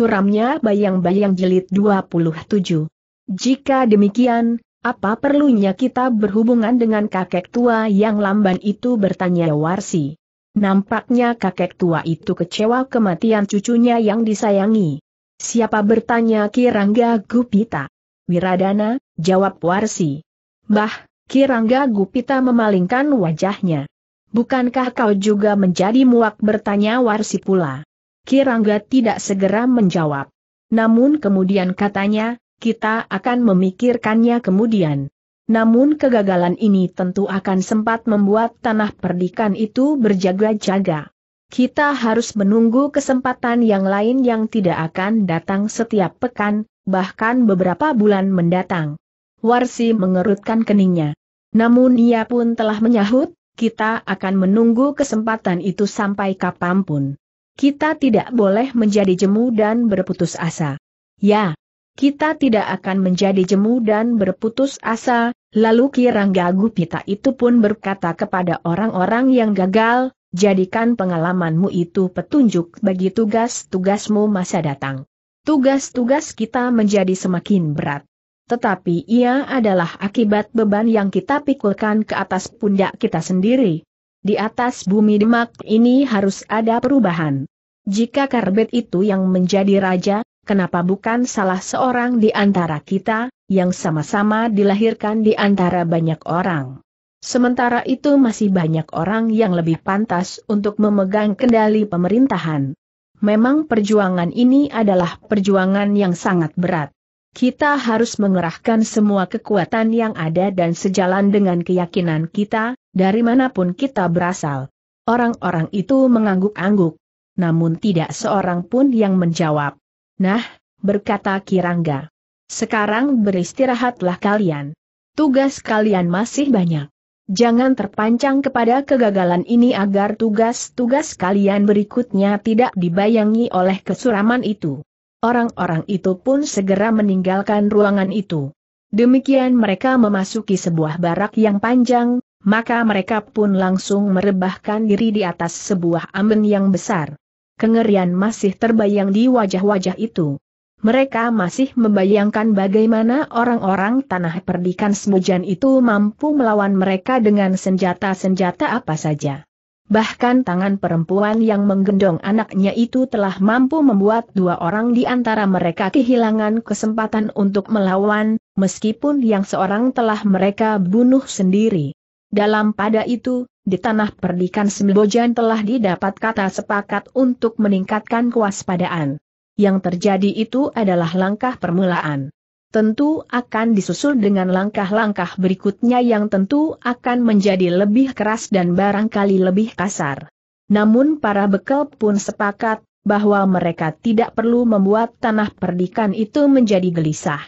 suramnya bayang-bayang jelit 27. Jika demikian, apa perlunya kita berhubungan dengan kakek tua yang lamban itu bertanya Warsi. Nampaknya kakek tua itu kecewa kematian cucunya yang disayangi. Siapa bertanya Kirangga Gupita? Wiradana, jawab Warsi. Bah, Kirangga Gupita memalingkan wajahnya. Bukankah kau juga menjadi muak bertanya Warsi pula? Kirangga tidak segera menjawab. Namun kemudian katanya, kita akan memikirkannya kemudian. Namun kegagalan ini tentu akan sempat membuat tanah perdikan itu berjaga-jaga. Kita harus menunggu kesempatan yang lain yang tidak akan datang setiap pekan, bahkan beberapa bulan mendatang. Warsi mengerutkan keningnya. Namun ia pun telah menyahut, kita akan menunggu kesempatan itu sampai kapanpun kita tidak boleh menjadi jemu dan berputus asa. Ya, kita tidak akan menjadi jemu dan berputus asa, lalu Kirangga Gupita itu pun berkata kepada orang-orang yang gagal, jadikan pengalamanmu itu petunjuk bagi tugas-tugasmu masa datang. Tugas-tugas kita menjadi semakin berat. Tetapi ia adalah akibat beban yang kita pikulkan ke atas pundak kita sendiri. Di atas bumi Demak ini harus ada perubahan. Jika Karbet itu yang menjadi raja, kenapa bukan salah seorang di antara kita, yang sama-sama dilahirkan di antara banyak orang? Sementara itu masih banyak orang yang lebih pantas untuk memegang kendali pemerintahan. Memang perjuangan ini adalah perjuangan yang sangat berat. Kita harus mengerahkan semua kekuatan yang ada dan sejalan dengan keyakinan kita, dari manapun kita berasal. Orang-orang itu mengangguk-angguk. Namun tidak seorang pun yang menjawab. Nah, berkata Kirangga. Sekarang beristirahatlah kalian. Tugas kalian masih banyak. Jangan terpancang kepada kegagalan ini agar tugas-tugas kalian berikutnya tidak dibayangi oleh kesuraman itu. Orang-orang itu pun segera meninggalkan ruangan itu. Demikian mereka memasuki sebuah barak yang panjang, maka mereka pun langsung merebahkan diri di atas sebuah amben yang besar. Kengerian masih terbayang di wajah-wajah itu. Mereka masih membayangkan bagaimana orang-orang tanah perdikan semujan itu mampu melawan mereka dengan senjata-senjata apa saja. Bahkan tangan perempuan yang menggendong anaknya itu telah mampu membuat dua orang di antara mereka kehilangan kesempatan untuk melawan, meskipun yang seorang telah mereka bunuh sendiri. Dalam pada itu, di tanah perdikan Sembojan telah didapat kata sepakat untuk meningkatkan kewaspadaan. Yang terjadi itu adalah langkah permulaan tentu akan disusul dengan langkah-langkah berikutnya yang tentu akan menjadi lebih keras dan barangkali lebih kasar. Namun para bekel pun sepakat bahwa mereka tidak perlu membuat tanah perdikan itu menjadi gelisah.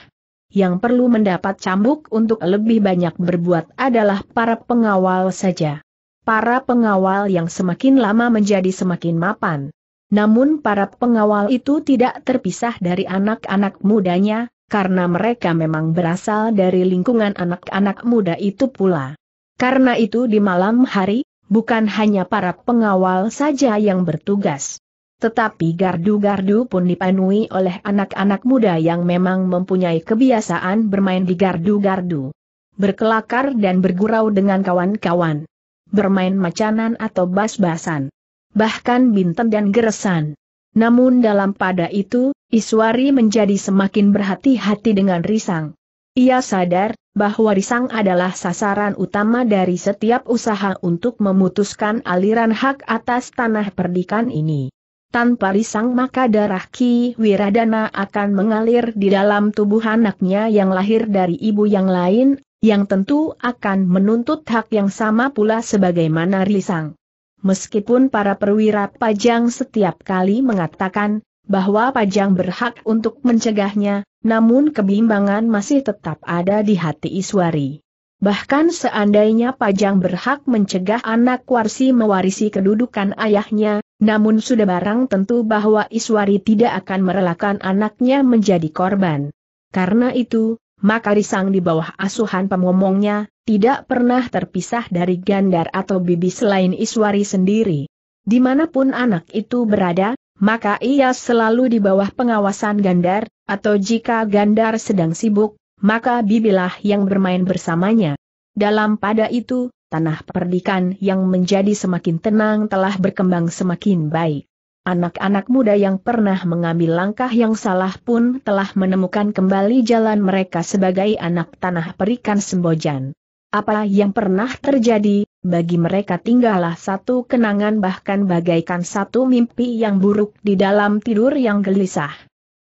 Yang perlu mendapat cambuk untuk lebih banyak berbuat adalah para pengawal saja. Para pengawal yang semakin lama menjadi semakin mapan. Namun para pengawal itu tidak terpisah dari anak-anak mudanya, karena mereka memang berasal dari lingkungan anak-anak muda itu pula. Karena itu di malam hari, bukan hanya para pengawal saja yang bertugas. Tetapi gardu-gardu pun dipenuhi oleh anak-anak muda yang memang mempunyai kebiasaan bermain di gardu-gardu. Berkelakar dan bergurau dengan kawan-kawan. Bermain macanan atau bas-basan. Bahkan binten dan geresan. Namun dalam pada itu, Iswari menjadi semakin berhati-hati dengan Risang. Ia sadar, bahwa Risang adalah sasaran utama dari setiap usaha untuk memutuskan aliran hak atas tanah perdikan ini. Tanpa Risang maka darah Ki Wiradana akan mengalir di dalam tubuh anaknya yang lahir dari ibu yang lain, yang tentu akan menuntut hak yang sama pula sebagaimana Risang. Meskipun para perwira pajang setiap kali mengatakan bahwa pajang berhak untuk mencegahnya, namun kebimbangan masih tetap ada di hati Iswari. Bahkan seandainya Pajang berhak mencegah anak Warsi mewarisi kedudukan ayahnya, namun sudah barang tentu bahwa Iswari tidak akan merelakan anaknya menjadi korban. Karena itu, maka Risang di bawah asuhan pemomongnya, tidak pernah terpisah dari Gandar atau Bibi selain Iswari sendiri. Dimanapun anak itu berada, maka ia selalu di bawah pengawasan Gandar, atau jika Gandar sedang sibuk, maka Bibilah yang bermain bersamanya. Dalam pada itu, tanah perdikan yang menjadi semakin tenang telah berkembang semakin baik. Anak-anak muda yang pernah mengambil langkah yang salah pun telah menemukan kembali jalan mereka sebagai anak tanah perikan Sembojan. Apa yang pernah terjadi, bagi mereka tinggallah satu kenangan bahkan bagaikan satu mimpi yang buruk di dalam tidur yang gelisah.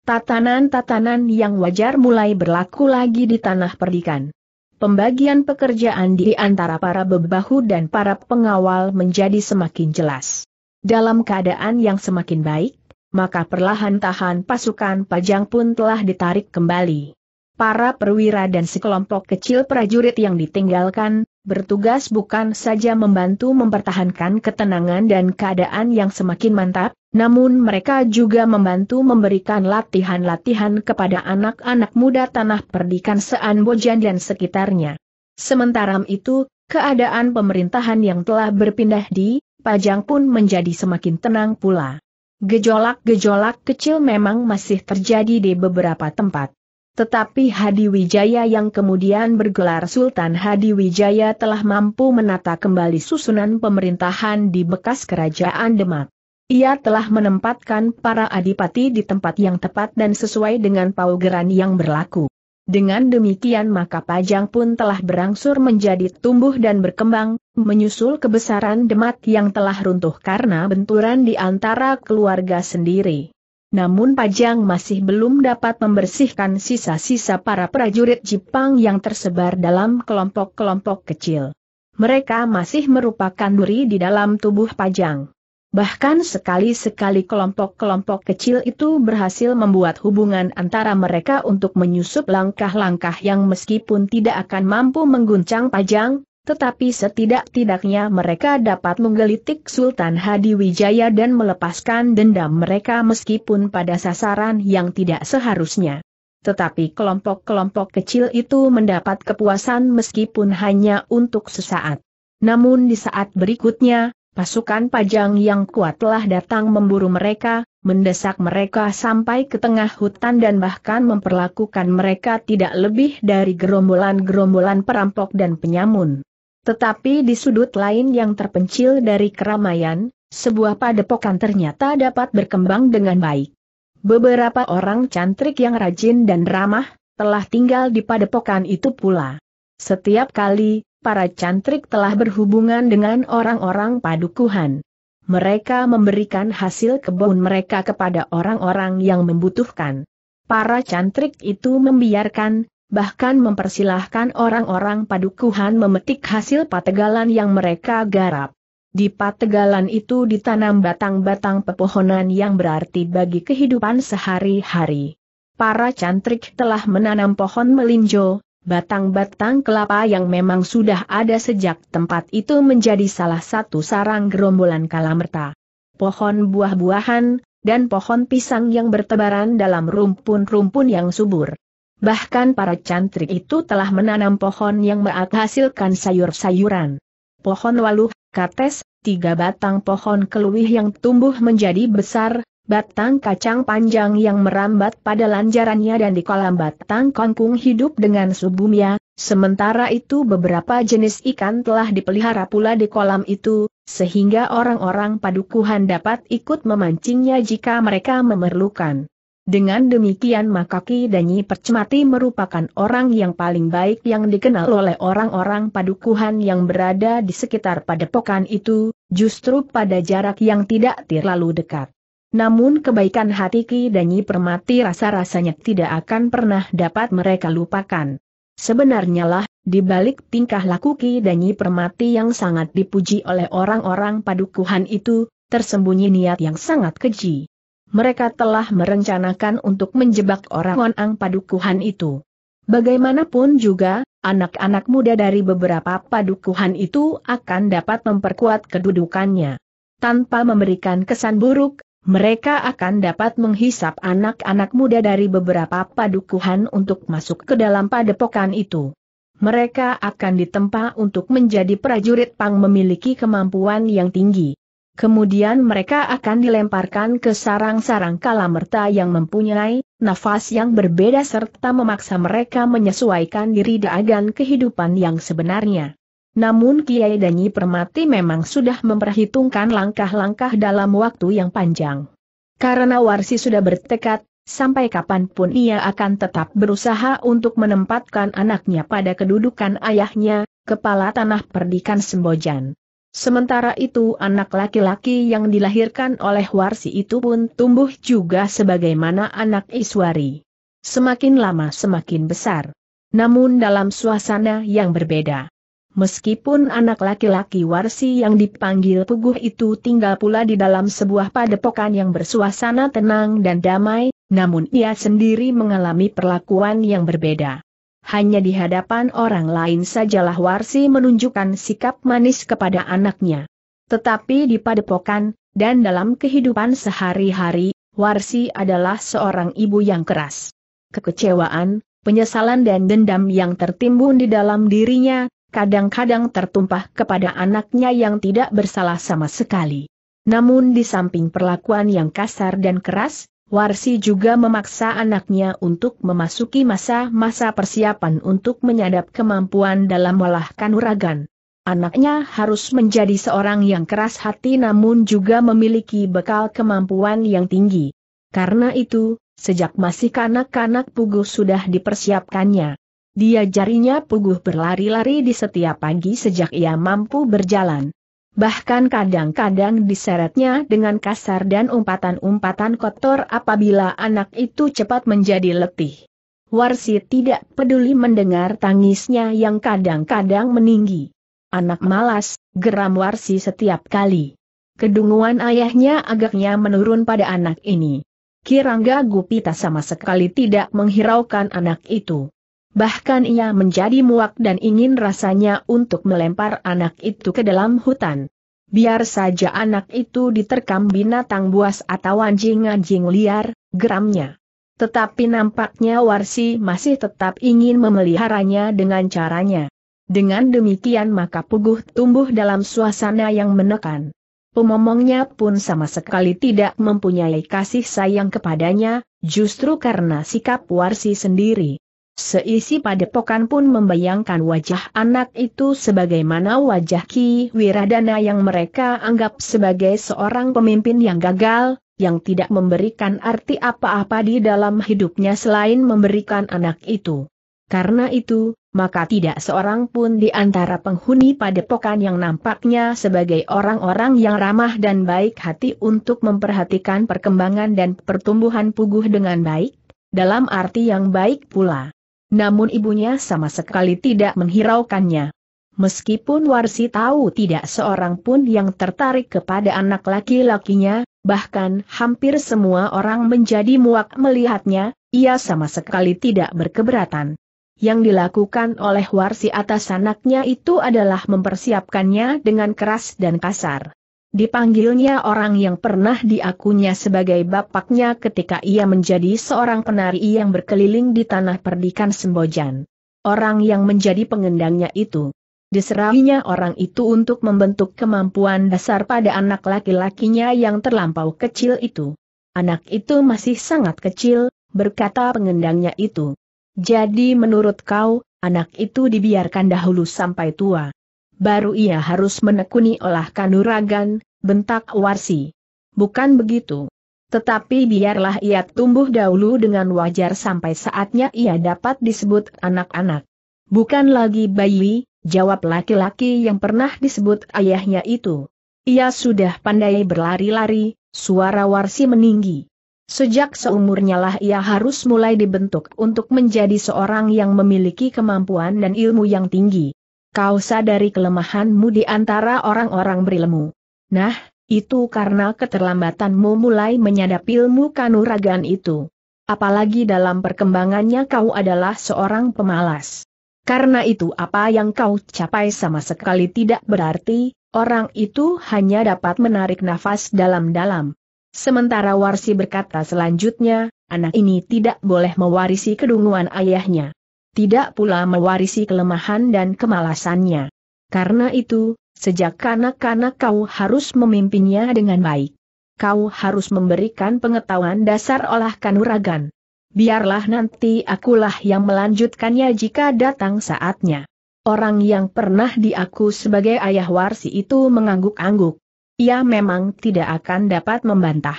Tatanan-tatanan yang wajar mulai berlaku lagi di tanah perdikan. Pembagian pekerjaan di antara para bebahu dan para pengawal menjadi semakin jelas. Dalam keadaan yang semakin baik, maka perlahan-tahan pasukan pajang pun telah ditarik kembali para perwira dan sekelompok kecil prajurit yang ditinggalkan, bertugas bukan saja membantu mempertahankan ketenangan dan keadaan yang semakin mantap, namun mereka juga membantu memberikan latihan-latihan kepada anak-anak muda tanah perdikan Seanbojan dan sekitarnya. Sementara itu, keadaan pemerintahan yang telah berpindah di Pajang pun menjadi semakin tenang pula. Gejolak-gejolak kecil memang masih terjadi di beberapa tempat. Tetapi Hadi Wijaya yang kemudian bergelar Sultan Hadi Wijaya telah mampu menata kembali susunan pemerintahan di bekas kerajaan Demak. Ia telah menempatkan para adipati di tempat yang tepat dan sesuai dengan paugeran yang berlaku. Dengan demikian maka Pajang pun telah berangsur menjadi tumbuh dan berkembang, menyusul kebesaran Demak yang telah runtuh karena benturan di antara keluarga sendiri. Namun Pajang masih belum dapat membersihkan sisa-sisa para prajurit Jepang yang tersebar dalam kelompok-kelompok kecil. Mereka masih merupakan duri di dalam tubuh Pajang. Bahkan sekali-sekali kelompok-kelompok kecil itu berhasil membuat hubungan antara mereka untuk menyusup langkah-langkah yang meskipun tidak akan mampu mengguncang Pajang, tetapi setidak-tidaknya mereka dapat menggelitik Sultan Hadi Wijaya dan melepaskan dendam mereka meskipun pada sasaran yang tidak seharusnya. Tetapi kelompok-kelompok kecil itu mendapat kepuasan meskipun hanya untuk sesaat. Namun di saat berikutnya, pasukan pajang yang kuat telah datang memburu mereka, mendesak mereka sampai ke tengah hutan dan bahkan memperlakukan mereka tidak lebih dari gerombolan-gerombolan perampok dan penyamun. Tetapi di sudut lain yang terpencil dari keramaian, sebuah padepokan ternyata dapat berkembang dengan baik. Beberapa orang cantrik yang rajin dan ramah, telah tinggal di padepokan itu pula. Setiap kali, para cantrik telah berhubungan dengan orang-orang padukuhan. Mereka memberikan hasil kebun mereka kepada orang-orang yang membutuhkan. Para cantrik itu membiarkan, bahkan mempersilahkan orang-orang padukuhan memetik hasil pategalan yang mereka garap. Di pategalan itu ditanam batang-batang pepohonan yang berarti bagi kehidupan sehari-hari. Para cantrik telah menanam pohon melinjo, batang-batang kelapa yang memang sudah ada sejak tempat itu menjadi salah satu sarang gerombolan kalamerta. Pohon buah-buahan, dan pohon pisang yang bertebaran dalam rumpun-rumpun yang subur. Bahkan para cantrik itu telah menanam pohon yang menghasilkan sayur-sayuran. Pohon waluh, kates, tiga batang pohon keluih yang tumbuh menjadi besar, batang kacang panjang yang merambat pada lanjarannya dan di kolam batang kongkung hidup dengan subumia, sementara itu beberapa jenis ikan telah dipelihara pula di kolam itu, sehingga orang-orang padukuhan dapat ikut memancingnya jika mereka memerlukan. Dengan demikian maka Ki Danyi Percemati merupakan orang yang paling baik yang dikenal oleh orang-orang padukuhan yang berada di sekitar padepokan itu, justru pada jarak yang tidak terlalu dekat. Namun kebaikan hati Ki Danyi Permati rasa-rasanya tidak akan pernah dapat mereka lupakan. Sebenarnya lah, di balik tingkah laku Ki Danyi Permati yang sangat dipuji oleh orang-orang padukuhan itu, tersembunyi niat yang sangat keji mereka telah merencanakan untuk menjebak orang onang padukuhan itu. Bagaimanapun juga, anak-anak muda dari beberapa padukuhan itu akan dapat memperkuat kedudukannya. Tanpa memberikan kesan buruk, mereka akan dapat menghisap anak-anak muda dari beberapa padukuhan untuk masuk ke dalam padepokan itu. Mereka akan ditempa untuk menjadi prajurit pang memiliki kemampuan yang tinggi. Kemudian mereka akan dilemparkan ke sarang-sarang kalamerta yang mempunyai nafas yang berbeda serta memaksa mereka menyesuaikan diri dengan kehidupan yang sebenarnya. Namun Kiai Danyi Permati memang sudah memperhitungkan langkah-langkah dalam waktu yang panjang. Karena Warsi sudah bertekad, sampai kapanpun ia akan tetap berusaha untuk menempatkan anaknya pada kedudukan ayahnya, kepala tanah perdikan Sembojan. Sementara itu anak laki-laki yang dilahirkan oleh Warsi itu pun tumbuh juga sebagaimana anak Iswari. Semakin lama semakin besar. Namun dalam suasana yang berbeda. Meskipun anak laki-laki warsi yang dipanggil Puguh itu tinggal pula di dalam sebuah padepokan yang bersuasana tenang dan damai, namun ia sendiri mengalami perlakuan yang berbeda hanya di hadapan orang lain sajalah Warsi menunjukkan sikap manis kepada anaknya. Tetapi di padepokan, dan dalam kehidupan sehari-hari, Warsi adalah seorang ibu yang keras. Kekecewaan, penyesalan dan dendam yang tertimbun di dalam dirinya, kadang-kadang tertumpah kepada anaknya yang tidak bersalah sama sekali. Namun di samping perlakuan yang kasar dan keras, Warsi juga memaksa anaknya untuk memasuki masa-masa persiapan untuk menyadap kemampuan dalam olah kanuragan. Anaknya harus menjadi seorang yang keras hati namun juga memiliki bekal kemampuan yang tinggi. Karena itu, sejak masih kanak-kanak Puguh sudah dipersiapkannya. Dia jarinya Puguh berlari-lari di setiap pagi sejak ia mampu berjalan bahkan kadang-kadang diseretnya dengan kasar dan umpatan-umpatan kotor apabila anak itu cepat menjadi letih. Warsi tidak peduli mendengar tangisnya yang kadang-kadang meninggi. Anak malas, geram Warsi setiap kali. Kedunguan ayahnya agaknya menurun pada anak ini. Kirangga Gupita sama sekali tidak menghiraukan anak itu. Bahkan ia menjadi muak dan ingin rasanya untuk melempar anak itu ke dalam hutan. Biar saja anak itu diterkam binatang buas atau anjing-anjing liar, geramnya. Tetapi nampaknya Warsi masih tetap ingin memeliharanya dengan caranya. Dengan demikian maka Puguh tumbuh dalam suasana yang menekan. Pemomongnya pun sama sekali tidak mempunyai kasih sayang kepadanya, justru karena sikap Warsi sendiri. Seisi padepokan pun membayangkan wajah anak itu sebagaimana wajah Ki Wiradana yang mereka anggap sebagai seorang pemimpin yang gagal, yang tidak memberikan arti apa-apa di dalam hidupnya selain memberikan anak itu. Karena itu, maka tidak seorang pun di antara penghuni padepokan yang nampaknya sebagai orang-orang yang ramah dan baik hati untuk memperhatikan perkembangan dan pertumbuhan puguh dengan baik, dalam arti yang baik pula. Namun ibunya sama sekali tidak menghiraukannya. Meskipun Warsi tahu tidak seorang pun yang tertarik kepada anak laki-lakinya, bahkan hampir semua orang menjadi muak melihatnya, ia sama sekali tidak berkeberatan. Yang dilakukan oleh Warsi atas anaknya itu adalah mempersiapkannya dengan keras dan kasar. Dipanggilnya orang yang pernah diakunya sebagai bapaknya ketika ia menjadi seorang penari yang berkeliling di tanah perdikan Sembojan. Orang yang menjadi pengendangnya itu. Diserahinya orang itu untuk membentuk kemampuan dasar pada anak laki-lakinya yang terlampau kecil itu. Anak itu masih sangat kecil, berkata pengendangnya itu. Jadi menurut kau, anak itu dibiarkan dahulu sampai tua baru ia harus menekuni olah kanuragan, bentak Warsi. Bukan begitu. Tetapi biarlah ia tumbuh dahulu dengan wajar sampai saatnya ia dapat disebut anak-anak. Bukan lagi bayi, jawab laki-laki yang pernah disebut ayahnya itu. Ia sudah pandai berlari-lari, suara Warsi meninggi. Sejak seumurnya lah ia harus mulai dibentuk untuk menjadi seorang yang memiliki kemampuan dan ilmu yang tinggi kau sadari kelemahanmu di antara orang-orang berilmu. Nah, itu karena keterlambatanmu mulai menyadap ilmu kanuragan itu. Apalagi dalam perkembangannya kau adalah seorang pemalas. Karena itu apa yang kau capai sama sekali tidak berarti, orang itu hanya dapat menarik nafas dalam-dalam. Sementara Warsi berkata selanjutnya, anak ini tidak boleh mewarisi kedunguan ayahnya tidak pula mewarisi kelemahan dan kemalasannya. Karena itu, sejak kanak-kanak kau harus memimpinnya dengan baik. Kau harus memberikan pengetahuan dasar olah kanuragan. Biarlah nanti akulah yang melanjutkannya jika datang saatnya. Orang yang pernah diaku sebagai ayah warsi itu mengangguk-angguk. Ia memang tidak akan dapat membantah.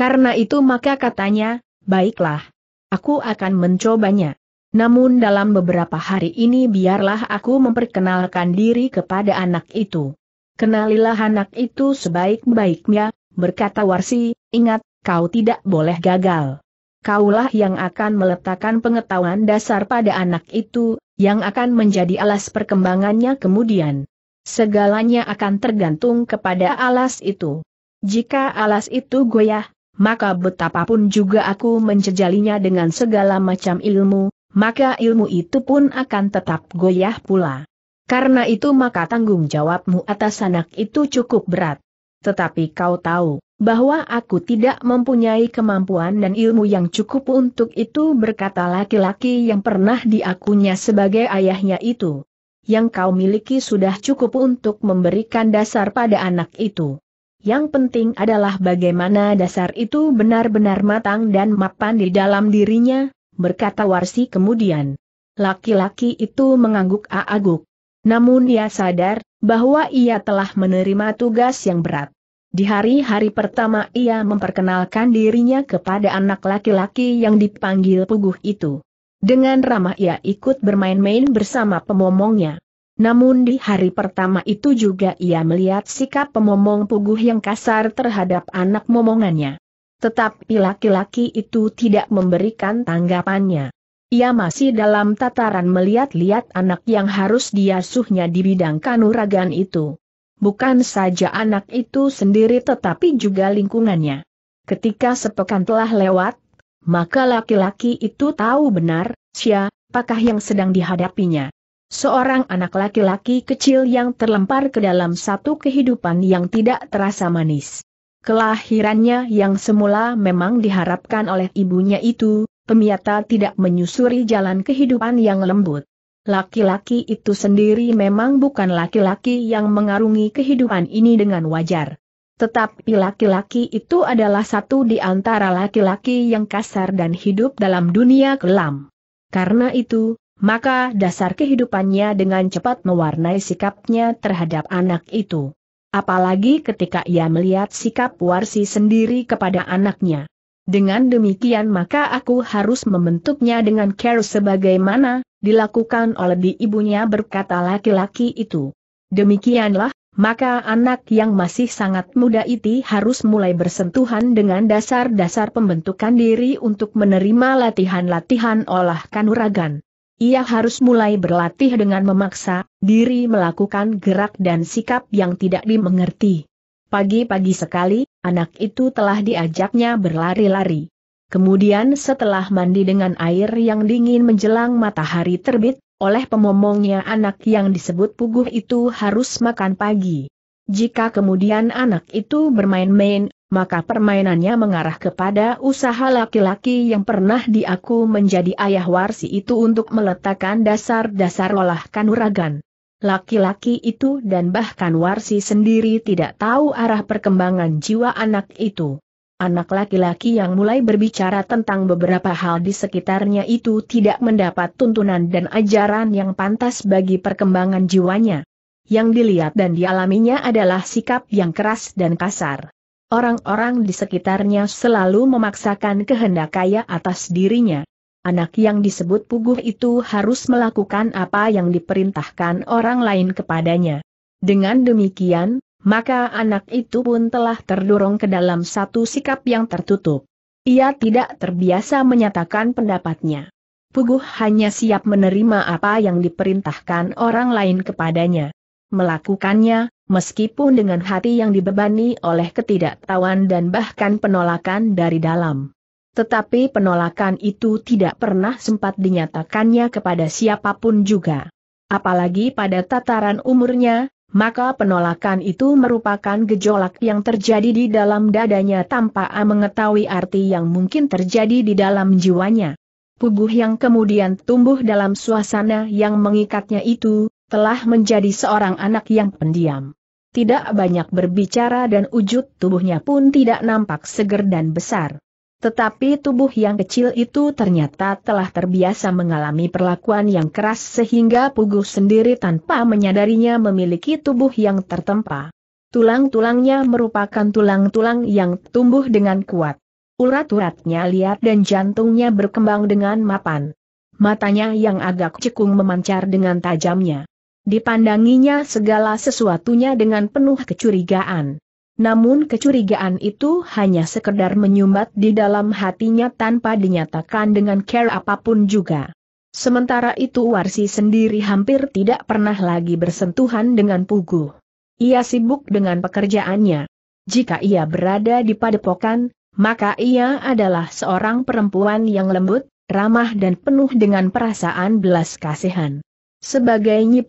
Karena itu maka katanya, baiklah. Aku akan mencobanya. Namun dalam beberapa hari ini biarlah aku memperkenalkan diri kepada anak itu. Kenalilah anak itu sebaik-baiknya, berkata Warsi, ingat, kau tidak boleh gagal. Kaulah yang akan meletakkan pengetahuan dasar pada anak itu, yang akan menjadi alas perkembangannya kemudian. Segalanya akan tergantung kepada alas itu. Jika alas itu goyah, maka betapapun juga aku menjejalinya dengan segala macam ilmu, maka ilmu itu pun akan tetap goyah pula. Karena itu maka tanggung jawabmu atas anak itu cukup berat. Tetapi kau tahu, bahwa aku tidak mempunyai kemampuan dan ilmu yang cukup untuk itu berkata laki-laki yang pernah diakunya sebagai ayahnya itu. Yang kau miliki sudah cukup untuk memberikan dasar pada anak itu. Yang penting adalah bagaimana dasar itu benar-benar matang dan mapan di dalam dirinya, berkata Warsi kemudian. Laki-laki itu mengangguk-aguk. Namun ia sadar, bahwa ia telah menerima tugas yang berat. Di hari-hari pertama ia memperkenalkan dirinya kepada anak laki-laki yang dipanggil Puguh itu. Dengan ramah ia ikut bermain-main bersama pemomongnya. Namun di hari pertama itu juga ia melihat sikap pemomong Puguh yang kasar terhadap anak momongannya. Tetapi laki-laki itu tidak memberikan tanggapannya. Ia masih dalam tataran melihat-lihat anak yang harus diasuhnya di bidang kanuragan itu. Bukan saja anak itu sendiri tetapi juga lingkungannya. Ketika sepekan telah lewat, maka laki-laki itu tahu benar, siapakah yang sedang dihadapinya. Seorang anak laki-laki kecil yang terlempar ke dalam satu kehidupan yang tidak terasa manis. Kelahirannya yang semula memang diharapkan oleh ibunya itu, pemiata tidak menyusuri jalan kehidupan yang lembut. Laki-laki itu sendiri memang bukan laki-laki yang mengarungi kehidupan ini dengan wajar. Tetapi laki-laki itu adalah satu di antara laki-laki yang kasar dan hidup dalam dunia kelam. Karena itu, maka dasar kehidupannya dengan cepat mewarnai sikapnya terhadap anak itu apalagi ketika ia melihat sikap Warsi sendiri kepada anaknya. Dengan demikian maka aku harus membentuknya dengan care sebagaimana dilakukan oleh di ibunya berkata laki-laki itu. Demikianlah, maka anak yang masih sangat muda itu harus mulai bersentuhan dengan dasar-dasar pembentukan diri untuk menerima latihan-latihan olah kanuragan. Ia harus mulai berlatih dengan memaksa diri melakukan gerak dan sikap yang tidak dimengerti. Pagi-pagi sekali, anak itu telah diajaknya berlari-lari. Kemudian setelah mandi dengan air yang dingin menjelang matahari terbit, oleh pemomongnya anak yang disebut Puguh itu harus makan pagi. Jika kemudian anak itu bermain-main, maka permainannya mengarah kepada usaha laki-laki yang pernah diaku menjadi ayah warsi itu untuk meletakkan dasar-dasar olah kanuragan. Laki-laki itu dan bahkan warsi sendiri tidak tahu arah perkembangan jiwa anak itu. Anak laki-laki yang mulai berbicara tentang beberapa hal di sekitarnya itu tidak mendapat tuntunan dan ajaran yang pantas bagi perkembangan jiwanya. Yang dilihat dan dialaminya adalah sikap yang keras dan kasar. Orang-orang di sekitarnya selalu memaksakan kehendak kaya atas dirinya. Anak yang disebut puguh itu harus melakukan apa yang diperintahkan orang lain kepadanya. Dengan demikian, maka anak itu pun telah terdorong ke dalam satu sikap yang tertutup. Ia tidak terbiasa menyatakan pendapatnya. Puguh hanya siap menerima apa yang diperintahkan orang lain kepadanya. Melakukannya, meskipun dengan hati yang dibebani oleh ketidaktahuan dan bahkan penolakan dari dalam. Tetapi penolakan itu tidak pernah sempat dinyatakannya kepada siapapun juga. Apalagi pada tataran umurnya, maka penolakan itu merupakan gejolak yang terjadi di dalam dadanya tanpa mengetahui arti yang mungkin terjadi di dalam jiwanya. Puguh yang kemudian tumbuh dalam suasana yang mengikatnya itu, telah menjadi seorang anak yang pendiam tidak banyak berbicara dan wujud tubuhnya pun tidak nampak seger dan besar. Tetapi tubuh yang kecil itu ternyata telah terbiasa mengalami perlakuan yang keras sehingga Pugu sendiri tanpa menyadarinya memiliki tubuh yang tertempa. Tulang-tulangnya merupakan tulang-tulang yang tumbuh dengan kuat. Urat-uratnya liat dan jantungnya berkembang dengan mapan. Matanya yang agak cekung memancar dengan tajamnya. Dipandanginya segala sesuatunya dengan penuh kecurigaan. Namun kecurigaan itu hanya sekedar menyumbat di dalam hatinya tanpa dinyatakan dengan care apapun juga. Sementara itu Warsi sendiri hampir tidak pernah lagi bersentuhan dengan Pugu. Ia sibuk dengan pekerjaannya. Jika ia berada di padepokan, maka ia adalah seorang perempuan yang lembut, ramah dan penuh dengan perasaan belas kasihan. Sebagai Nyi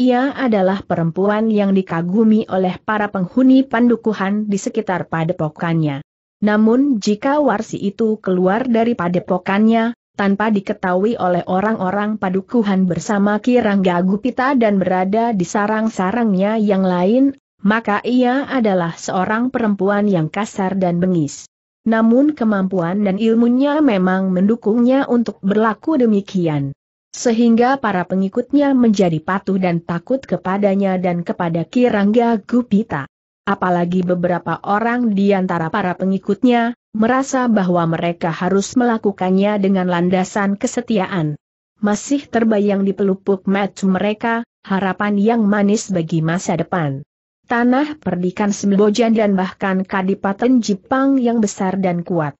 ia adalah perempuan yang dikagumi oleh para penghuni pandukuhan di sekitar padepokannya. Namun jika warsi itu keluar dari padepokannya, tanpa diketahui oleh orang-orang padukuhan bersama Kirangga Gupita dan berada di sarang-sarangnya yang lain, maka ia adalah seorang perempuan yang kasar dan bengis. Namun kemampuan dan ilmunya memang mendukungnya untuk berlaku demikian sehingga para pengikutnya menjadi patuh dan takut kepadanya dan kepada Kirangga Gupita. Apalagi beberapa orang di antara para pengikutnya, merasa bahwa mereka harus melakukannya dengan landasan kesetiaan. Masih terbayang di pelupuk mata mereka, harapan yang manis bagi masa depan. Tanah perdikan Sembojan dan bahkan Kadipaten Jepang yang besar dan kuat.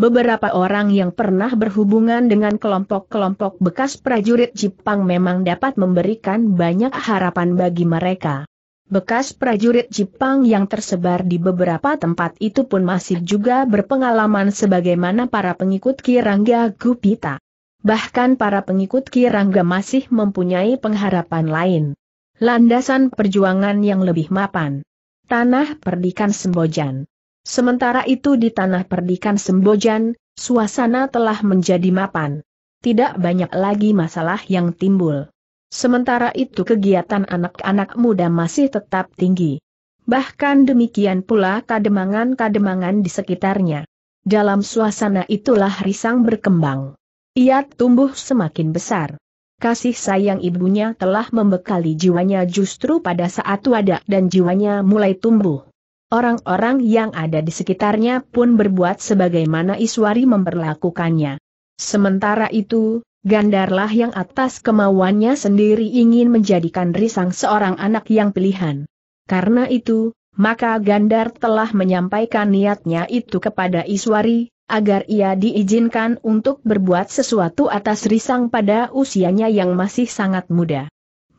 Beberapa orang yang pernah berhubungan dengan kelompok-kelompok bekas prajurit Jepang memang dapat memberikan banyak harapan bagi mereka. Bekas prajurit Jepang yang tersebar di beberapa tempat itu pun masih juga berpengalaman sebagaimana para pengikut Kirangga Gupita. Bahkan para pengikut Kirangga masih mempunyai pengharapan lain. Landasan perjuangan yang lebih mapan. Tanah Perdikan Sembojan Sementara itu di tanah perdikan Sembojan, suasana telah menjadi mapan. Tidak banyak lagi masalah yang timbul. Sementara itu kegiatan anak-anak muda masih tetap tinggi. Bahkan demikian pula kademangan-kademangan di sekitarnya. Dalam suasana itulah Risang berkembang. Ia tumbuh semakin besar. Kasih sayang ibunya telah membekali jiwanya justru pada saat wadah dan jiwanya mulai tumbuh. Orang-orang yang ada di sekitarnya pun berbuat sebagaimana Iswari memperlakukannya. Sementara itu, Gandarlah yang atas kemauannya sendiri ingin menjadikan Risang seorang anak yang pilihan. Karena itu, maka Gandar telah menyampaikan niatnya itu kepada Iswari, agar ia diizinkan untuk berbuat sesuatu atas Risang pada usianya yang masih sangat muda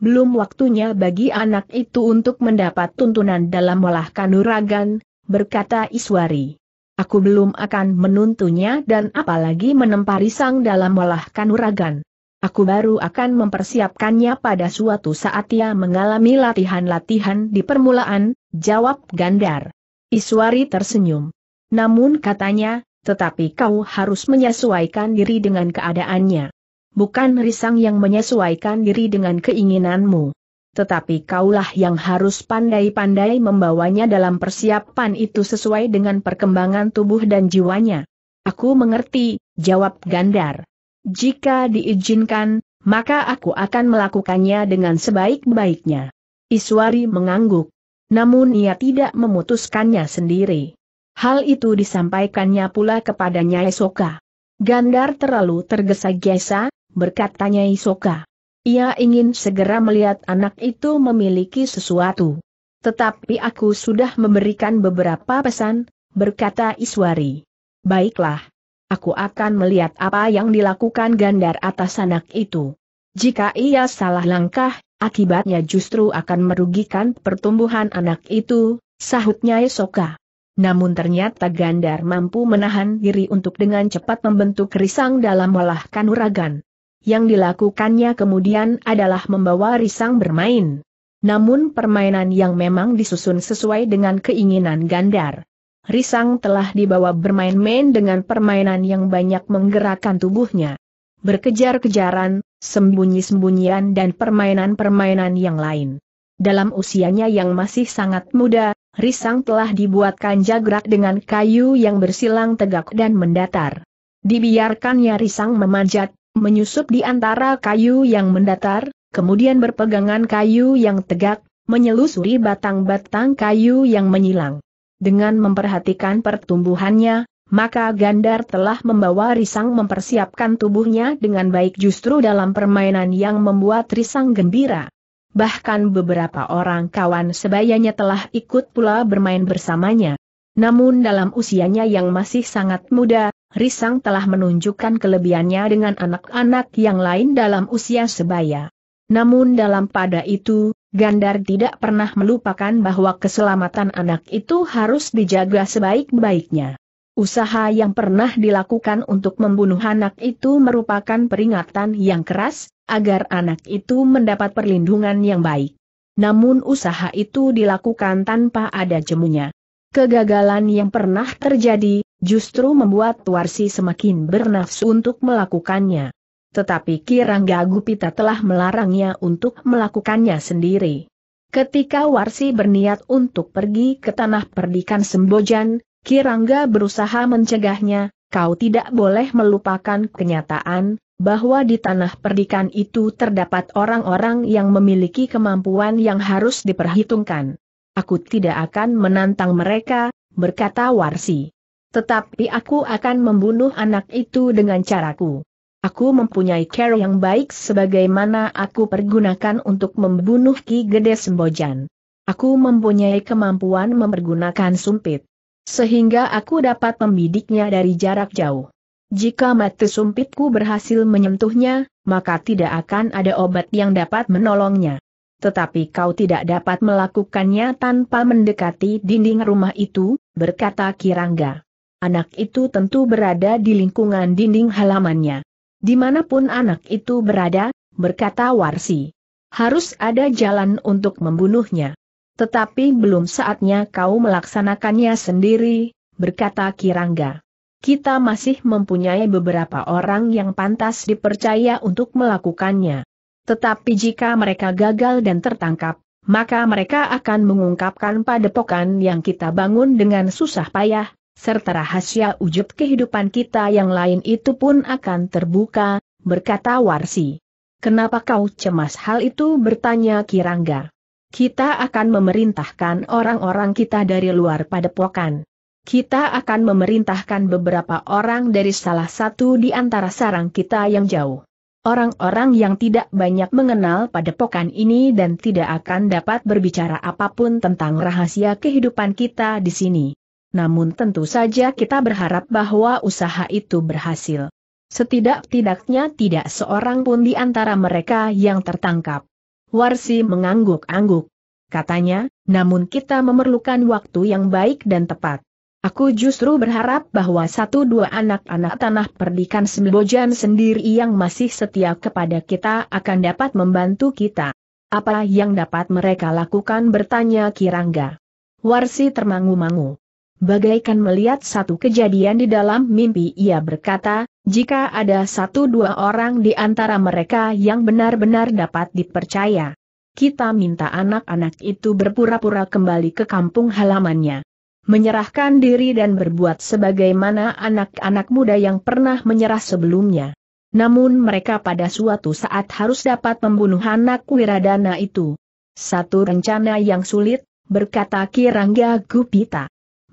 belum waktunya bagi anak itu untuk mendapat tuntunan dalam olah kanuragan, berkata Iswari. Aku belum akan menuntunya dan apalagi menempari sang dalam olah kanuragan. Aku baru akan mempersiapkannya pada suatu saat ia mengalami latihan-latihan di permulaan, jawab Gandar. Iswari tersenyum. Namun katanya, tetapi kau harus menyesuaikan diri dengan keadaannya bukan risang yang menyesuaikan diri dengan keinginanmu. Tetapi kaulah yang harus pandai-pandai membawanya dalam persiapan itu sesuai dengan perkembangan tubuh dan jiwanya. Aku mengerti, jawab Gandar. Jika diizinkan, maka aku akan melakukannya dengan sebaik-baiknya. Iswari mengangguk. Namun ia tidak memutuskannya sendiri. Hal itu disampaikannya pula kepada Nyai Soka. Gandar terlalu tergesa-gesa, berkatanya Isoka. Ia ingin segera melihat anak itu memiliki sesuatu. Tetapi aku sudah memberikan beberapa pesan, berkata Iswari. Baiklah. Aku akan melihat apa yang dilakukan Gandar atas anak itu. Jika ia salah langkah, akibatnya justru akan merugikan pertumbuhan anak itu, sahutnya Isoka. Namun ternyata Gandar mampu menahan diri untuk dengan cepat membentuk risang dalam melahkan uragan yang dilakukannya kemudian adalah membawa risang bermain. Namun permainan yang memang disusun sesuai dengan keinginan Gandar. Risang telah dibawa bermain-main dengan permainan yang banyak menggerakkan tubuhnya. Berkejar-kejaran, sembunyi-sembunyian dan permainan-permainan yang lain. Dalam usianya yang masih sangat muda, Risang telah dibuatkan jagrak dengan kayu yang bersilang tegak dan mendatar. Dibiarkannya Risang memanjat, menyusup di antara kayu yang mendatar, kemudian berpegangan kayu yang tegak, menyelusuri batang-batang kayu yang menyilang. Dengan memperhatikan pertumbuhannya, maka Gandar telah membawa Risang mempersiapkan tubuhnya dengan baik justru dalam permainan yang membuat Risang gembira. Bahkan beberapa orang kawan sebayanya telah ikut pula bermain bersamanya. Namun dalam usianya yang masih sangat muda, Risang telah menunjukkan kelebihannya dengan anak-anak yang lain dalam usia sebaya. Namun dalam pada itu, Gandar tidak pernah melupakan bahwa keselamatan anak itu harus dijaga sebaik-baiknya. Usaha yang pernah dilakukan untuk membunuh anak itu merupakan peringatan yang keras, agar anak itu mendapat perlindungan yang baik. Namun usaha itu dilakukan tanpa ada jemunya. Kegagalan yang pernah terjadi, justru membuat Warsi semakin bernafsu untuk melakukannya. Tetapi Kirangga Gupita telah melarangnya untuk melakukannya sendiri. Ketika Warsi berniat untuk pergi ke tanah perdikan Sembojan, Kirangga berusaha mencegahnya, kau tidak boleh melupakan kenyataan, bahwa di tanah perdikan itu terdapat orang-orang yang memiliki kemampuan yang harus diperhitungkan. Aku tidak akan menantang mereka, berkata Warsi. Tetapi aku akan membunuh anak itu dengan caraku. Aku mempunyai care yang baik sebagaimana aku pergunakan untuk membunuh Ki Gede Sembojan. Aku mempunyai kemampuan mempergunakan sumpit. Sehingga aku dapat membidiknya dari jarak jauh. Jika mati sumpitku berhasil menyentuhnya, maka tidak akan ada obat yang dapat menolongnya tetapi kau tidak dapat melakukannya tanpa mendekati dinding rumah itu, berkata Kirangga. Anak itu tentu berada di lingkungan dinding halamannya. Dimanapun anak itu berada, berkata Warsi. Harus ada jalan untuk membunuhnya. Tetapi belum saatnya kau melaksanakannya sendiri, berkata Kirangga. Kita masih mempunyai beberapa orang yang pantas dipercaya untuk melakukannya. Tetapi jika mereka gagal dan tertangkap, maka mereka akan mengungkapkan padepokan yang kita bangun dengan susah payah, serta rahasia wujud kehidupan kita yang lain itu pun akan terbuka, berkata Warsi. Kenapa kau cemas hal itu bertanya Kirangga. Kita akan memerintahkan orang-orang kita dari luar padepokan. Kita akan memerintahkan beberapa orang dari salah satu di antara sarang kita yang jauh. Orang-orang yang tidak banyak mengenal pada padepokan ini dan tidak akan dapat berbicara apapun tentang rahasia kehidupan kita di sini. Namun tentu saja kita berharap bahwa usaha itu berhasil. Setidak-tidaknya tidak seorang pun di antara mereka yang tertangkap. Warsi mengangguk-angguk. Katanya, namun kita memerlukan waktu yang baik dan tepat. Aku justru berharap bahwa satu dua anak-anak tanah perdikan Sembojan sendiri yang masih setia kepada kita akan dapat membantu kita. Apa yang dapat mereka lakukan bertanya Kirangga. Warsi termangu-mangu. Bagaikan melihat satu kejadian di dalam mimpi ia berkata, jika ada satu dua orang di antara mereka yang benar-benar dapat dipercaya. Kita minta anak-anak itu berpura-pura kembali ke kampung halamannya menyerahkan diri dan berbuat sebagaimana anak-anak muda yang pernah menyerah sebelumnya. Namun mereka pada suatu saat harus dapat membunuh anak wiradana itu. Satu rencana yang sulit, berkata Kirangga Gupita.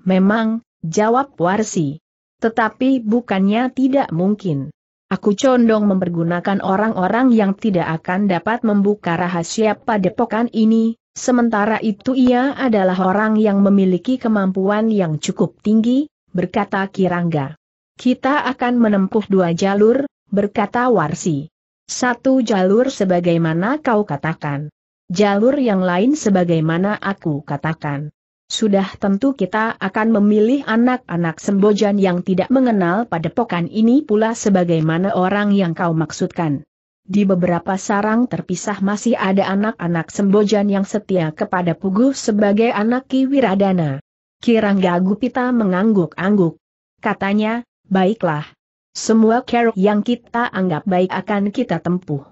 Memang, jawab Warsi. Tetapi bukannya tidak mungkin. Aku condong mempergunakan orang-orang yang tidak akan dapat membuka rahasia padepokan ini, Sementara itu ia adalah orang yang memiliki kemampuan yang cukup tinggi, berkata Kirangga. Kita akan menempuh dua jalur, berkata Warsi. Satu jalur sebagaimana kau katakan. Jalur yang lain sebagaimana aku katakan. Sudah tentu kita akan memilih anak-anak sembojan yang tidak mengenal padepokan ini pula sebagaimana orang yang kau maksudkan. Di beberapa sarang terpisah masih ada anak-anak Sembojan yang setia kepada Pugu sebagai anak Ki Wiradana. Kirangga Gupita mengangguk-angguk. Katanya, baiklah. Semua keruk yang kita anggap baik akan kita tempuh.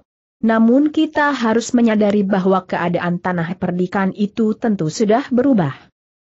Namun kita harus menyadari bahwa keadaan tanah perdikan itu tentu sudah berubah.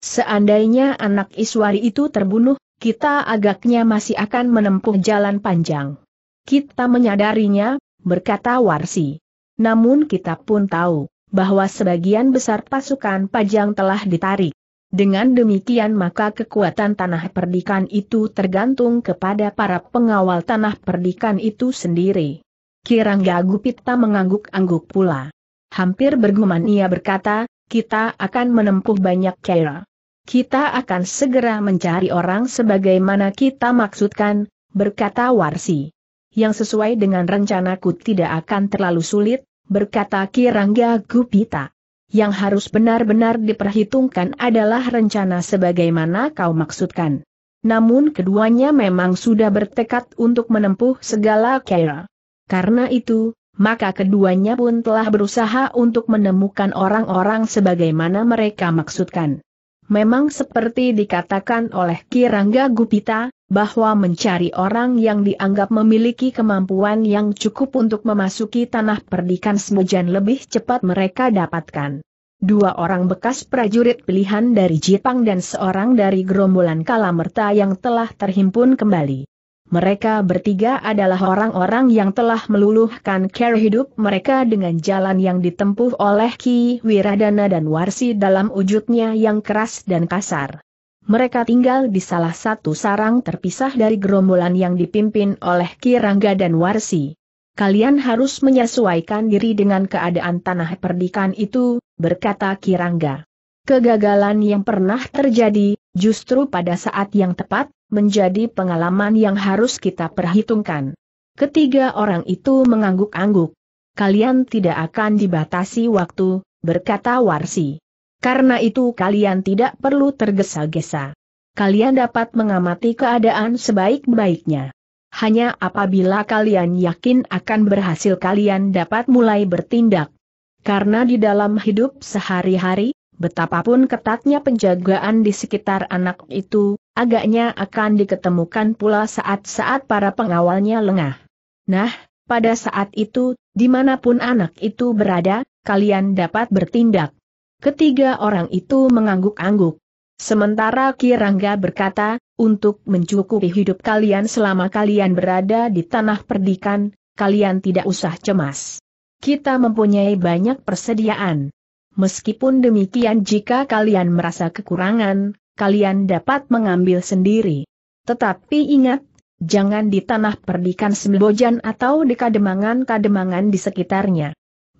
Seandainya anak Iswari itu terbunuh, kita agaknya masih akan menempuh jalan panjang. Kita menyadarinya berkata Warsi. Namun kita pun tahu, bahwa sebagian besar pasukan pajang telah ditarik. Dengan demikian maka kekuatan tanah perdikan itu tergantung kepada para pengawal tanah perdikan itu sendiri. Kirangga Gupita mengangguk-angguk pula. Hampir bergumam ia berkata, kita akan menempuh banyak cara. Kita akan segera mencari orang sebagaimana kita maksudkan, berkata Warsi yang sesuai dengan rencanaku tidak akan terlalu sulit, berkata Kirangga Gupita. Yang harus benar-benar diperhitungkan adalah rencana sebagaimana kau maksudkan. Namun keduanya memang sudah bertekad untuk menempuh segala kera. Karena itu, maka keduanya pun telah berusaha untuk menemukan orang-orang sebagaimana mereka maksudkan. Memang seperti dikatakan oleh Kirangga Gupita, bahwa mencari orang yang dianggap memiliki kemampuan yang cukup untuk memasuki tanah perdikan semujan lebih cepat mereka dapatkan. Dua orang bekas prajurit pilihan dari Jepang dan seorang dari gerombolan Kalamerta yang telah terhimpun kembali. Mereka bertiga adalah orang-orang yang telah meluluhkan care hidup mereka dengan jalan yang ditempuh oleh Ki Wiradana dan Warsi dalam wujudnya yang keras dan kasar mereka tinggal di salah satu sarang terpisah dari gerombolan yang dipimpin oleh Kirangga dan Warsi. Kalian harus menyesuaikan diri dengan keadaan tanah perdikan itu, berkata Kirangga. Kegagalan yang pernah terjadi, justru pada saat yang tepat, menjadi pengalaman yang harus kita perhitungkan. Ketiga orang itu mengangguk-angguk. Kalian tidak akan dibatasi waktu, berkata Warsi. Karena itu kalian tidak perlu tergesa-gesa. Kalian dapat mengamati keadaan sebaik-baiknya. Hanya apabila kalian yakin akan berhasil kalian dapat mulai bertindak. Karena di dalam hidup sehari-hari, betapapun ketatnya penjagaan di sekitar anak itu, agaknya akan diketemukan pula saat-saat para pengawalnya lengah. Nah, pada saat itu, dimanapun anak itu berada, kalian dapat bertindak. Ketiga orang itu mengangguk-angguk. Sementara Kirangga berkata, untuk mencukupi hidup kalian selama kalian berada di tanah perdikan, kalian tidak usah cemas. Kita mempunyai banyak persediaan. Meskipun demikian jika kalian merasa kekurangan, kalian dapat mengambil sendiri. Tetapi ingat, jangan di tanah perdikan Sembojan atau di kademangan-kademangan di sekitarnya.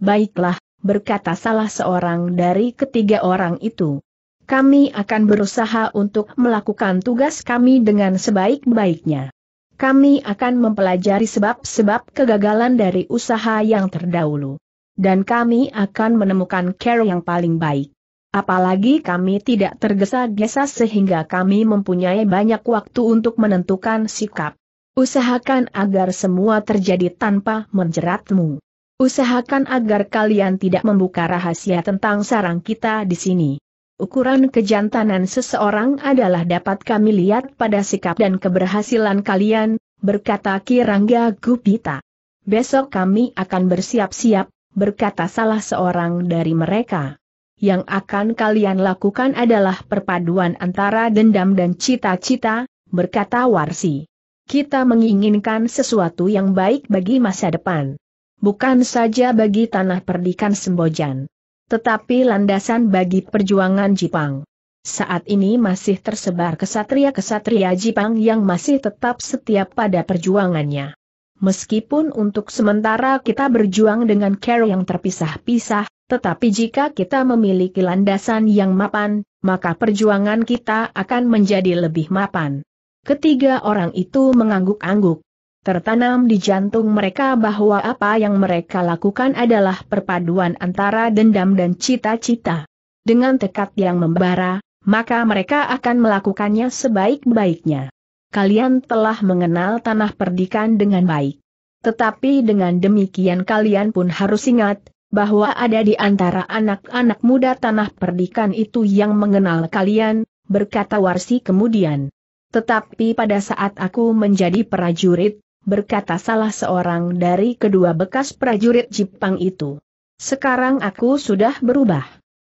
Baiklah, berkata salah seorang dari ketiga orang itu. Kami akan berusaha untuk melakukan tugas kami dengan sebaik-baiknya. Kami akan mempelajari sebab-sebab kegagalan dari usaha yang terdahulu. Dan kami akan menemukan care yang paling baik. Apalagi kami tidak tergesa-gesa sehingga kami mempunyai banyak waktu untuk menentukan sikap. Usahakan agar semua terjadi tanpa menjeratmu. Usahakan agar kalian tidak membuka rahasia tentang sarang kita di sini. Ukuran kejantanan seseorang adalah dapat kami lihat pada sikap dan keberhasilan kalian, berkata Kirangga Gupita. Besok kami akan bersiap-siap, berkata salah seorang dari mereka. Yang akan kalian lakukan adalah perpaduan antara dendam dan cita-cita, berkata Warsi. Kita menginginkan sesuatu yang baik bagi masa depan bukan saja bagi tanah perdikan Sembojan, tetapi landasan bagi perjuangan Jipang. Saat ini masih tersebar kesatria-kesatria Jipang yang masih tetap setia pada perjuangannya. Meskipun untuk sementara kita berjuang dengan care yang terpisah-pisah, tetapi jika kita memiliki landasan yang mapan, maka perjuangan kita akan menjadi lebih mapan. Ketiga orang itu mengangguk-angguk. Tertanam di jantung mereka bahwa apa yang mereka lakukan adalah perpaduan antara dendam dan cita-cita. Dengan tekad yang membara, maka mereka akan melakukannya sebaik-baiknya. Kalian telah mengenal tanah perdikan dengan baik. Tetapi dengan demikian kalian pun harus ingat, bahwa ada di antara anak-anak muda tanah perdikan itu yang mengenal kalian, berkata Warsi kemudian. Tetapi pada saat aku menjadi prajurit, berkata salah seorang dari kedua bekas prajurit Jepang itu. Sekarang aku sudah berubah.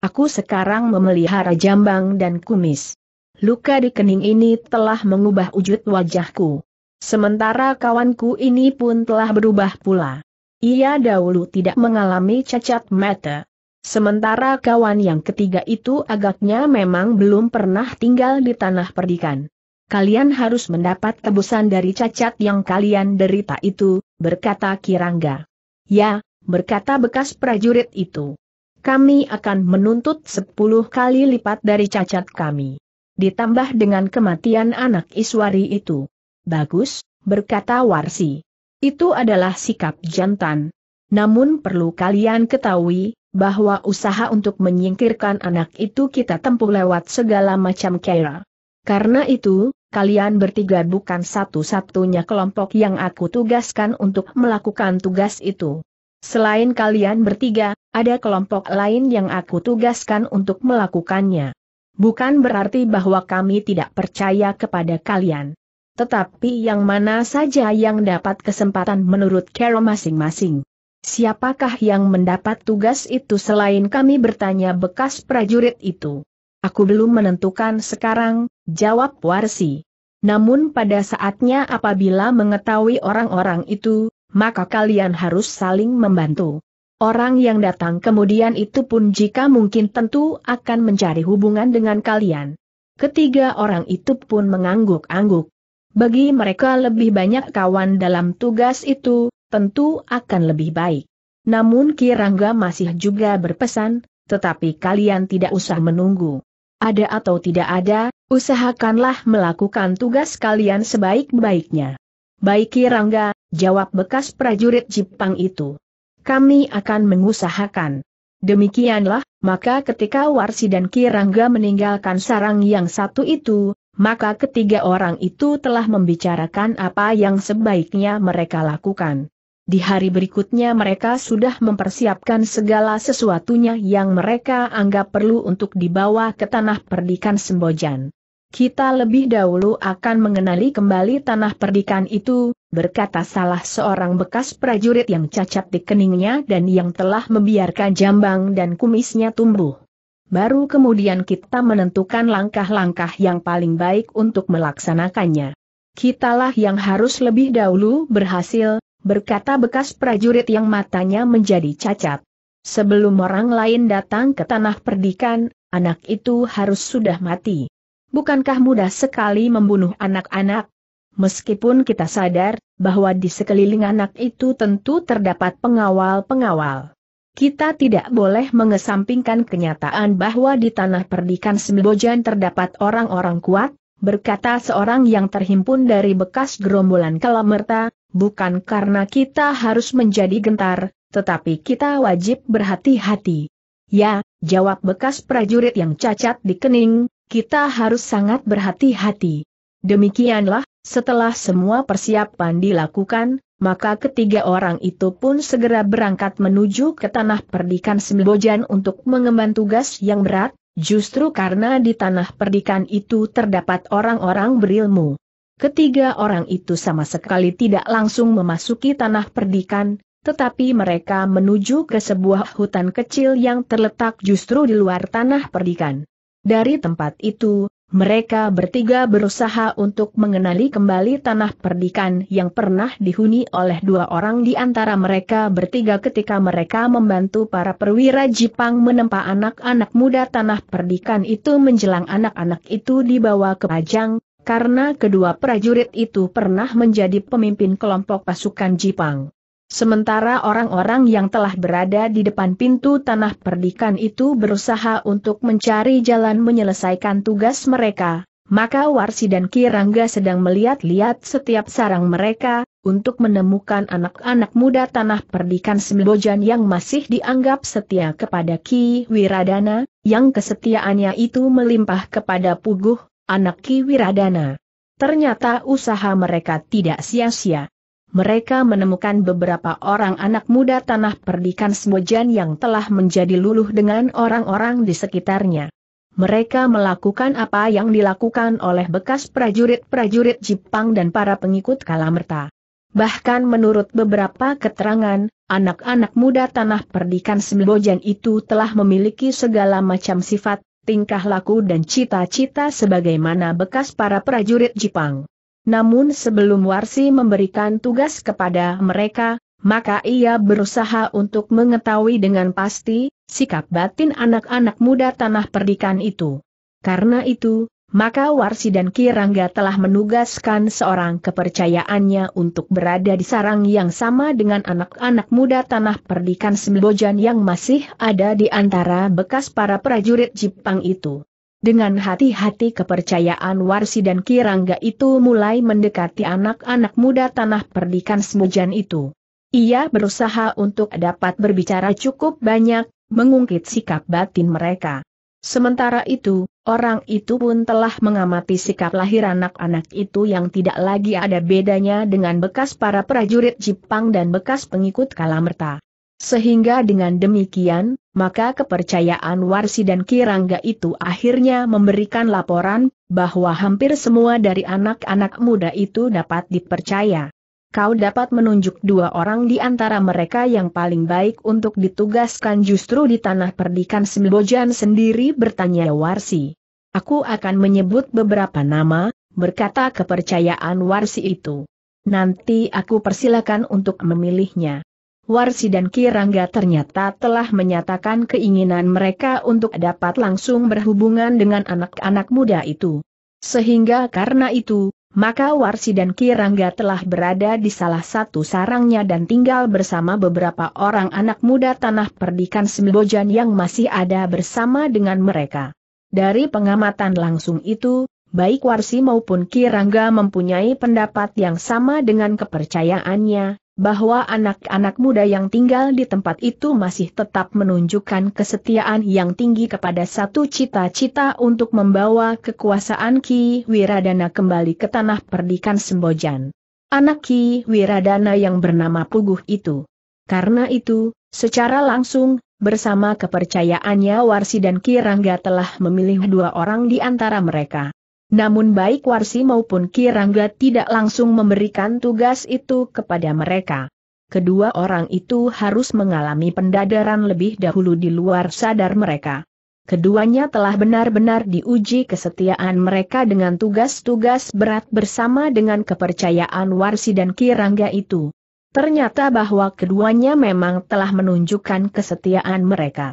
Aku sekarang memelihara jambang dan kumis. Luka di kening ini telah mengubah wujud wajahku. Sementara kawanku ini pun telah berubah pula. Ia dahulu tidak mengalami cacat mata. Sementara kawan yang ketiga itu agaknya memang belum pernah tinggal di tanah perdikan kalian harus mendapat tebusan dari cacat yang kalian derita itu, berkata Kirangga. Ya, berkata bekas prajurit itu. Kami akan menuntut sepuluh kali lipat dari cacat kami. Ditambah dengan kematian anak Iswari itu. Bagus, berkata Warsi. Itu adalah sikap jantan. Namun perlu kalian ketahui, bahwa usaha untuk menyingkirkan anak itu kita tempuh lewat segala macam cara. Karena itu, kalian bertiga bukan satu-satunya kelompok yang aku tugaskan untuk melakukan tugas itu. Selain kalian bertiga, ada kelompok lain yang aku tugaskan untuk melakukannya. Bukan berarti bahwa kami tidak percaya kepada kalian. Tetapi yang mana saja yang dapat kesempatan menurut Kero masing-masing. Siapakah yang mendapat tugas itu selain kami bertanya bekas prajurit itu? Aku belum menentukan sekarang, jawab Warsi. Namun pada saatnya apabila mengetahui orang-orang itu, maka kalian harus saling membantu. Orang yang datang kemudian itu pun jika mungkin tentu akan mencari hubungan dengan kalian. Ketiga orang itu pun mengangguk-angguk. Bagi mereka lebih banyak kawan dalam tugas itu, tentu akan lebih baik. Namun Kirangga masih juga berpesan, tetapi kalian tidak usah menunggu. Ada atau tidak ada, Usahakanlah melakukan tugas kalian sebaik-baiknya. baik Rangga, jawab bekas prajurit Jepang itu. Kami akan mengusahakan. Demikianlah, maka ketika Warsi dan Kirangga meninggalkan sarang yang satu itu, maka ketiga orang itu telah membicarakan apa yang sebaiknya mereka lakukan. Di hari berikutnya mereka sudah mempersiapkan segala sesuatunya yang mereka anggap perlu untuk dibawa ke tanah perdikan Sembojan. Kita lebih dahulu akan mengenali kembali tanah perdikan itu, berkata salah seorang bekas prajurit yang cacat di keningnya dan yang telah membiarkan jambang dan kumisnya tumbuh. Baru kemudian kita menentukan langkah-langkah yang paling baik untuk melaksanakannya. Kitalah yang harus lebih dahulu berhasil, berkata bekas prajurit yang matanya menjadi cacat. Sebelum orang lain datang ke tanah perdikan, anak itu harus sudah mati. Bukankah mudah sekali membunuh anak-anak? Meskipun kita sadar bahwa di sekeliling anak itu tentu terdapat pengawal-pengawal. Kita tidak boleh mengesampingkan kenyataan bahwa di tanah perdikan Sembojan terdapat orang-orang kuat, berkata seorang yang terhimpun dari bekas gerombolan Kalamerta, bukan karena kita harus menjadi gentar, tetapi kita wajib berhati-hati. Ya, jawab bekas prajurit yang cacat di kening, kita harus sangat berhati-hati. Demikianlah, setelah semua persiapan dilakukan, maka ketiga orang itu pun segera berangkat menuju ke tanah perdikan Sembojan untuk mengemban tugas yang berat, justru karena di tanah perdikan itu terdapat orang-orang berilmu. Ketiga orang itu sama sekali tidak langsung memasuki tanah perdikan, tetapi mereka menuju ke sebuah hutan kecil yang terletak justru di luar tanah perdikan. Dari tempat itu, mereka bertiga berusaha untuk mengenali kembali tanah perdikan yang pernah dihuni oleh dua orang di antara mereka bertiga ketika mereka membantu para perwira Jepang menempa anak-anak muda tanah perdikan itu menjelang anak-anak itu dibawa ke Pajang, karena kedua prajurit itu pernah menjadi pemimpin kelompok pasukan Jepang. Sementara orang-orang yang telah berada di depan pintu tanah perdikan itu berusaha untuk mencari jalan menyelesaikan tugas mereka, maka Warsi dan Kirangga sedang melihat-lihat setiap sarang mereka, untuk menemukan anak-anak muda tanah perdikan Sembojan yang masih dianggap setia kepada Ki Wiradana, yang kesetiaannya itu melimpah kepada Puguh, anak Ki Wiradana. Ternyata usaha mereka tidak sia-sia mereka menemukan beberapa orang anak muda tanah perdikan Semojan yang telah menjadi luluh dengan orang-orang di sekitarnya. Mereka melakukan apa yang dilakukan oleh bekas prajurit-prajurit Jepang dan para pengikut Kalamerta. Bahkan menurut beberapa keterangan, anak-anak muda tanah perdikan Semojan itu telah memiliki segala macam sifat, tingkah laku dan cita-cita sebagaimana bekas para prajurit Jepang. Namun sebelum Warsi memberikan tugas kepada mereka, maka ia berusaha untuk mengetahui dengan pasti, sikap batin anak-anak muda tanah perdikan itu. Karena itu, maka Warsi dan Kirangga telah menugaskan seorang kepercayaannya untuk berada di sarang yang sama dengan anak-anak muda tanah perdikan Sembojan yang masih ada di antara bekas para prajurit Jepang itu. Dengan hati-hati kepercayaan Warsi dan Kirangga itu mulai mendekati anak-anak muda tanah perdikan Semujan itu. Ia berusaha untuk dapat berbicara cukup banyak, mengungkit sikap batin mereka. Sementara itu, orang itu pun telah mengamati sikap lahir anak-anak itu yang tidak lagi ada bedanya dengan bekas para prajurit Jepang dan bekas pengikut Kalamerta. Sehingga dengan demikian, maka kepercayaan Warsi dan Kirangga itu akhirnya memberikan laporan, bahwa hampir semua dari anak-anak muda itu dapat dipercaya. Kau dapat menunjuk dua orang di antara mereka yang paling baik untuk ditugaskan justru di tanah perdikan Sembojan sendiri bertanya Warsi. Aku akan menyebut beberapa nama, berkata kepercayaan Warsi itu. Nanti aku persilakan untuk memilihnya. Warsi dan Kirangga ternyata telah menyatakan keinginan mereka untuk dapat langsung berhubungan dengan anak-anak muda itu. Sehingga karena itu, maka Warsi dan Kirangga telah berada di salah satu sarangnya dan tinggal bersama beberapa orang anak muda tanah perdikan Sembojan yang masih ada bersama dengan mereka. Dari pengamatan langsung itu, baik Warsi maupun Kirangga mempunyai pendapat yang sama dengan kepercayaannya, bahwa anak-anak muda yang tinggal di tempat itu masih tetap menunjukkan kesetiaan yang tinggi kepada satu cita-cita untuk membawa kekuasaan Ki Wiradana kembali ke tanah perdikan Sembojan. Anak Ki Wiradana yang bernama Puguh itu. Karena itu, secara langsung, bersama kepercayaannya Warsi dan Kirangga telah memilih dua orang di antara mereka. Namun baik Warsi maupun Kirangga tidak langsung memberikan tugas itu kepada mereka. Kedua orang itu harus mengalami pendadaran lebih dahulu di luar sadar mereka. Keduanya telah benar-benar diuji kesetiaan mereka dengan tugas-tugas berat bersama dengan kepercayaan Warsi dan Kirangga itu. Ternyata bahwa keduanya memang telah menunjukkan kesetiaan mereka.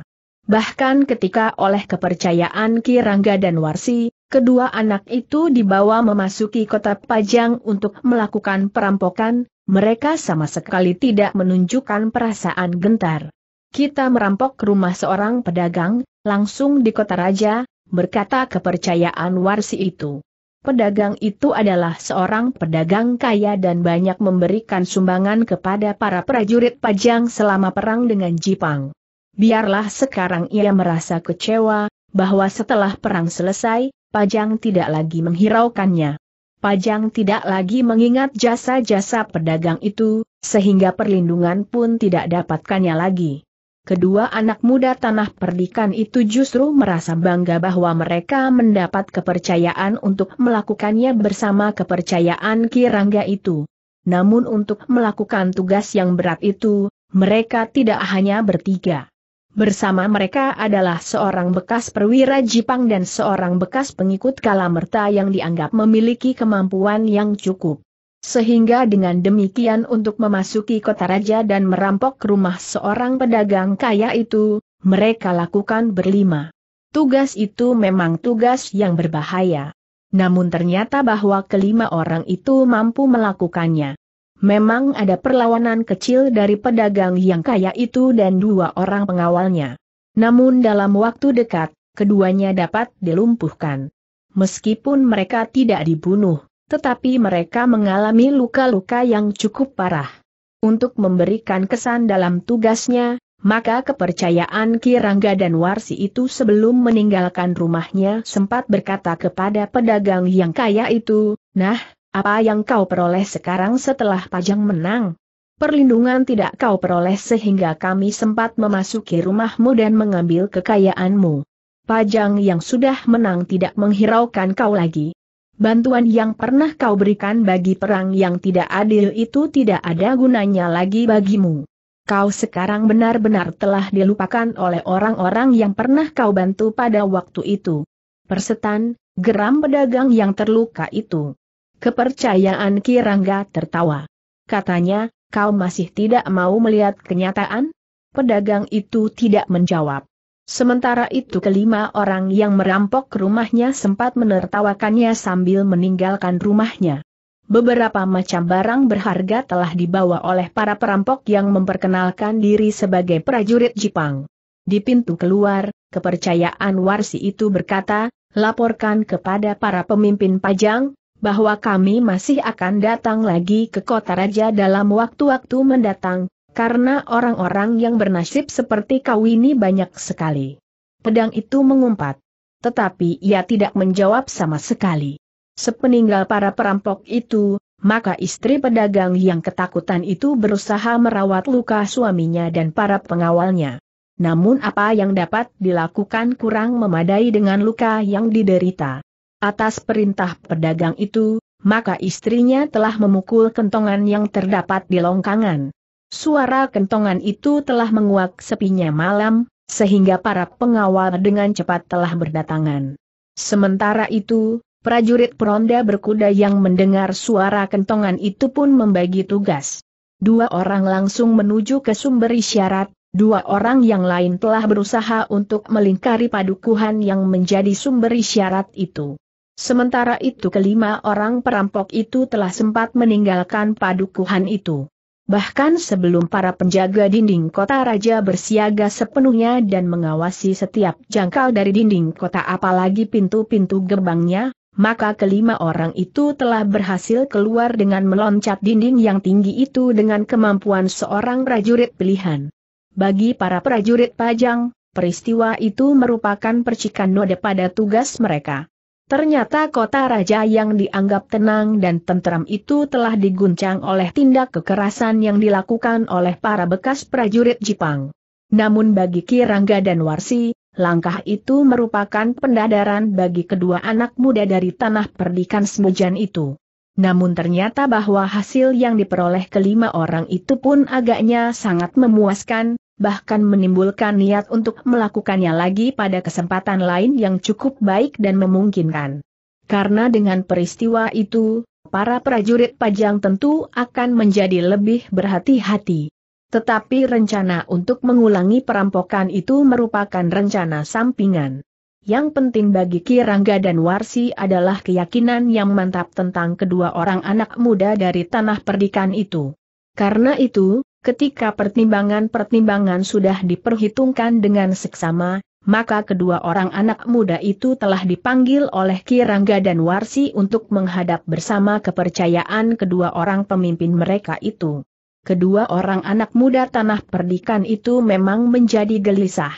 Bahkan ketika oleh kepercayaan Kirangga dan Warsi, kedua anak itu dibawa memasuki kota Pajang untuk melakukan perampokan, mereka sama sekali tidak menunjukkan perasaan gentar. Kita merampok rumah seorang pedagang, langsung di kota raja, berkata kepercayaan Warsi itu. Pedagang itu adalah seorang pedagang kaya dan banyak memberikan sumbangan kepada para prajurit Pajang selama perang dengan Jipang. Biarlah sekarang ia merasa kecewa, bahwa setelah perang selesai, Pajang tidak lagi menghiraukannya. Pajang tidak lagi mengingat jasa-jasa pedagang itu, sehingga perlindungan pun tidak dapatkannya lagi. Kedua anak muda tanah perdikan itu justru merasa bangga bahwa mereka mendapat kepercayaan untuk melakukannya bersama kepercayaan Kirangga itu. Namun untuk melakukan tugas yang berat itu, mereka tidak hanya bertiga. Bersama mereka adalah seorang bekas perwira Jipang dan seorang bekas pengikut Kalamerta yang dianggap memiliki kemampuan yang cukup. Sehingga dengan demikian untuk memasuki kota raja dan merampok rumah seorang pedagang kaya itu, mereka lakukan berlima. Tugas itu memang tugas yang berbahaya. Namun ternyata bahwa kelima orang itu mampu melakukannya. Memang ada perlawanan kecil dari pedagang yang kaya itu dan dua orang pengawalnya. Namun dalam waktu dekat, keduanya dapat dilumpuhkan. Meskipun mereka tidak dibunuh, tetapi mereka mengalami luka-luka yang cukup parah. Untuk memberikan kesan dalam tugasnya, maka kepercayaan Kirangga dan Warsi itu sebelum meninggalkan rumahnya sempat berkata kepada pedagang yang kaya itu, Nah, apa yang kau peroleh sekarang setelah Pajang menang? Perlindungan tidak kau peroleh sehingga kami sempat memasuki rumahmu dan mengambil kekayaanmu. Pajang yang sudah menang tidak menghiraukan kau lagi. Bantuan yang pernah kau berikan bagi perang yang tidak adil itu tidak ada gunanya lagi bagimu. Kau sekarang benar-benar telah dilupakan oleh orang-orang yang pernah kau bantu pada waktu itu. Persetan, geram pedagang yang terluka itu. Kepercayaan Kirangga tertawa. Katanya, kau masih tidak mau melihat kenyataan? Pedagang itu tidak menjawab. Sementara itu kelima orang yang merampok rumahnya sempat menertawakannya sambil meninggalkan rumahnya. Beberapa macam barang berharga telah dibawa oleh para perampok yang memperkenalkan diri sebagai prajurit Jepang. Di pintu keluar, kepercayaan Warsi itu berkata, laporkan kepada para pemimpin pajang, bahwa kami masih akan datang lagi ke kota raja dalam waktu-waktu mendatang, karena orang-orang yang bernasib seperti kau ini banyak sekali. Pedang itu mengumpat. Tetapi ia tidak menjawab sama sekali. Sepeninggal para perampok itu, maka istri pedagang yang ketakutan itu berusaha merawat luka suaminya dan para pengawalnya. Namun apa yang dapat dilakukan kurang memadai dengan luka yang diderita. Atas perintah pedagang itu, maka istrinya telah memukul kentongan yang terdapat di longkangan. Suara kentongan itu telah menguak sepinya malam, sehingga para pengawal dengan cepat telah berdatangan. Sementara itu, prajurit peronda berkuda yang mendengar suara kentongan itu pun membagi tugas. Dua orang langsung menuju ke sumber isyarat, Dua orang yang lain telah berusaha untuk melingkari padukuhan yang menjadi sumber isyarat itu. Sementara itu kelima orang perampok itu telah sempat meninggalkan padukuhan itu. Bahkan sebelum para penjaga dinding kota raja bersiaga sepenuhnya dan mengawasi setiap jangkal dari dinding kota apalagi pintu-pintu gerbangnya, maka kelima orang itu telah berhasil keluar dengan meloncat dinding yang tinggi itu dengan kemampuan seorang prajurit pilihan. Bagi para prajurit pajang, peristiwa itu merupakan percikan noda pada tugas mereka. Ternyata kota raja yang dianggap tenang dan tentram itu telah diguncang oleh tindak kekerasan yang dilakukan oleh para bekas prajurit Jepang. Namun bagi Kirangga dan Warsi, langkah itu merupakan pendadaran bagi kedua anak muda dari tanah perdikan Semujan itu. Namun ternyata bahwa hasil yang diperoleh kelima orang itu pun agaknya sangat memuaskan, bahkan menimbulkan niat untuk melakukannya lagi pada kesempatan lain yang cukup baik dan memungkinkan. Karena dengan peristiwa itu, para prajurit pajang tentu akan menjadi lebih berhati-hati. Tetapi rencana untuk mengulangi perampokan itu merupakan rencana sampingan. Yang penting bagi Kirangga dan Warsi adalah keyakinan yang mantap tentang kedua orang anak muda dari tanah perdikan itu. Karena itu, Ketika pertimbangan-pertimbangan sudah diperhitungkan dengan seksama, maka kedua orang anak muda itu telah dipanggil oleh Kirangga dan Warsi untuk menghadap bersama kepercayaan kedua orang pemimpin mereka itu. Kedua orang anak muda tanah perdikan itu memang menjadi gelisah.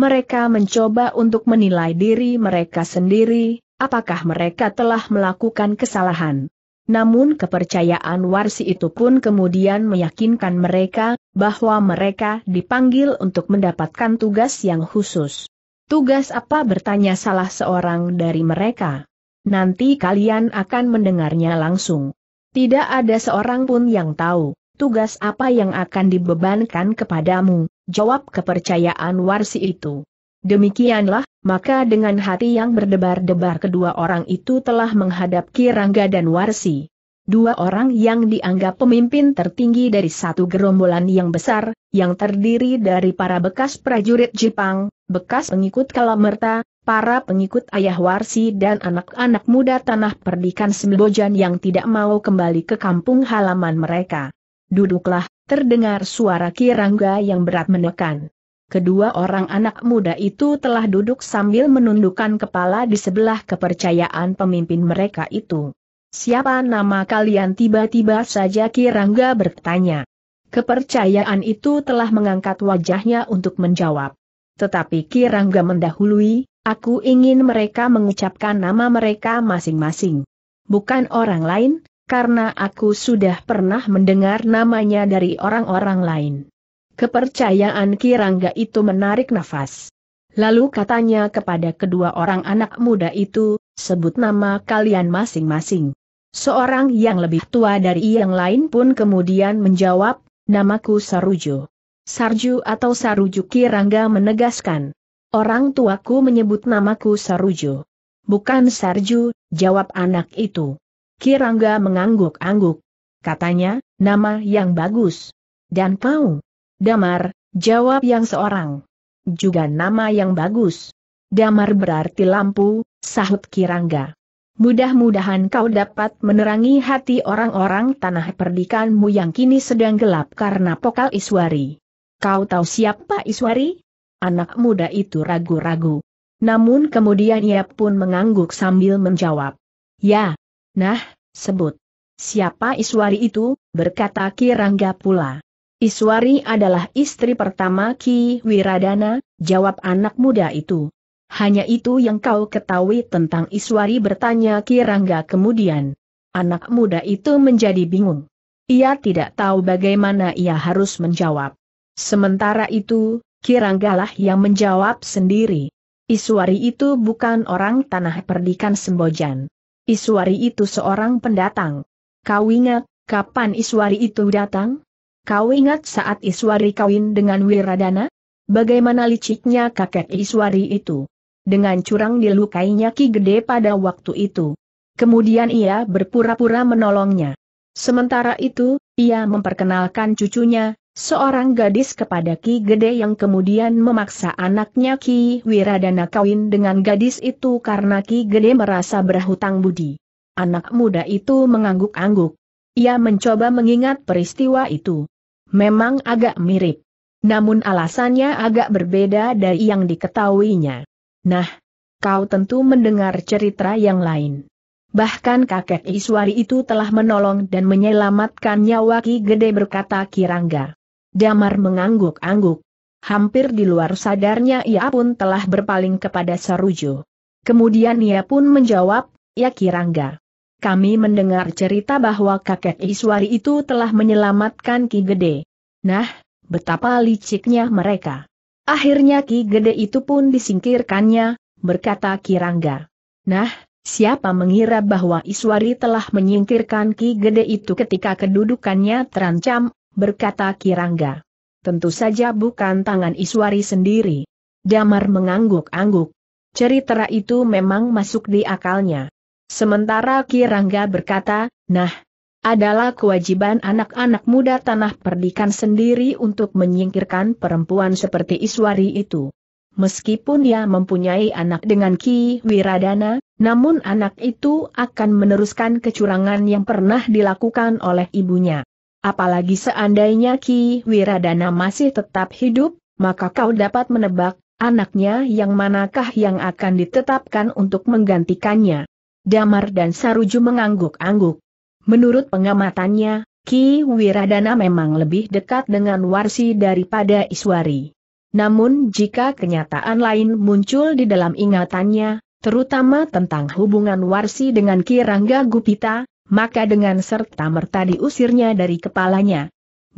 Mereka mencoba untuk menilai diri mereka sendiri, apakah mereka telah melakukan kesalahan. Namun kepercayaan warsi itu pun kemudian meyakinkan mereka, bahwa mereka dipanggil untuk mendapatkan tugas yang khusus. Tugas apa bertanya salah seorang dari mereka? Nanti kalian akan mendengarnya langsung. Tidak ada seorang pun yang tahu, tugas apa yang akan dibebankan kepadamu, jawab kepercayaan warsi itu. Demikianlah, maka dengan hati yang berdebar-debar kedua orang itu telah menghadap Kirangga dan Warsi. Dua orang yang dianggap pemimpin tertinggi dari satu gerombolan yang besar, yang terdiri dari para bekas prajurit Jepang, bekas pengikut Kalamerta, para pengikut Ayah Warsi dan anak-anak muda tanah perdikan Sembojan yang tidak mau kembali ke kampung halaman mereka. Duduklah, terdengar suara Kirangga yang berat menekan kedua orang anak muda itu telah duduk sambil menundukkan kepala di sebelah kepercayaan pemimpin mereka itu. Siapa nama kalian tiba-tiba saja Kirangga bertanya. Kepercayaan itu telah mengangkat wajahnya untuk menjawab. Tetapi Kirangga mendahului, aku ingin mereka mengucapkan nama mereka masing-masing. Bukan orang lain, karena aku sudah pernah mendengar namanya dari orang-orang lain. Kepercayaan Kirangga itu menarik nafas. Lalu katanya kepada kedua orang anak muda itu, sebut nama kalian masing-masing. Seorang yang lebih tua dari yang lain pun kemudian menjawab, namaku Sarujo. Sarju atau Saruju Kirangga menegaskan. Orang tuaku menyebut namaku Sarujo. Bukan Sarju, jawab anak itu. Kirangga mengangguk-angguk. Katanya, nama yang bagus. Dan kau? Damar, jawab yang seorang. Juga nama yang bagus. Damar berarti lampu, sahut Kirangga. Mudah-mudahan kau dapat menerangi hati orang-orang tanah perdikanmu yang kini sedang gelap karena pokal Iswari. Kau tahu siapa Iswari? Anak muda itu ragu-ragu. Namun kemudian ia pun mengangguk sambil menjawab. Ya. Nah, sebut. Siapa Iswari itu, berkata Kirangga pula. Iswari adalah istri pertama Ki Wiradana, jawab anak muda itu. Hanya itu yang kau ketahui tentang Iswari bertanya Ki Rangga kemudian. Anak muda itu menjadi bingung. Ia tidak tahu bagaimana ia harus menjawab. Sementara itu, Ki Ranggalah yang menjawab sendiri. Iswari itu bukan orang tanah perdikan Sembojan. Iswari itu seorang pendatang. Kau ingat, kapan Iswari itu datang? Kau ingat saat Iswari kawin dengan Wiradana? Bagaimana liciknya kakek Iswari itu? Dengan curang dilukainya Ki Gede pada waktu itu. Kemudian ia berpura-pura menolongnya. Sementara itu, ia memperkenalkan cucunya, seorang gadis kepada Ki Gede yang kemudian memaksa anaknya Ki Wiradana kawin dengan gadis itu karena Ki Gede merasa berhutang budi. Anak muda itu mengangguk-angguk. Ia mencoba mengingat peristiwa itu memang agak mirip. Namun alasannya agak berbeda dari yang diketahuinya. Nah, kau tentu mendengar cerita yang lain. Bahkan kakek Iswari itu telah menolong dan menyelamatkan nyawa Ki Gede berkata Kirangga. Damar mengangguk-angguk. Hampir di luar sadarnya ia pun telah berpaling kepada Sarujo. Kemudian ia pun menjawab, ya Kirangga kami mendengar cerita bahwa kakek Iswari itu telah menyelamatkan Ki Gede. Nah, betapa liciknya mereka. Akhirnya Ki Gede itu pun disingkirkannya, berkata Kirangga. Nah, siapa mengira bahwa Iswari telah menyingkirkan Ki Gede itu ketika kedudukannya terancam, berkata Kirangga. Tentu saja bukan tangan Iswari sendiri. Damar mengangguk-angguk. Ceritera itu memang masuk di akalnya. Sementara Ki Rangga berkata, nah, adalah kewajiban anak-anak muda tanah perdikan sendiri untuk menyingkirkan perempuan seperti Iswari itu. Meskipun ia mempunyai anak dengan Ki Wiradana, namun anak itu akan meneruskan kecurangan yang pernah dilakukan oleh ibunya. Apalagi seandainya Ki Wiradana masih tetap hidup, maka kau dapat menebak, anaknya yang manakah yang akan ditetapkan untuk menggantikannya. Damar dan Saruju mengangguk-angguk. Menurut pengamatannya, Ki Wiradana memang lebih dekat dengan Warsi daripada Iswari. Namun jika kenyataan lain muncul di dalam ingatannya, terutama tentang hubungan Warsi dengan Ki Rangga Gupita, maka dengan serta-merta diusirnya dari kepalanya.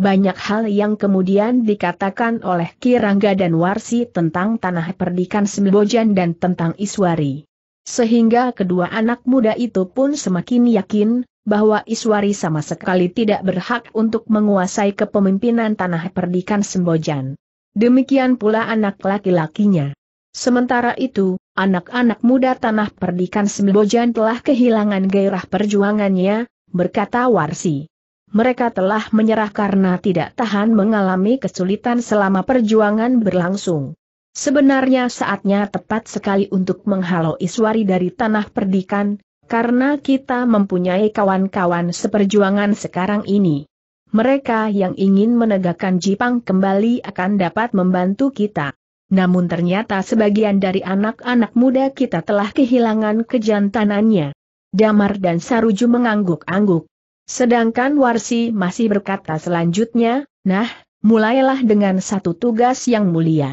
Banyak hal yang kemudian dikatakan oleh Ki Rangga dan Warsi tentang tanah perdikan Sembojan dan tentang Iswari. Sehingga kedua anak muda itu pun semakin yakin, bahwa Iswari sama sekali tidak berhak untuk menguasai kepemimpinan tanah perdikan Sembojan. Demikian pula anak laki-lakinya. Sementara itu, anak-anak muda tanah perdikan Sembojan telah kehilangan gairah perjuangannya, berkata Warsi. Mereka telah menyerah karena tidak tahan mengalami kesulitan selama perjuangan berlangsung. Sebenarnya saatnya tepat sekali untuk menghalau Iswari dari tanah perdikan, karena kita mempunyai kawan-kawan seperjuangan sekarang ini. Mereka yang ingin menegakkan Jipang kembali akan dapat membantu kita. Namun ternyata sebagian dari anak-anak muda kita telah kehilangan kejantanannya. Damar dan Saruju mengangguk-angguk. Sedangkan Warsi masih berkata selanjutnya, nah, mulailah dengan satu tugas yang mulia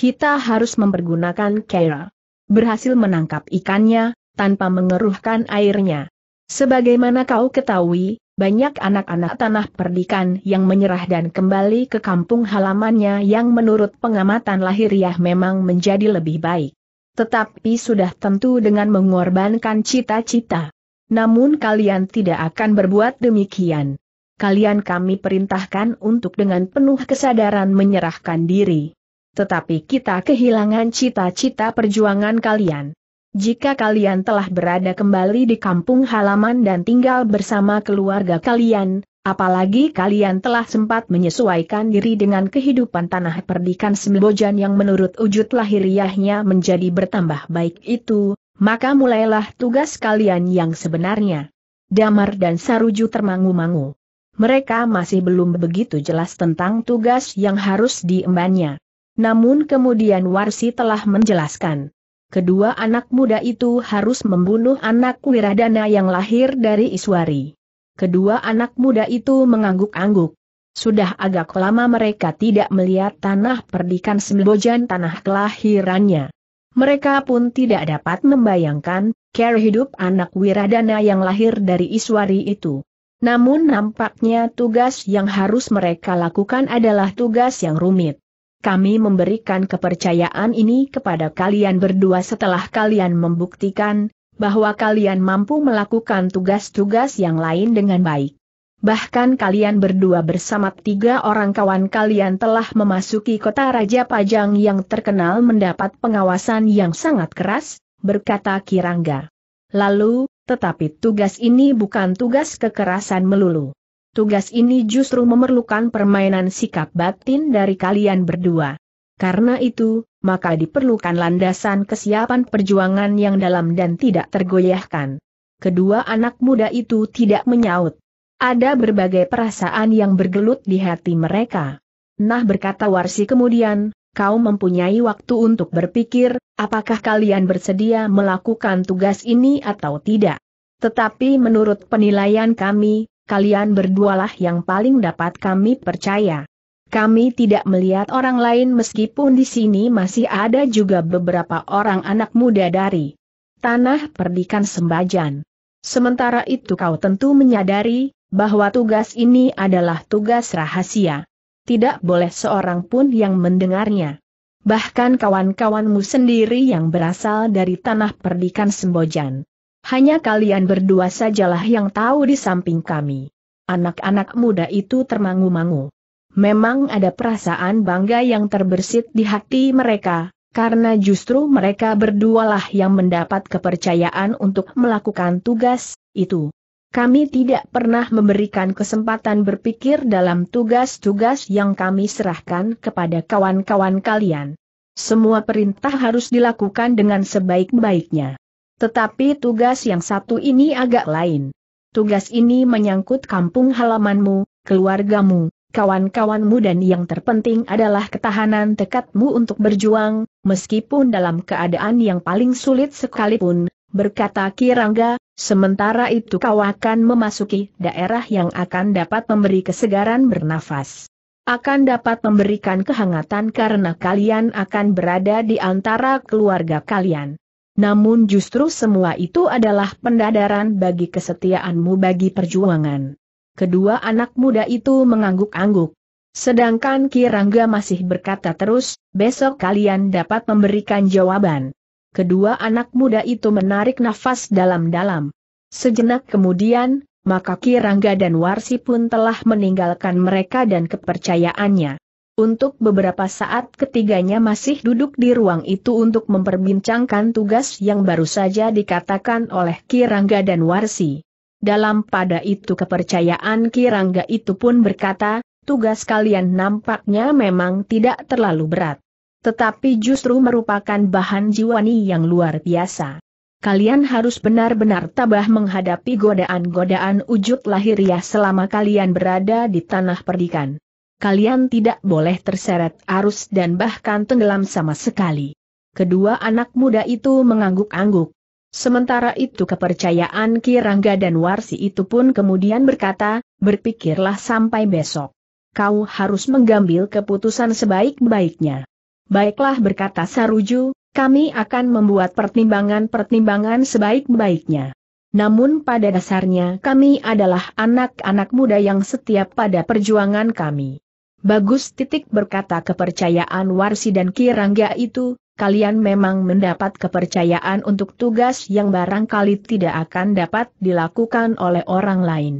kita harus mempergunakan Kera. Berhasil menangkap ikannya, tanpa mengeruhkan airnya. Sebagaimana kau ketahui, banyak anak-anak tanah perdikan yang menyerah dan kembali ke kampung halamannya yang menurut pengamatan lahiriah memang menjadi lebih baik. Tetapi sudah tentu dengan mengorbankan cita-cita. Namun kalian tidak akan berbuat demikian. Kalian kami perintahkan untuk dengan penuh kesadaran menyerahkan diri. Tetapi kita kehilangan cita-cita perjuangan kalian. Jika kalian telah berada kembali di kampung halaman dan tinggal bersama keluarga kalian, apalagi kalian telah sempat menyesuaikan diri dengan kehidupan tanah perdikan Sembojan yang menurut wujud lahiriahnya menjadi bertambah baik itu, maka mulailah tugas kalian yang sebenarnya. Damar dan Saruju termangu-mangu. Mereka masih belum begitu jelas tentang tugas yang harus diembannya. Namun kemudian Warsi telah menjelaskan. Kedua anak muda itu harus membunuh anak Wiradana yang lahir dari Iswari. Kedua anak muda itu mengangguk-angguk. Sudah agak lama mereka tidak melihat tanah perdikan sembojan tanah kelahirannya. Mereka pun tidak dapat membayangkan, care hidup anak Wiradana yang lahir dari Iswari itu. Namun nampaknya tugas yang harus mereka lakukan adalah tugas yang rumit kami memberikan kepercayaan ini kepada kalian berdua setelah kalian membuktikan bahwa kalian mampu melakukan tugas-tugas yang lain dengan baik. Bahkan kalian berdua bersama tiga orang kawan kalian telah memasuki kota Raja Pajang yang terkenal mendapat pengawasan yang sangat keras, berkata Kirangga. Lalu, tetapi tugas ini bukan tugas kekerasan melulu tugas ini justru memerlukan permainan sikap batin dari kalian berdua. Karena itu, maka diperlukan landasan kesiapan perjuangan yang dalam dan tidak tergoyahkan. Kedua anak muda itu tidak menyaut. Ada berbagai perasaan yang bergelut di hati mereka. Nah berkata Warsi kemudian, kau mempunyai waktu untuk berpikir, apakah kalian bersedia melakukan tugas ini atau tidak. Tetapi menurut penilaian kami, kalian berdualah yang paling dapat kami percaya. Kami tidak melihat orang lain meskipun di sini masih ada juga beberapa orang anak muda dari tanah perdikan sembajan. Sementara itu kau tentu menyadari, bahwa tugas ini adalah tugas rahasia. Tidak boleh seorang pun yang mendengarnya. Bahkan kawan-kawanmu sendiri yang berasal dari tanah perdikan Sembojan. Hanya kalian berdua sajalah yang tahu di samping kami. Anak-anak muda itu termangu-mangu. Memang ada perasaan bangga yang terbersit di hati mereka, karena justru mereka berdualah yang mendapat kepercayaan untuk melakukan tugas itu. Kami tidak pernah memberikan kesempatan berpikir dalam tugas-tugas yang kami serahkan kepada kawan-kawan kalian. Semua perintah harus dilakukan dengan sebaik-baiknya. Tetapi tugas yang satu ini agak lain. Tugas ini menyangkut kampung halamanmu, keluargamu, kawan-kawanmu dan yang terpenting adalah ketahanan tekadmu untuk berjuang, meskipun dalam keadaan yang paling sulit sekalipun, berkata Kirangga, sementara itu kau akan memasuki daerah yang akan dapat memberi kesegaran bernafas. Akan dapat memberikan kehangatan karena kalian akan berada di antara keluarga kalian. Namun justru semua itu adalah pendadaran bagi kesetiaanmu bagi perjuangan. Kedua anak muda itu mengangguk-angguk. Sedangkan Kirangga masih berkata terus, besok kalian dapat memberikan jawaban. Kedua anak muda itu menarik nafas dalam-dalam. Sejenak kemudian, maka Kirangga dan Warsi pun telah meninggalkan mereka dan kepercayaannya. Untuk beberapa saat ketiganya masih duduk di ruang itu untuk memperbincangkan tugas yang baru saja dikatakan oleh Kirangga dan Warsi. Dalam pada itu kepercayaan Kirangga itu pun berkata, tugas kalian nampaknya memang tidak terlalu berat. Tetapi justru merupakan bahan jiwani yang luar biasa. Kalian harus benar-benar tabah menghadapi godaan-godaan wujud lahiriah selama kalian berada di tanah perdikan kalian tidak boleh terseret arus dan bahkan tenggelam sama sekali. Kedua anak muda itu mengangguk-angguk. Sementara itu kepercayaan Kirangga dan Warsi itu pun kemudian berkata, berpikirlah sampai besok. Kau harus mengambil keputusan sebaik-baiknya. Baiklah berkata Saruju, kami akan membuat pertimbangan-pertimbangan sebaik-baiknya. Namun pada dasarnya kami adalah anak-anak muda yang setia pada perjuangan kami. Bagus titik berkata kepercayaan Warsi dan Kirangga itu, kalian memang mendapat kepercayaan untuk tugas yang barangkali tidak akan dapat dilakukan oleh orang lain.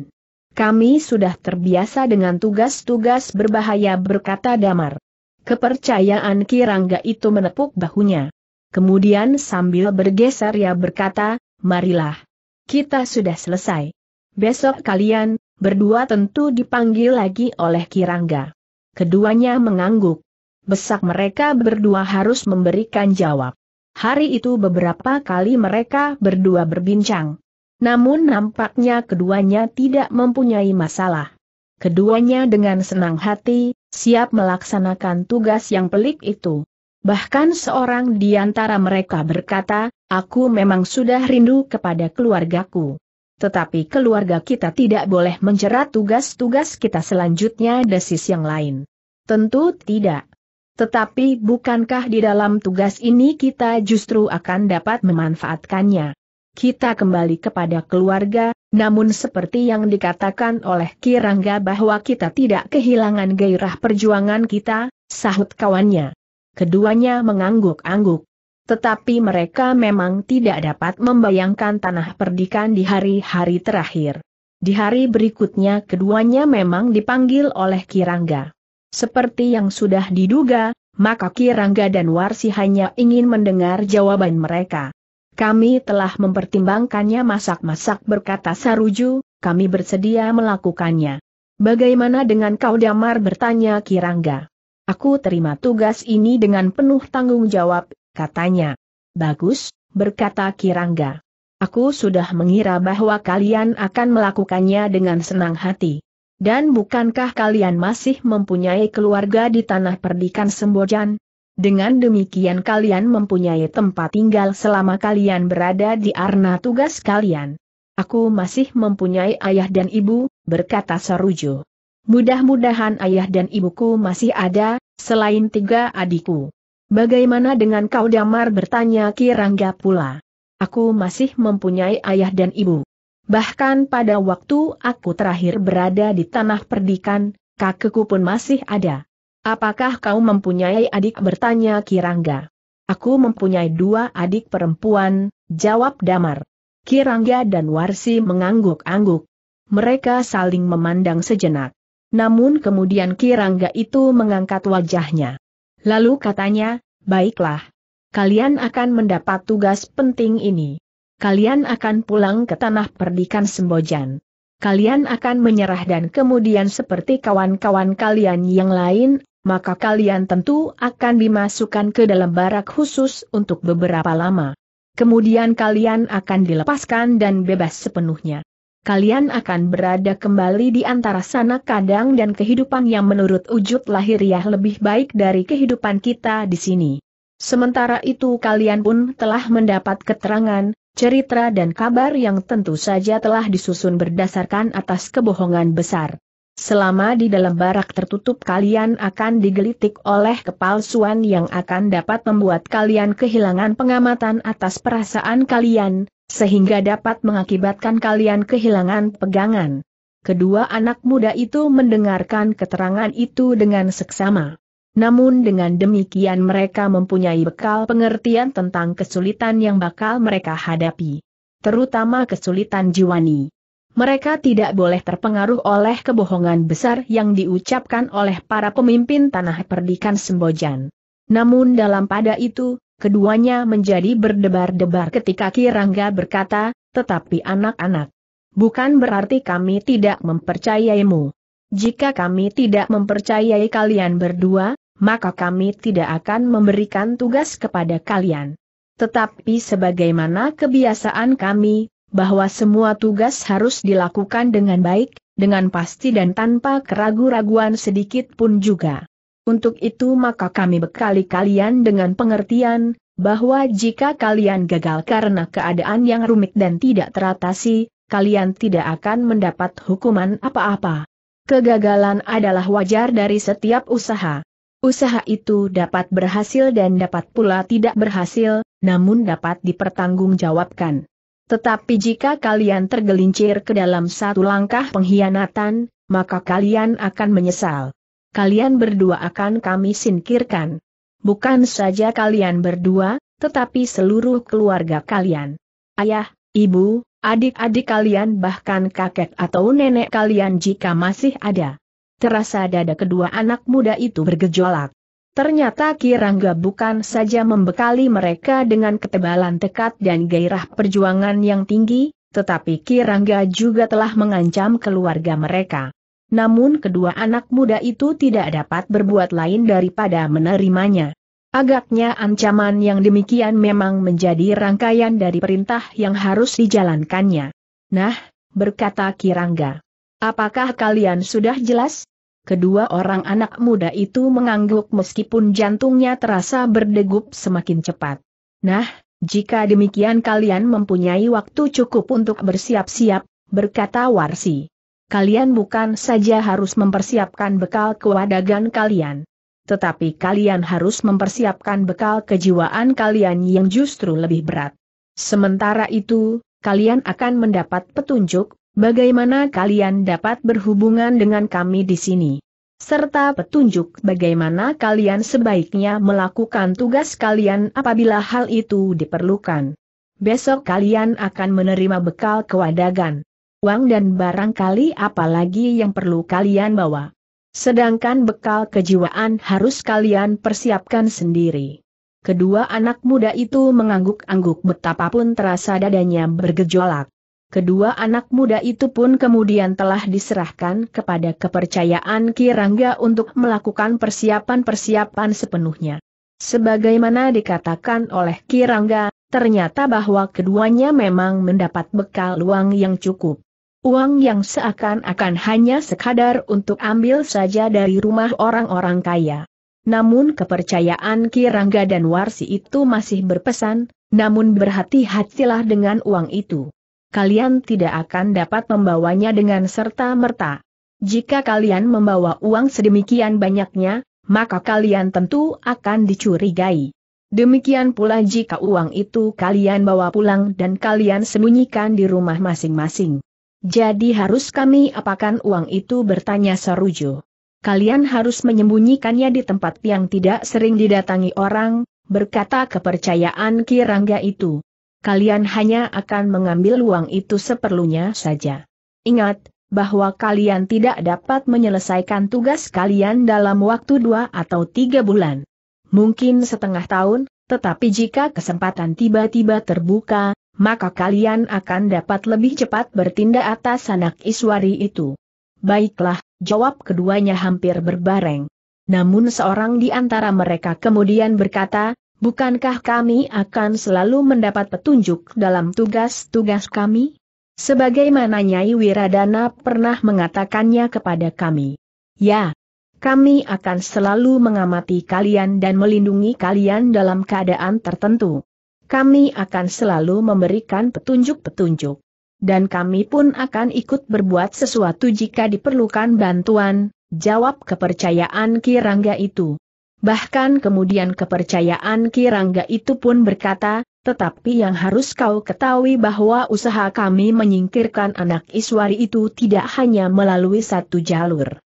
Kami sudah terbiasa dengan tugas-tugas berbahaya berkata Damar. Kepercayaan Kirangga itu menepuk bahunya. Kemudian sambil bergeser ia berkata, marilah. Kita sudah selesai. Besok kalian, berdua tentu dipanggil lagi oleh Kirangga. Keduanya mengangguk. Besak mereka berdua harus memberikan jawab. Hari itu beberapa kali mereka berdua berbincang. Namun nampaknya keduanya tidak mempunyai masalah. Keduanya dengan senang hati, siap melaksanakan tugas yang pelik itu. Bahkan seorang di antara mereka berkata, aku memang sudah rindu kepada keluargaku tetapi keluarga kita tidak boleh menjerat tugas-tugas kita selanjutnya desis yang lain. Tentu tidak. Tetapi bukankah di dalam tugas ini kita justru akan dapat memanfaatkannya? Kita kembali kepada keluarga, namun seperti yang dikatakan oleh Kirangga bahwa kita tidak kehilangan gairah perjuangan kita, sahut kawannya. Keduanya mengangguk-angguk tetapi mereka memang tidak dapat membayangkan tanah perdikan di hari-hari terakhir. Di hari berikutnya keduanya memang dipanggil oleh Kirangga. Seperti yang sudah diduga, maka Kirangga dan Warsi hanya ingin mendengar jawaban mereka. Kami telah mempertimbangkannya masak-masak berkata Saruju, kami bersedia melakukannya. Bagaimana dengan kau damar bertanya Kirangga? Aku terima tugas ini dengan penuh tanggung jawab, katanya. Bagus, berkata Kirangga. Aku sudah mengira bahwa kalian akan melakukannya dengan senang hati. Dan bukankah kalian masih mempunyai keluarga di tanah perdikan Sembojan? Dengan demikian kalian mempunyai tempat tinggal selama kalian berada di arna tugas kalian. Aku masih mempunyai ayah dan ibu, berkata Sarujo. Mudah-mudahan ayah dan ibuku masih ada, selain tiga adikku. Bagaimana dengan kau damar bertanya Kirangga pula? Aku masih mempunyai ayah dan ibu. Bahkan pada waktu aku terakhir berada di tanah perdikan, kakekku pun masih ada. Apakah kau mempunyai adik bertanya Kirangga? Aku mempunyai dua adik perempuan, jawab Damar. Kirangga dan Warsi mengangguk-angguk. Mereka saling memandang sejenak. Namun kemudian Kirangga itu mengangkat wajahnya. Lalu katanya, baiklah. Kalian akan mendapat tugas penting ini. Kalian akan pulang ke tanah perdikan Sembojan. Kalian akan menyerah dan kemudian seperti kawan-kawan kalian yang lain, maka kalian tentu akan dimasukkan ke dalam barak khusus untuk beberapa lama. Kemudian kalian akan dilepaskan dan bebas sepenuhnya kalian akan berada kembali di antara sana kadang dan kehidupan yang menurut wujud lahiriah lebih baik dari kehidupan kita di sini. Sementara itu kalian pun telah mendapat keterangan, cerita dan kabar yang tentu saja telah disusun berdasarkan atas kebohongan besar. Selama di dalam barak tertutup kalian akan digelitik oleh kepalsuan yang akan dapat membuat kalian kehilangan pengamatan atas perasaan kalian, sehingga dapat mengakibatkan kalian kehilangan pegangan. Kedua anak muda itu mendengarkan keterangan itu dengan seksama. Namun dengan demikian mereka mempunyai bekal pengertian tentang kesulitan yang bakal mereka hadapi. Terutama kesulitan jiwani. Mereka tidak boleh terpengaruh oleh kebohongan besar yang diucapkan oleh para pemimpin tanah perdikan Sembojan. Namun dalam pada itu, keduanya menjadi berdebar-debar ketika Kirangga berkata, tetapi anak-anak, bukan berarti kami tidak mempercayaimu. Jika kami tidak mempercayai kalian berdua, maka kami tidak akan memberikan tugas kepada kalian. Tetapi sebagaimana kebiasaan kami, bahwa semua tugas harus dilakukan dengan baik, dengan pasti dan tanpa keraguan raguan sedikit pun juga. Untuk itu maka kami bekali kalian dengan pengertian, bahwa jika kalian gagal karena keadaan yang rumit dan tidak teratasi, kalian tidak akan mendapat hukuman apa-apa. Kegagalan adalah wajar dari setiap usaha. Usaha itu dapat berhasil dan dapat pula tidak berhasil, namun dapat dipertanggungjawabkan. Tetapi jika kalian tergelincir ke dalam satu langkah pengkhianatan, maka kalian akan menyesal kalian berdua akan kami singkirkan. Bukan saja kalian berdua, tetapi seluruh keluarga kalian. Ayah, ibu, adik-adik kalian bahkan kakek atau nenek kalian jika masih ada. Terasa dada kedua anak muda itu bergejolak. Ternyata Kirangga bukan saja membekali mereka dengan ketebalan tekad dan gairah perjuangan yang tinggi, tetapi Kirangga juga telah mengancam keluarga mereka namun kedua anak muda itu tidak dapat berbuat lain daripada menerimanya. Agaknya ancaman yang demikian memang menjadi rangkaian dari perintah yang harus dijalankannya. Nah, berkata Kirangga. Apakah kalian sudah jelas? Kedua orang anak muda itu mengangguk meskipun jantungnya terasa berdegup semakin cepat. Nah, jika demikian kalian mempunyai waktu cukup untuk bersiap-siap, berkata Warsi kalian bukan saja harus mempersiapkan bekal kewadagan kalian. Tetapi kalian harus mempersiapkan bekal kejiwaan kalian yang justru lebih berat. Sementara itu, kalian akan mendapat petunjuk, bagaimana kalian dapat berhubungan dengan kami di sini. Serta petunjuk bagaimana kalian sebaiknya melakukan tugas kalian apabila hal itu diperlukan. Besok kalian akan menerima bekal kewadagan uang dan barangkali apalagi yang perlu kalian bawa. Sedangkan bekal kejiwaan harus kalian persiapkan sendiri. Kedua anak muda itu mengangguk-angguk betapapun terasa dadanya bergejolak. Kedua anak muda itu pun kemudian telah diserahkan kepada kepercayaan Kirangga untuk melakukan persiapan-persiapan sepenuhnya. Sebagaimana dikatakan oleh Kirangga, ternyata bahwa keduanya memang mendapat bekal uang yang cukup. Uang yang seakan-akan hanya sekadar untuk ambil saja dari rumah orang-orang kaya. Namun kepercayaan Kirangga dan Warsi itu masih berpesan, namun berhati-hatilah dengan uang itu. Kalian tidak akan dapat membawanya dengan serta-merta. Jika kalian membawa uang sedemikian banyaknya, maka kalian tentu akan dicurigai. Demikian pula jika uang itu kalian bawa pulang dan kalian sembunyikan di rumah masing-masing. Jadi harus kami apakan uang itu bertanya Sarujo. Kalian harus menyembunyikannya di tempat yang tidak sering didatangi orang, berkata kepercayaan Kirangga itu. Kalian hanya akan mengambil uang itu seperlunya saja. Ingat, bahwa kalian tidak dapat menyelesaikan tugas kalian dalam waktu dua atau tiga bulan. Mungkin setengah tahun, tetapi jika kesempatan tiba-tiba terbuka, maka kalian akan dapat lebih cepat bertindak atas anak Iswari itu. Baiklah, jawab keduanya hampir berbareng. Namun seorang di antara mereka kemudian berkata, bukankah kami akan selalu mendapat petunjuk dalam tugas-tugas kami? Sebagaimana Nyai Wiradana pernah mengatakannya kepada kami. Ya, kami akan selalu mengamati kalian dan melindungi kalian dalam keadaan tertentu kami akan selalu memberikan petunjuk-petunjuk. Dan kami pun akan ikut berbuat sesuatu jika diperlukan bantuan, jawab kepercayaan Kirangga itu. Bahkan kemudian kepercayaan Kirangga itu pun berkata, tetapi yang harus kau ketahui bahwa usaha kami menyingkirkan anak Iswari itu tidak hanya melalui satu jalur.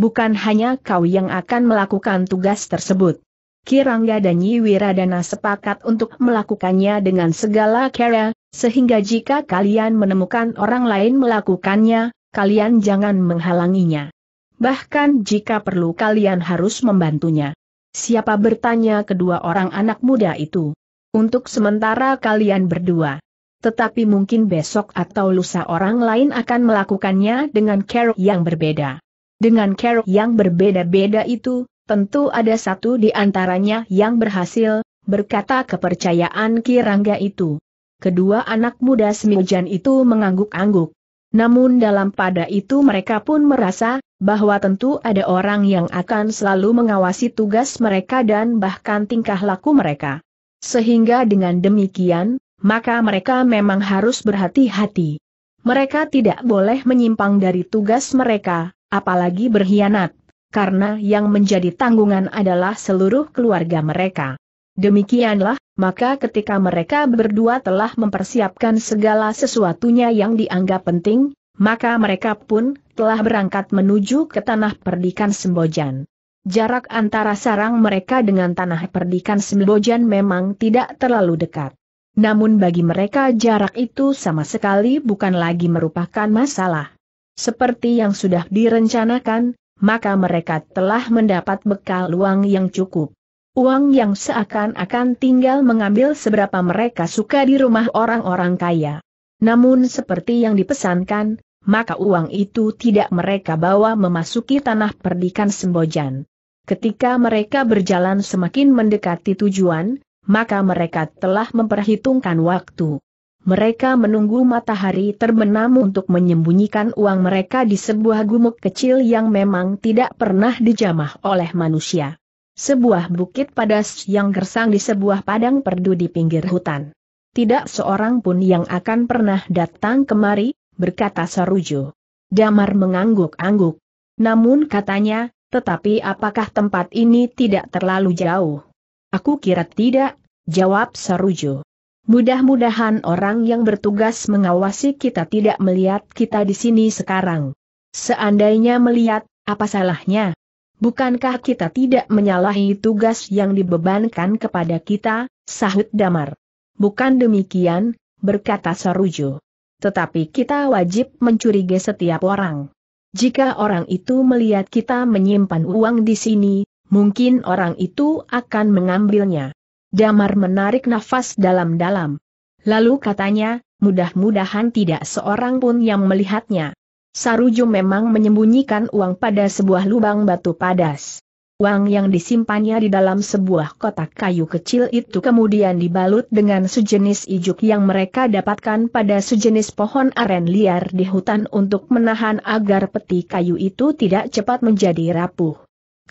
Bukan hanya kau yang akan melakukan tugas tersebut. Kirangga dan Yiwiradana sepakat untuk melakukannya dengan segala cara, sehingga jika kalian menemukan orang lain melakukannya, kalian jangan menghalanginya. Bahkan jika perlu kalian harus membantunya. Siapa bertanya kedua orang anak muda itu? Untuk sementara kalian berdua. Tetapi mungkin besok atau lusa orang lain akan melakukannya dengan cara yang berbeda. Dengan cara yang berbeda-beda itu, Tentu ada satu di antaranya yang berhasil, berkata kepercayaan Kirangga itu. Kedua anak muda Semijan itu mengangguk-angguk. Namun dalam pada itu mereka pun merasa, bahwa tentu ada orang yang akan selalu mengawasi tugas mereka dan bahkan tingkah laku mereka. Sehingga dengan demikian, maka mereka memang harus berhati-hati. Mereka tidak boleh menyimpang dari tugas mereka, apalagi berkhianat karena yang menjadi tanggungan adalah seluruh keluarga mereka. Demikianlah, maka ketika mereka berdua telah mempersiapkan segala sesuatunya yang dianggap penting, maka mereka pun telah berangkat menuju ke tanah perdikan Sembojan. Jarak antara sarang mereka dengan tanah perdikan Sembojan memang tidak terlalu dekat. Namun bagi mereka jarak itu sama sekali bukan lagi merupakan masalah. Seperti yang sudah direncanakan, maka mereka telah mendapat bekal uang yang cukup. Uang yang seakan-akan tinggal mengambil seberapa mereka suka di rumah orang-orang kaya. Namun seperti yang dipesankan, maka uang itu tidak mereka bawa memasuki tanah perdikan Sembojan. Ketika mereka berjalan semakin mendekati tujuan, maka mereka telah memperhitungkan waktu mereka menunggu matahari terbenam untuk menyembunyikan uang mereka di sebuah gumuk kecil yang memang tidak pernah dijamah oleh manusia. Sebuah bukit padas yang gersang di sebuah padang perdu di pinggir hutan. Tidak seorang pun yang akan pernah datang kemari, berkata Sarujo. Damar mengangguk-angguk. Namun katanya, tetapi apakah tempat ini tidak terlalu jauh? Aku kira tidak, jawab Sarujo. Mudah-mudahan orang yang bertugas mengawasi kita tidak melihat kita di sini sekarang. Seandainya melihat, apa salahnya? Bukankah kita tidak menyalahi tugas yang dibebankan kepada kita, sahut Damar? Bukan demikian, berkata Sarujo. Tetapi kita wajib mencurigai setiap orang. Jika orang itu melihat kita menyimpan uang di sini, mungkin orang itu akan mengambilnya. Damar menarik nafas dalam-dalam. Lalu katanya, mudah-mudahan tidak seorang pun yang melihatnya. Sarujo memang menyembunyikan uang pada sebuah lubang batu padas. Uang yang disimpannya di dalam sebuah kotak kayu kecil itu kemudian dibalut dengan sejenis ijuk yang mereka dapatkan pada sejenis pohon aren liar di hutan untuk menahan agar peti kayu itu tidak cepat menjadi rapuh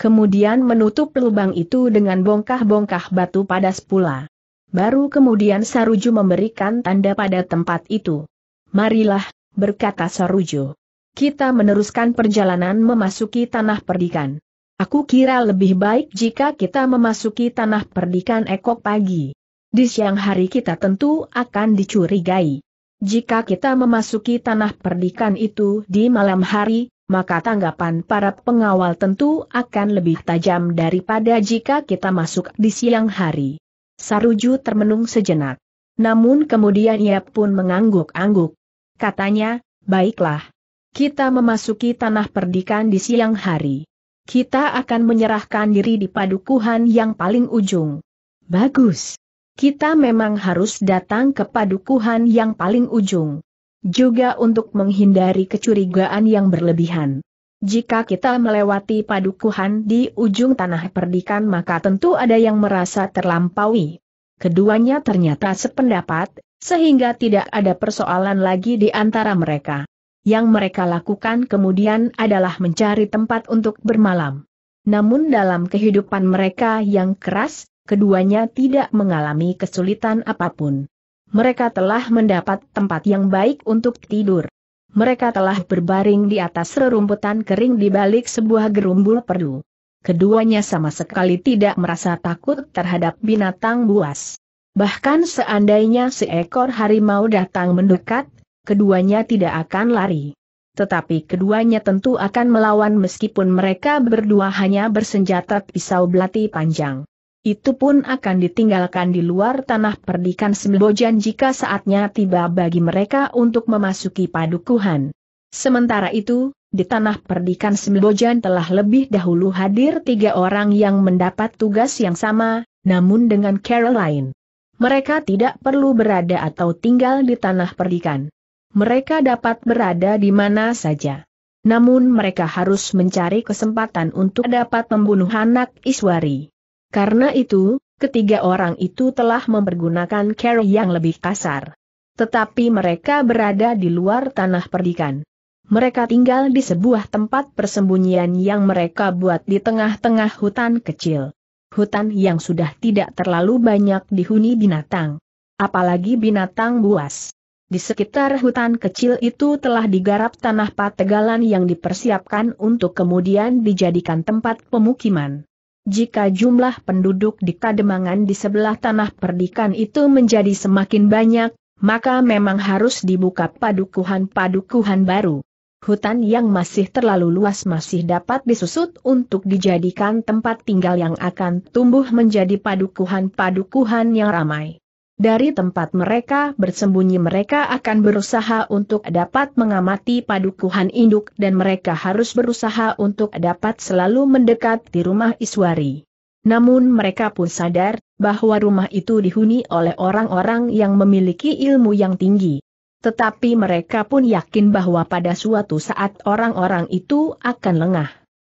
kemudian menutup lubang itu dengan bongkah-bongkah batu padas pula. Baru kemudian Saruju memberikan tanda pada tempat itu. Marilah, berkata Saruju. Kita meneruskan perjalanan memasuki tanah perdikan. Aku kira lebih baik jika kita memasuki tanah perdikan ekok pagi. Di siang hari kita tentu akan dicurigai. Jika kita memasuki tanah perdikan itu di malam hari, maka tanggapan para pengawal tentu akan lebih tajam daripada jika kita masuk di siang hari. Saruju termenung sejenak. Namun kemudian ia pun mengangguk-angguk. Katanya, baiklah. Kita memasuki tanah perdikan di siang hari. Kita akan menyerahkan diri di padukuhan yang paling ujung. Bagus. Kita memang harus datang ke padukuhan yang paling ujung. Juga untuk menghindari kecurigaan yang berlebihan. Jika kita melewati padukuhan di ujung tanah perdikan maka tentu ada yang merasa terlampaui. Keduanya ternyata sependapat, sehingga tidak ada persoalan lagi di antara mereka. Yang mereka lakukan kemudian adalah mencari tempat untuk bermalam. Namun dalam kehidupan mereka yang keras, keduanya tidak mengalami kesulitan apapun. Mereka telah mendapat tempat yang baik untuk tidur. Mereka telah berbaring di atas rerumputan kering di balik sebuah gerumbul perdu. Keduanya sama sekali tidak merasa takut terhadap binatang buas. Bahkan seandainya seekor harimau datang mendekat, keduanya tidak akan lari. Tetapi keduanya tentu akan melawan meskipun mereka berdua hanya bersenjata pisau belati panjang. Itu pun akan ditinggalkan di luar tanah perdikan Sembojan jika saatnya tiba bagi mereka untuk memasuki padukuhan. Sementara itu, di tanah perdikan Sembojan telah lebih dahulu hadir tiga orang yang mendapat tugas yang sama, namun dengan Caroline. Mereka tidak perlu berada atau tinggal di tanah perdikan. Mereka dapat berada di mana saja. Namun mereka harus mencari kesempatan untuk dapat membunuh anak Iswari. Karena itu, ketiga orang itu telah mempergunakan cara yang lebih kasar. Tetapi mereka berada di luar tanah perdikan. Mereka tinggal di sebuah tempat persembunyian yang mereka buat di tengah-tengah hutan kecil. Hutan yang sudah tidak terlalu banyak dihuni binatang. Apalagi binatang buas. Di sekitar hutan kecil itu telah digarap tanah pategalan yang dipersiapkan untuk kemudian dijadikan tempat pemukiman jika jumlah penduduk di Kademangan di sebelah tanah perdikan itu menjadi semakin banyak, maka memang harus dibuka padukuhan-padukuhan baru. Hutan yang masih terlalu luas masih dapat disusut untuk dijadikan tempat tinggal yang akan tumbuh menjadi padukuhan-padukuhan yang ramai. Dari tempat mereka bersembunyi mereka akan berusaha untuk dapat mengamati padukuhan induk dan mereka harus berusaha untuk dapat selalu mendekat di rumah Iswari. Namun mereka pun sadar bahwa rumah itu dihuni oleh orang-orang yang memiliki ilmu yang tinggi. Tetapi mereka pun yakin bahwa pada suatu saat orang-orang itu akan lengah.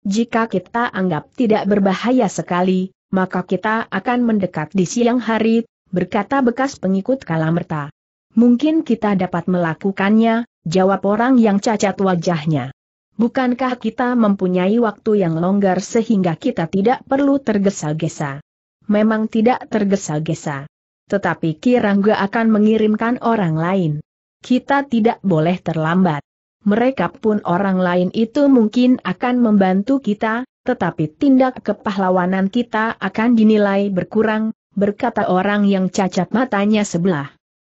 Jika kita anggap tidak berbahaya sekali, maka kita akan mendekat di siang hari, berkata bekas pengikut Kalamerta. Mungkin kita dapat melakukannya, jawab orang yang cacat wajahnya. Bukankah kita mempunyai waktu yang longgar sehingga kita tidak perlu tergesa-gesa? Memang tidak tergesa-gesa. Tetapi Kirangga akan mengirimkan orang lain. Kita tidak boleh terlambat. Mereka pun orang lain itu mungkin akan membantu kita, tetapi tindak kepahlawanan kita akan dinilai berkurang, berkata orang yang cacat matanya sebelah.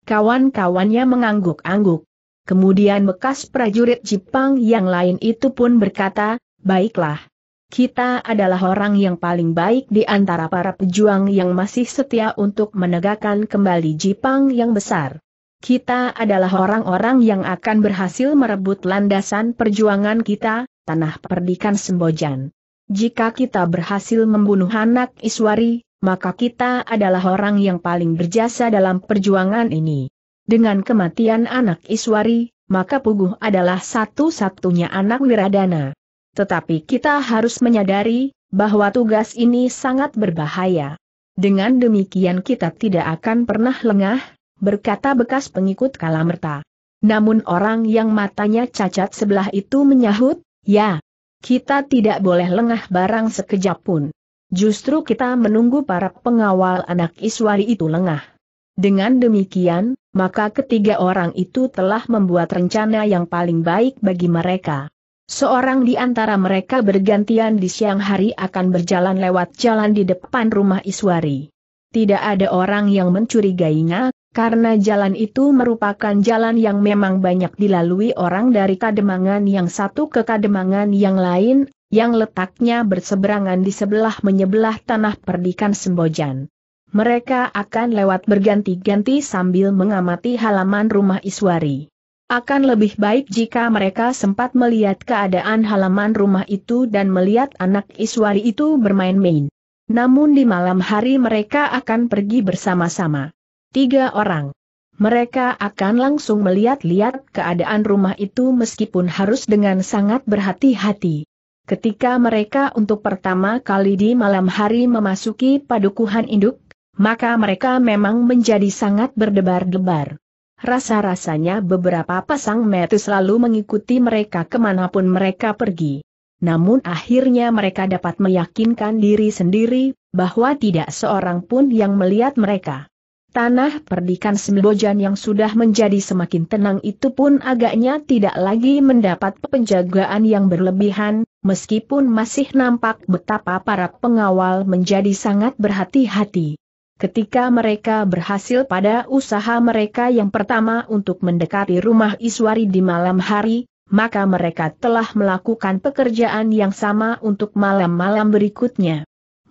Kawan-kawannya mengangguk-angguk. Kemudian bekas prajurit Jepang yang lain itu pun berkata, baiklah. Kita adalah orang yang paling baik di antara para pejuang yang masih setia untuk menegakkan kembali Jepang yang besar. Kita adalah orang-orang yang akan berhasil merebut landasan perjuangan kita, tanah perdikan Sembojan. Jika kita berhasil membunuh anak Iswari, maka kita adalah orang yang paling berjasa dalam perjuangan ini. Dengan kematian anak Iswari, maka Puguh adalah satu-satunya anak Wiradana. Tetapi kita harus menyadari, bahwa tugas ini sangat berbahaya. Dengan demikian kita tidak akan pernah lengah, berkata bekas pengikut Kalamerta. Namun orang yang matanya cacat sebelah itu menyahut, ya, kita tidak boleh lengah barang sekejap pun. Justru kita menunggu para pengawal anak Iswari itu lengah. Dengan demikian, maka ketiga orang itu telah membuat rencana yang paling baik bagi mereka. Seorang di antara mereka bergantian di siang hari akan berjalan lewat jalan di depan rumah Iswari. Tidak ada orang yang mencurigainya, karena jalan itu merupakan jalan yang memang banyak dilalui orang dari Kademangan yang satu ke Kademangan yang lain, yang letaknya berseberangan di sebelah menyebelah tanah perdikan Sembojan. Mereka akan lewat berganti-ganti sambil mengamati halaman rumah Iswari. Akan lebih baik jika mereka sempat melihat keadaan halaman rumah itu dan melihat anak Iswari itu bermain-main. Namun di malam hari mereka akan pergi bersama-sama. Tiga orang. Mereka akan langsung melihat-lihat keadaan rumah itu meskipun harus dengan sangat berhati-hati. Ketika mereka untuk pertama kali di malam hari memasuki padukuhan induk, maka mereka memang menjadi sangat berdebar-debar. Rasa-rasanya beberapa pasang metu selalu mengikuti mereka kemanapun mereka pergi. Namun akhirnya mereka dapat meyakinkan diri sendiri, bahwa tidak seorang pun yang melihat mereka. Tanah perdikan Sembojan yang sudah menjadi semakin tenang itu pun agaknya tidak lagi mendapat penjagaan yang berlebihan, meskipun masih nampak betapa para pengawal menjadi sangat berhati-hati. Ketika mereka berhasil pada usaha mereka yang pertama untuk mendekati rumah Iswari di malam hari, maka mereka telah melakukan pekerjaan yang sama untuk malam-malam berikutnya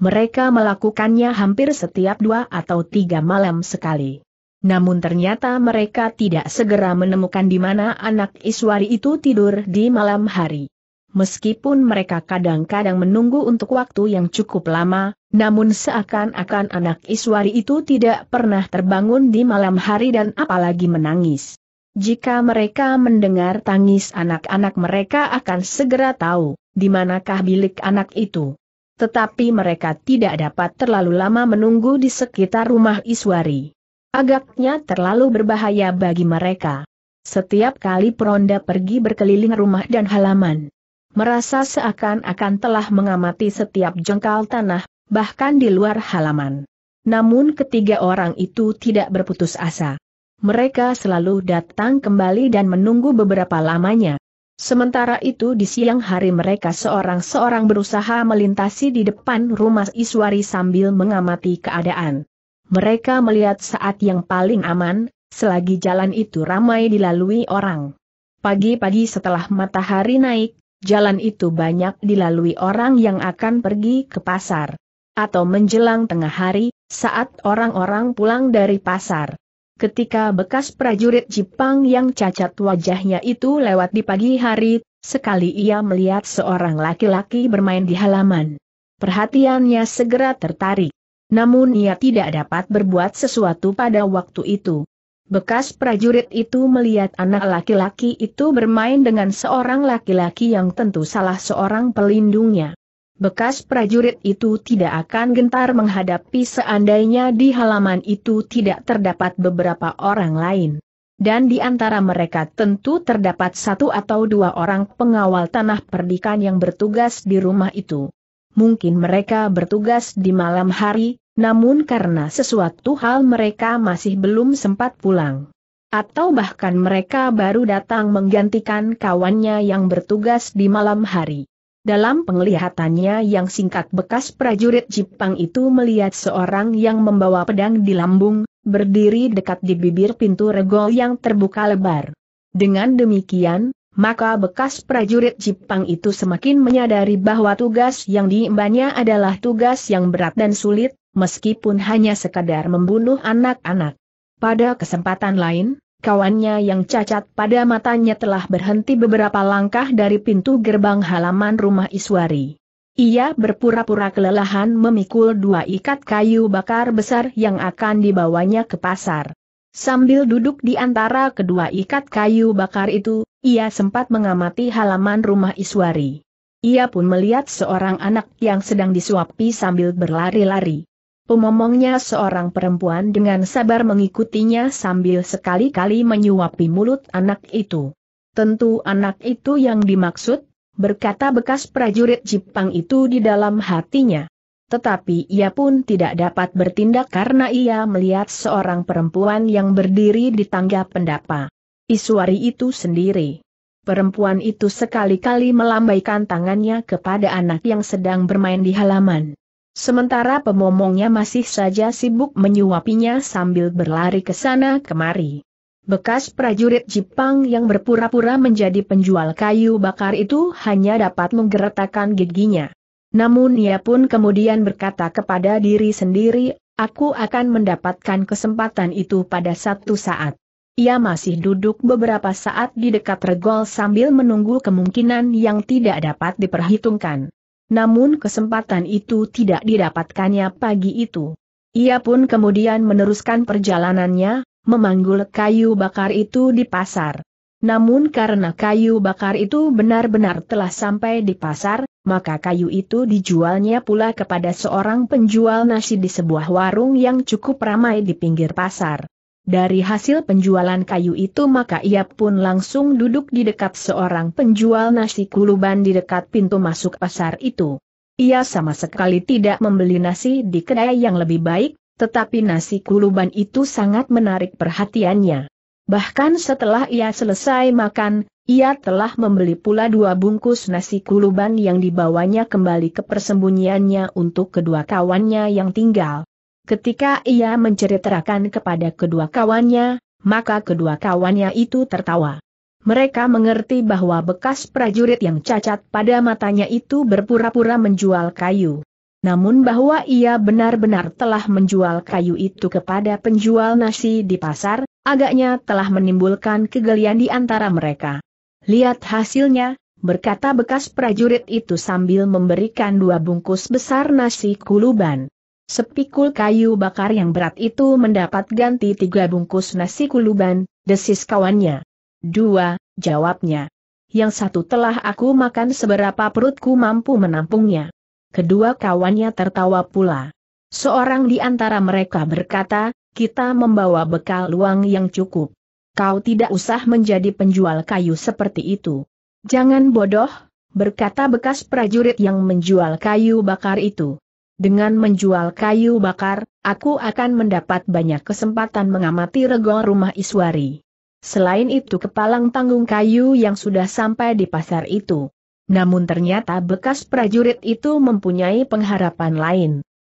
mereka melakukannya hampir setiap dua atau tiga malam sekali. Namun ternyata mereka tidak segera menemukan di mana anak Iswari itu tidur di malam hari. Meskipun mereka kadang-kadang menunggu untuk waktu yang cukup lama, namun seakan-akan anak Iswari itu tidak pernah terbangun di malam hari dan apalagi menangis. Jika mereka mendengar tangis anak-anak mereka akan segera tahu, di manakah bilik anak itu tetapi mereka tidak dapat terlalu lama menunggu di sekitar rumah Iswari. Agaknya terlalu berbahaya bagi mereka. Setiap kali peronda pergi berkeliling rumah dan halaman, merasa seakan-akan telah mengamati setiap jengkal tanah, bahkan di luar halaman. Namun ketiga orang itu tidak berputus asa. Mereka selalu datang kembali dan menunggu beberapa lamanya, Sementara itu di siang hari mereka seorang-seorang berusaha melintasi di depan rumah Iswari sambil mengamati keadaan. Mereka melihat saat yang paling aman, selagi jalan itu ramai dilalui orang. Pagi-pagi setelah matahari naik, jalan itu banyak dilalui orang yang akan pergi ke pasar. Atau menjelang tengah hari, saat orang-orang pulang dari pasar. Ketika bekas prajurit Jepang yang cacat wajahnya itu lewat di pagi hari, sekali ia melihat seorang laki-laki bermain di halaman. Perhatiannya segera tertarik. Namun ia tidak dapat berbuat sesuatu pada waktu itu. Bekas prajurit itu melihat anak laki-laki itu bermain dengan seorang laki-laki yang tentu salah seorang pelindungnya. Bekas prajurit itu tidak akan gentar menghadapi seandainya di halaman itu tidak terdapat beberapa orang lain. Dan di antara mereka tentu terdapat satu atau dua orang pengawal tanah perdikan yang bertugas di rumah itu. Mungkin mereka bertugas di malam hari, namun karena sesuatu hal mereka masih belum sempat pulang. Atau bahkan mereka baru datang menggantikan kawannya yang bertugas di malam hari. Dalam penglihatannya yang singkat bekas prajurit Jepang itu melihat seorang yang membawa pedang di lambung, berdiri dekat di bibir pintu regol yang terbuka lebar. Dengan demikian, maka bekas prajurit Jepang itu semakin menyadari bahwa tugas yang diimbannya adalah tugas yang berat dan sulit, meskipun hanya sekadar membunuh anak-anak. Pada kesempatan lain, kawannya yang cacat pada matanya telah berhenti beberapa langkah dari pintu gerbang halaman rumah Iswari. Ia berpura-pura kelelahan memikul dua ikat kayu bakar besar yang akan dibawanya ke pasar. Sambil duduk di antara kedua ikat kayu bakar itu, ia sempat mengamati halaman rumah Iswari. Ia pun melihat seorang anak yang sedang disuapi sambil berlari-lari. Pemomongnya seorang perempuan dengan sabar mengikutinya sambil sekali-kali menyuapi mulut anak itu. Tentu anak itu yang dimaksud, berkata bekas prajurit Jepang itu di dalam hatinya. Tetapi ia pun tidak dapat bertindak karena ia melihat seorang perempuan yang berdiri di tangga pendapa. Iswari itu sendiri. Perempuan itu sekali-kali melambaikan tangannya kepada anak yang sedang bermain di halaman. Sementara pemomongnya masih saja sibuk menyuapinya sambil berlari ke sana kemari. Bekas prajurit Jepang yang berpura-pura menjadi penjual kayu bakar itu hanya dapat menggeretakkan giginya. Namun ia pun kemudian berkata kepada diri sendiri, aku akan mendapatkan kesempatan itu pada satu saat. Ia masih duduk beberapa saat di dekat regol sambil menunggu kemungkinan yang tidak dapat diperhitungkan namun kesempatan itu tidak didapatkannya pagi itu. Ia pun kemudian meneruskan perjalanannya, memanggul kayu bakar itu di pasar. Namun karena kayu bakar itu benar-benar telah sampai di pasar, maka kayu itu dijualnya pula kepada seorang penjual nasi di sebuah warung yang cukup ramai di pinggir pasar. Dari hasil penjualan kayu itu maka ia pun langsung duduk di dekat seorang penjual nasi kuluban di dekat pintu masuk pasar itu. Ia sama sekali tidak membeli nasi di kedai yang lebih baik, tetapi nasi kuluban itu sangat menarik perhatiannya. Bahkan setelah ia selesai makan, ia telah membeli pula dua bungkus nasi kuluban yang dibawanya kembali ke persembunyiannya untuk kedua kawannya yang tinggal. Ketika ia menceritakan kepada kedua kawannya, maka kedua kawannya itu tertawa. Mereka mengerti bahwa bekas prajurit yang cacat pada matanya itu berpura-pura menjual kayu. Namun bahwa ia benar-benar telah menjual kayu itu kepada penjual nasi di pasar, agaknya telah menimbulkan kegelian di antara mereka. Lihat hasilnya, berkata bekas prajurit itu sambil memberikan dua bungkus besar nasi kuluban. Sepikul kayu bakar yang berat itu mendapat ganti tiga bungkus nasi kuluban, desis kawannya. Dua, jawabnya. Yang satu telah aku makan seberapa perutku mampu menampungnya. Kedua kawannya tertawa pula. Seorang di antara mereka berkata, kita membawa bekal luang yang cukup. Kau tidak usah menjadi penjual kayu seperti itu. Jangan bodoh, berkata bekas prajurit yang menjual kayu bakar itu. Dengan menjual kayu bakar, aku akan mendapat banyak kesempatan mengamati regol rumah Iswari. Selain itu kepalang tanggung kayu yang sudah sampai di pasar itu. Namun ternyata bekas prajurit itu mempunyai pengharapan lain.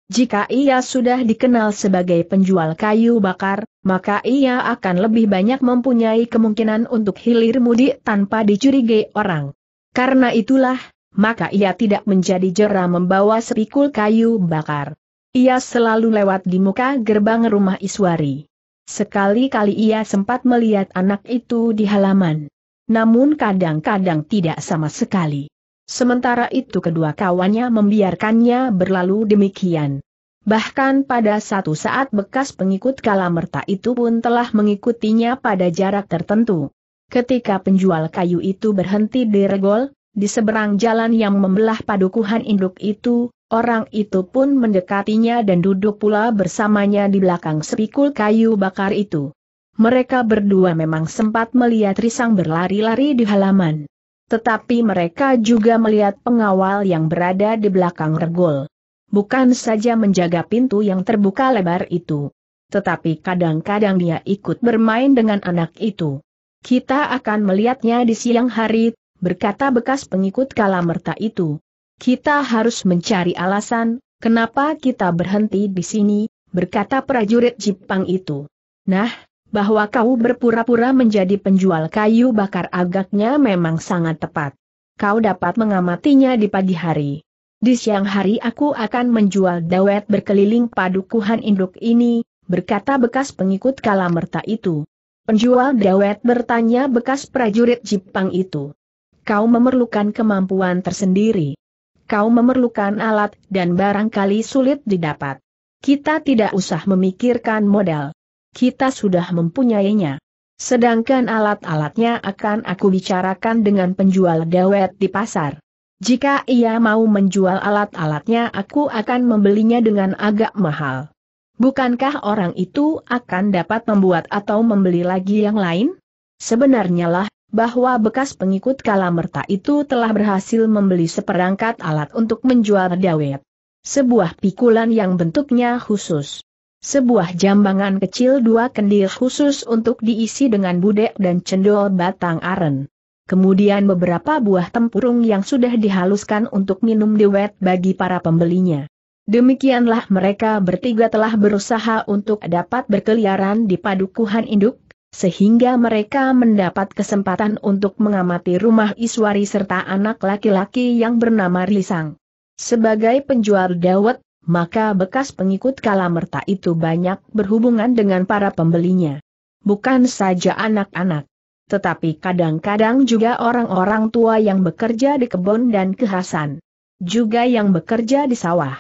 Jika ia sudah dikenal sebagai penjual kayu bakar, maka ia akan lebih banyak mempunyai kemungkinan untuk hilir mudik tanpa dicurigai orang. Karena itulah, maka ia tidak menjadi jera membawa sepikul kayu bakar. Ia selalu lewat di muka gerbang rumah Iswari. Sekali-kali ia sempat melihat anak itu di halaman. Namun kadang-kadang tidak sama sekali. Sementara itu kedua kawannya membiarkannya berlalu demikian. Bahkan pada satu saat bekas pengikut kalamerta itu pun telah mengikutinya pada jarak tertentu. Ketika penjual kayu itu berhenti di regol, di seberang jalan yang membelah padukuhan induk itu, orang itu pun mendekatinya dan duduk pula bersamanya di belakang sepikul kayu bakar itu. Mereka berdua memang sempat melihat Risang berlari-lari di halaman. Tetapi mereka juga melihat pengawal yang berada di belakang regol. Bukan saja menjaga pintu yang terbuka lebar itu. Tetapi kadang-kadang dia ikut bermain dengan anak itu. Kita akan melihatnya di siang hari, berkata bekas pengikut kalamerta itu. Kita harus mencari alasan, kenapa kita berhenti di sini, berkata prajurit Jepang itu. Nah, bahwa kau berpura-pura menjadi penjual kayu bakar agaknya memang sangat tepat. Kau dapat mengamatinya di pagi hari. Di siang hari aku akan menjual dawet berkeliling padukuhan induk ini, berkata bekas pengikut kalamerta itu. Penjual dawet bertanya bekas prajurit Jepang itu kau memerlukan kemampuan tersendiri. Kau memerlukan alat dan barangkali sulit didapat. Kita tidak usah memikirkan modal. Kita sudah mempunyainya. Sedangkan alat-alatnya akan aku bicarakan dengan penjual dawet di pasar. Jika ia mau menjual alat-alatnya aku akan membelinya dengan agak mahal. Bukankah orang itu akan dapat membuat atau membeli lagi yang lain? Sebenarnya lah, bahwa bekas pengikut Kalamerta itu telah berhasil membeli seperangkat alat untuk menjual dawet. Sebuah pikulan yang bentuknya khusus. Sebuah jambangan kecil dua kendil khusus untuk diisi dengan budek dan cendol batang aren. Kemudian beberapa buah tempurung yang sudah dihaluskan untuk minum dewet bagi para pembelinya. Demikianlah mereka bertiga telah berusaha untuk dapat berkeliaran di padukuhan induk, sehingga mereka mendapat kesempatan untuk mengamati rumah Iswari serta anak laki-laki yang bernama Risang. Sebagai penjual dawet, maka bekas pengikut Kalamerta itu banyak berhubungan dengan para pembelinya. Bukan saja anak-anak, tetapi kadang-kadang juga orang-orang tua yang bekerja di kebun dan kehasan. Juga yang bekerja di sawah.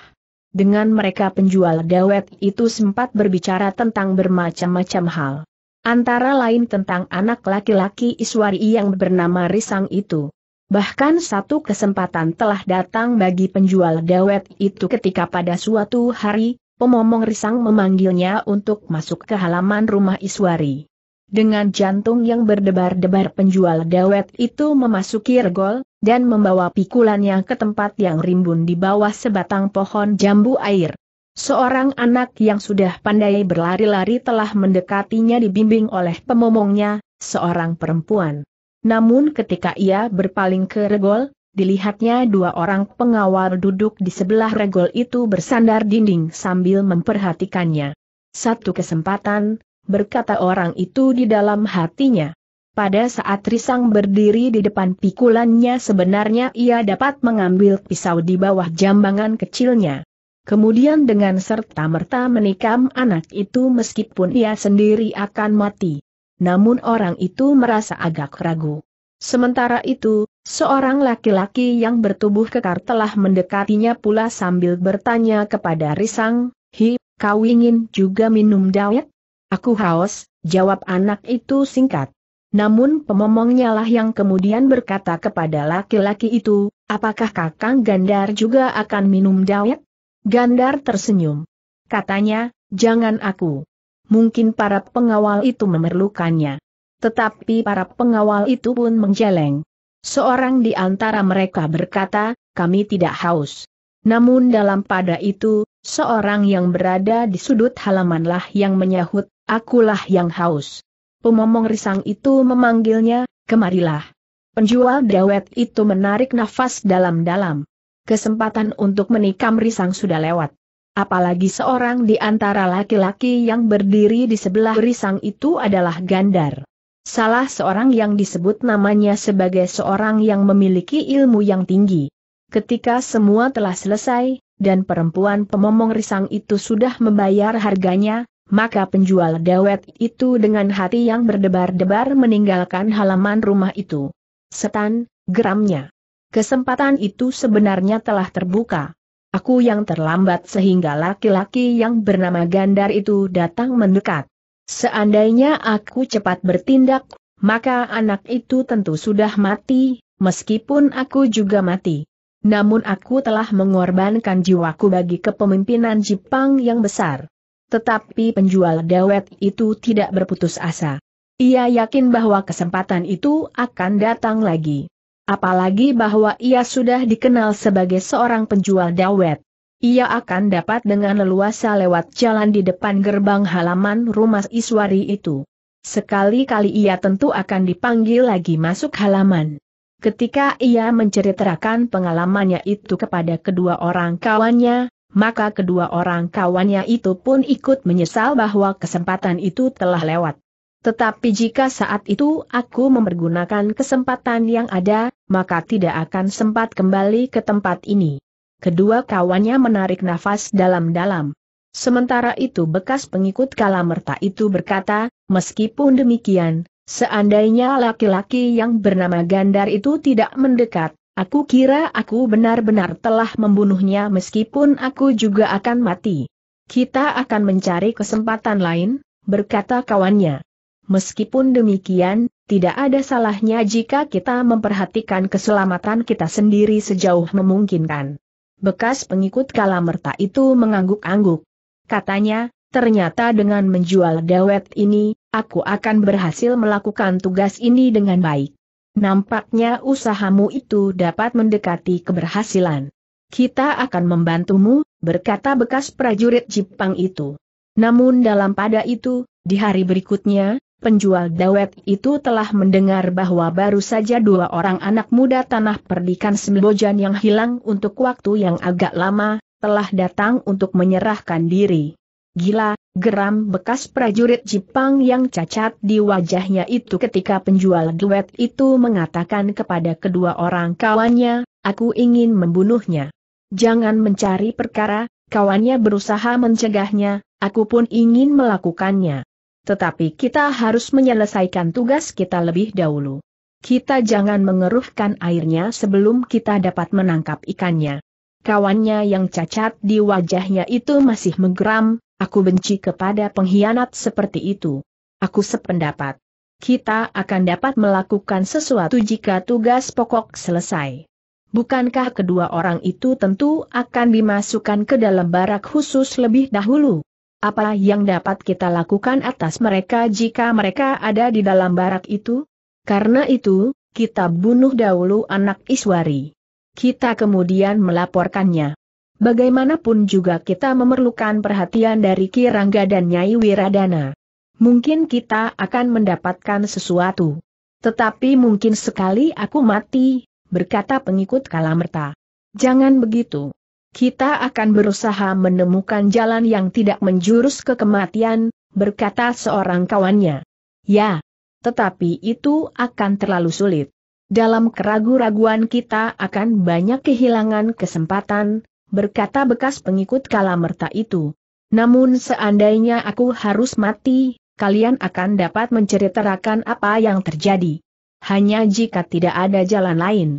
Dengan mereka penjual dawet itu sempat berbicara tentang bermacam-macam hal. Antara lain tentang anak laki-laki Iswari yang bernama Risang itu. Bahkan satu kesempatan telah datang bagi penjual dawet itu ketika pada suatu hari, pemomong Risang memanggilnya untuk masuk ke halaman rumah Iswari. Dengan jantung yang berdebar-debar penjual dawet itu memasuki regol, dan membawa pikulannya ke tempat yang rimbun di bawah sebatang pohon jambu air. Seorang anak yang sudah pandai berlari-lari telah mendekatinya dibimbing oleh pemomongnya, seorang perempuan. Namun ketika ia berpaling ke regol, dilihatnya dua orang pengawal duduk di sebelah regol itu bersandar dinding sambil memperhatikannya. Satu kesempatan, berkata orang itu di dalam hatinya. Pada saat Risang berdiri di depan pikulannya sebenarnya ia dapat mengambil pisau di bawah jambangan kecilnya. Kemudian dengan serta-merta menikam anak itu meskipun ia sendiri akan mati. Namun orang itu merasa agak ragu. Sementara itu, seorang laki-laki yang bertubuh kekar telah mendekatinya pula sambil bertanya kepada Risang, Hi, kau ingin juga minum dawet? Aku haus, jawab anak itu singkat. Namun pemomongnya lah yang kemudian berkata kepada laki-laki itu, apakah kakang Gandar juga akan minum dawet? Gandar tersenyum. Katanya, jangan aku. Mungkin para pengawal itu memerlukannya. Tetapi para pengawal itu pun menjeleng. Seorang di antara mereka berkata, kami tidak haus. Namun dalam pada itu, seorang yang berada di sudut halamanlah yang menyahut, akulah yang haus. Pemomong risang itu memanggilnya, kemarilah. Penjual dawet itu menarik nafas dalam-dalam kesempatan untuk menikam Risang sudah lewat. Apalagi seorang di antara laki-laki yang berdiri di sebelah Risang itu adalah Gandar. Salah seorang yang disebut namanya sebagai seorang yang memiliki ilmu yang tinggi. Ketika semua telah selesai, dan perempuan pemomong Risang itu sudah membayar harganya, maka penjual dawet itu dengan hati yang berdebar-debar meninggalkan halaman rumah itu. Setan, geramnya. Kesempatan itu sebenarnya telah terbuka. Aku yang terlambat sehingga laki-laki yang bernama Gandar itu datang mendekat. Seandainya aku cepat bertindak, maka anak itu tentu sudah mati, meskipun aku juga mati. Namun aku telah mengorbankan jiwaku bagi kepemimpinan Jepang yang besar. Tetapi penjual dawet itu tidak berputus asa. Ia yakin bahwa kesempatan itu akan datang lagi apalagi bahwa ia sudah dikenal sebagai seorang penjual dawet. Ia akan dapat dengan leluasa lewat jalan di depan gerbang halaman rumah Iswari itu. Sekali-kali ia tentu akan dipanggil lagi masuk halaman. Ketika ia menceritakan pengalamannya itu kepada kedua orang kawannya, maka kedua orang kawannya itu pun ikut menyesal bahwa kesempatan itu telah lewat. Tetapi jika saat itu aku mempergunakan kesempatan yang ada, maka tidak akan sempat kembali ke tempat ini. Kedua kawannya menarik nafas dalam-dalam. Sementara itu bekas pengikut Kalamerta itu berkata, meskipun demikian, seandainya laki-laki yang bernama Gandar itu tidak mendekat, aku kira aku benar-benar telah membunuhnya meskipun aku juga akan mati. Kita akan mencari kesempatan lain, berkata kawannya. Meskipun demikian, tidak ada salahnya jika kita memperhatikan keselamatan kita sendiri sejauh memungkinkan. Bekas pengikut Kalamerta itu mengangguk-angguk. Katanya, ternyata dengan menjual dawet ini, aku akan berhasil melakukan tugas ini dengan baik. Nampaknya usahamu itu dapat mendekati keberhasilan. Kita akan membantumu, berkata bekas prajurit Jepang itu. Namun dalam pada itu, di hari berikutnya, penjual dawet itu telah mendengar bahwa baru saja dua orang anak muda tanah perdikan Sembojan yang hilang untuk waktu yang agak lama, telah datang untuk menyerahkan diri. Gila, geram bekas prajurit Jepang yang cacat di wajahnya itu ketika penjual dawet itu mengatakan kepada kedua orang kawannya, aku ingin membunuhnya. Jangan mencari perkara, kawannya berusaha mencegahnya, aku pun ingin melakukannya. Tetapi kita harus menyelesaikan tugas kita lebih dahulu. Kita jangan mengeruhkan airnya sebelum kita dapat menangkap ikannya. Kawannya yang cacat di wajahnya itu masih menggeram, aku benci kepada pengkhianat seperti itu. Aku sependapat. Kita akan dapat melakukan sesuatu jika tugas pokok selesai. Bukankah kedua orang itu tentu akan dimasukkan ke dalam barak khusus lebih dahulu? Apa yang dapat kita lakukan atas mereka jika mereka ada di dalam barak itu? Karena itu, kita bunuh dahulu anak Iswari. Kita kemudian melaporkannya. Bagaimanapun juga kita memerlukan perhatian dari Kirangga dan Nyai Wiradana. Mungkin kita akan mendapatkan sesuatu. Tetapi mungkin sekali aku mati, berkata pengikut Kalamerta. Jangan begitu. Kita akan berusaha menemukan jalan yang tidak menjurus ke kematian, berkata seorang kawannya. Ya, tetapi itu akan terlalu sulit. Dalam keraguan-raguan kita akan banyak kehilangan kesempatan, berkata bekas pengikut kalamerta itu. Namun seandainya aku harus mati, kalian akan dapat menceritakan apa yang terjadi. Hanya jika tidak ada jalan lain.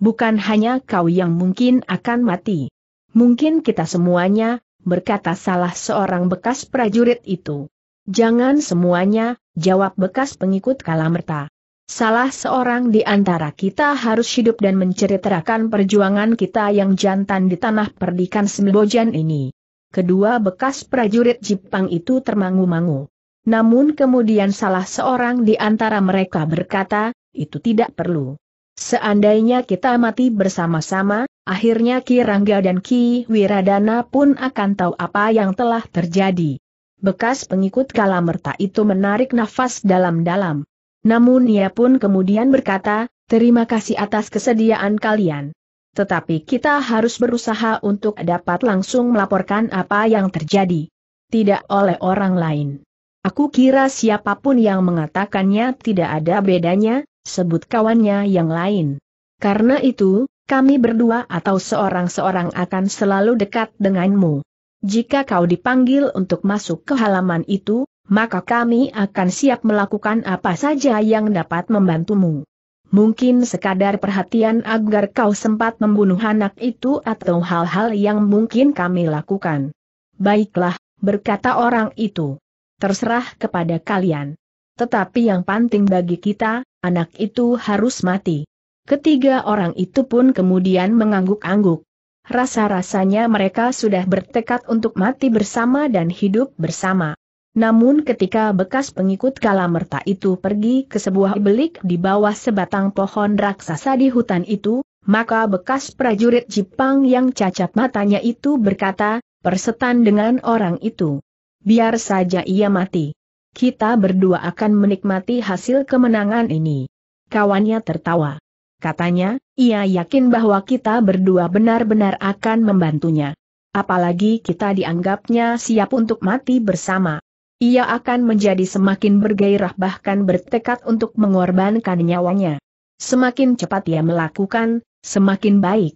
Bukan hanya kau yang mungkin akan mati. Mungkin kita semuanya, berkata salah seorang bekas prajurit itu. Jangan semuanya, jawab bekas pengikut Kalamerta. Salah seorang di antara kita harus hidup dan menceritakan perjuangan kita yang jantan di tanah perdikan Sembojan ini. Kedua bekas prajurit Jepang itu termangu-mangu. Namun kemudian salah seorang di antara mereka berkata, itu tidak perlu. Seandainya kita mati bersama-sama, akhirnya Ki Rangga dan Ki Wiradana pun akan tahu apa yang telah terjadi. Bekas pengikut Kalamerta itu menarik nafas dalam-dalam. Namun ia pun kemudian berkata, terima kasih atas kesediaan kalian. Tetapi kita harus berusaha untuk dapat langsung melaporkan apa yang terjadi. Tidak oleh orang lain. Aku kira siapapun yang mengatakannya tidak ada bedanya, sebut kawannya yang lain. Karena itu, kami berdua atau seorang-seorang akan selalu dekat denganmu. Jika kau dipanggil untuk masuk ke halaman itu, maka kami akan siap melakukan apa saja yang dapat membantumu. Mungkin sekadar perhatian agar kau sempat membunuh anak itu atau hal-hal yang mungkin kami lakukan. Baiklah, berkata orang itu. Terserah kepada kalian. Tetapi yang penting bagi kita, anak itu harus mati. Ketiga orang itu pun kemudian mengangguk-angguk. Rasa-rasanya mereka sudah bertekad untuk mati bersama dan hidup bersama. Namun ketika bekas pengikut Kalamerta itu pergi ke sebuah belik di bawah sebatang pohon raksasa di hutan itu, maka bekas prajurit Jepang yang cacat matanya itu berkata, persetan dengan orang itu. Biar saja ia mati kita berdua akan menikmati hasil kemenangan ini. Kawannya tertawa. Katanya, ia yakin bahwa kita berdua benar-benar akan membantunya. Apalagi kita dianggapnya siap untuk mati bersama. Ia akan menjadi semakin bergairah bahkan bertekad untuk mengorbankan nyawanya. Semakin cepat ia melakukan, semakin baik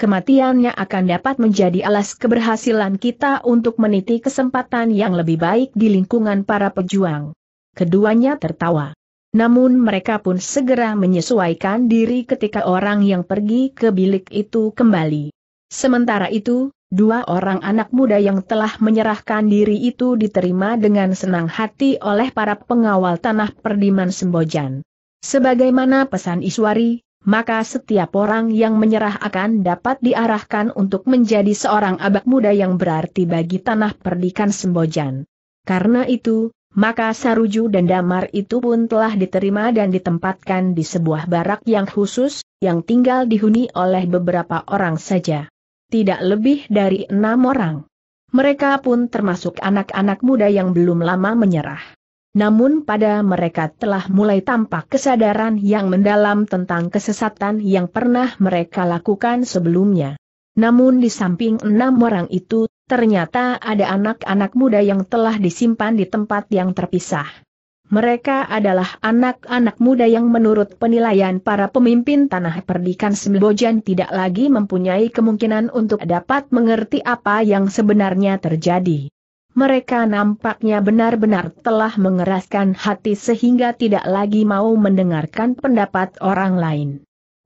kematiannya akan dapat menjadi alas keberhasilan kita untuk meniti kesempatan yang lebih baik di lingkungan para pejuang. Keduanya tertawa. Namun mereka pun segera menyesuaikan diri ketika orang yang pergi ke bilik itu kembali. Sementara itu, dua orang anak muda yang telah menyerahkan diri itu diterima dengan senang hati oleh para pengawal tanah Perdiman Sembojan. Sebagaimana pesan Iswari, maka setiap orang yang menyerah akan dapat diarahkan untuk menjadi seorang abak muda yang berarti bagi tanah perdikan Sembojan. Karena itu, maka Saruju dan Damar itu pun telah diterima dan ditempatkan di sebuah barak yang khusus, yang tinggal dihuni oleh beberapa orang saja. Tidak lebih dari enam orang. Mereka pun termasuk anak-anak muda yang belum lama menyerah. Namun pada mereka telah mulai tampak kesadaran yang mendalam tentang kesesatan yang pernah mereka lakukan sebelumnya. Namun di samping enam orang itu, ternyata ada anak-anak muda yang telah disimpan di tempat yang terpisah. Mereka adalah anak-anak muda yang menurut penilaian para pemimpin tanah perdikan Sembojan tidak lagi mempunyai kemungkinan untuk dapat mengerti apa yang sebenarnya terjadi. Mereka nampaknya benar-benar telah mengeraskan hati sehingga tidak lagi mau mendengarkan pendapat orang lain.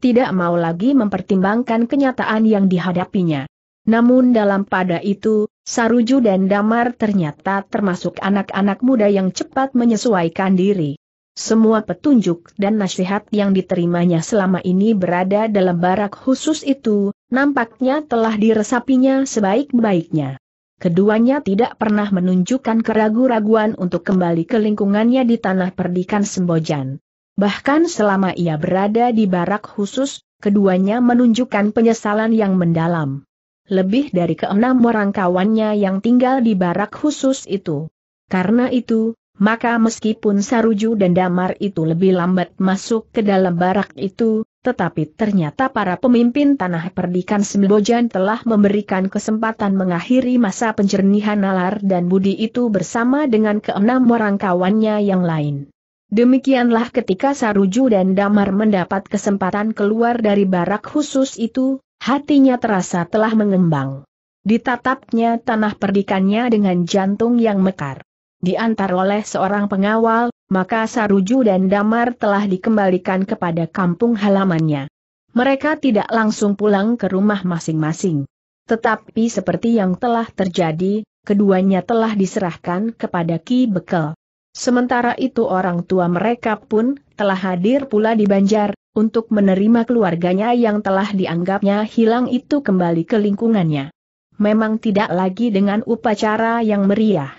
Tidak mau lagi mempertimbangkan kenyataan yang dihadapinya. Namun dalam pada itu, Saruju dan Damar ternyata termasuk anak-anak muda yang cepat menyesuaikan diri. Semua petunjuk dan nasihat yang diterimanya selama ini berada dalam barak khusus itu, nampaknya telah diresapinya sebaik-baiknya. Keduanya tidak pernah menunjukkan keraguan-raguan untuk kembali ke lingkungannya di tanah perdikan Sembojan. Bahkan selama ia berada di barak khusus, keduanya menunjukkan penyesalan yang mendalam. Lebih dari keenam orang kawannya yang tinggal di barak khusus itu. Karena itu, maka meskipun Saruju dan Damar itu lebih lambat masuk ke dalam barak itu, tetapi ternyata para pemimpin tanah perdikan Sembojan telah memberikan kesempatan mengakhiri masa pencernihan nalar dan budi itu bersama dengan keenam orang kawannya yang lain. Demikianlah ketika Saruju dan Damar mendapat kesempatan keluar dari barak khusus itu, hatinya terasa telah mengembang. Ditatapnya tanah perdikannya dengan jantung yang mekar. Diantar oleh seorang pengawal, maka Saruju dan Damar telah dikembalikan kepada kampung halamannya. Mereka tidak langsung pulang ke rumah masing-masing. Tetapi seperti yang telah terjadi, keduanya telah diserahkan kepada Ki Bekel. Sementara itu orang tua mereka pun telah hadir pula di Banjar, untuk menerima keluarganya yang telah dianggapnya hilang itu kembali ke lingkungannya. Memang tidak lagi dengan upacara yang meriah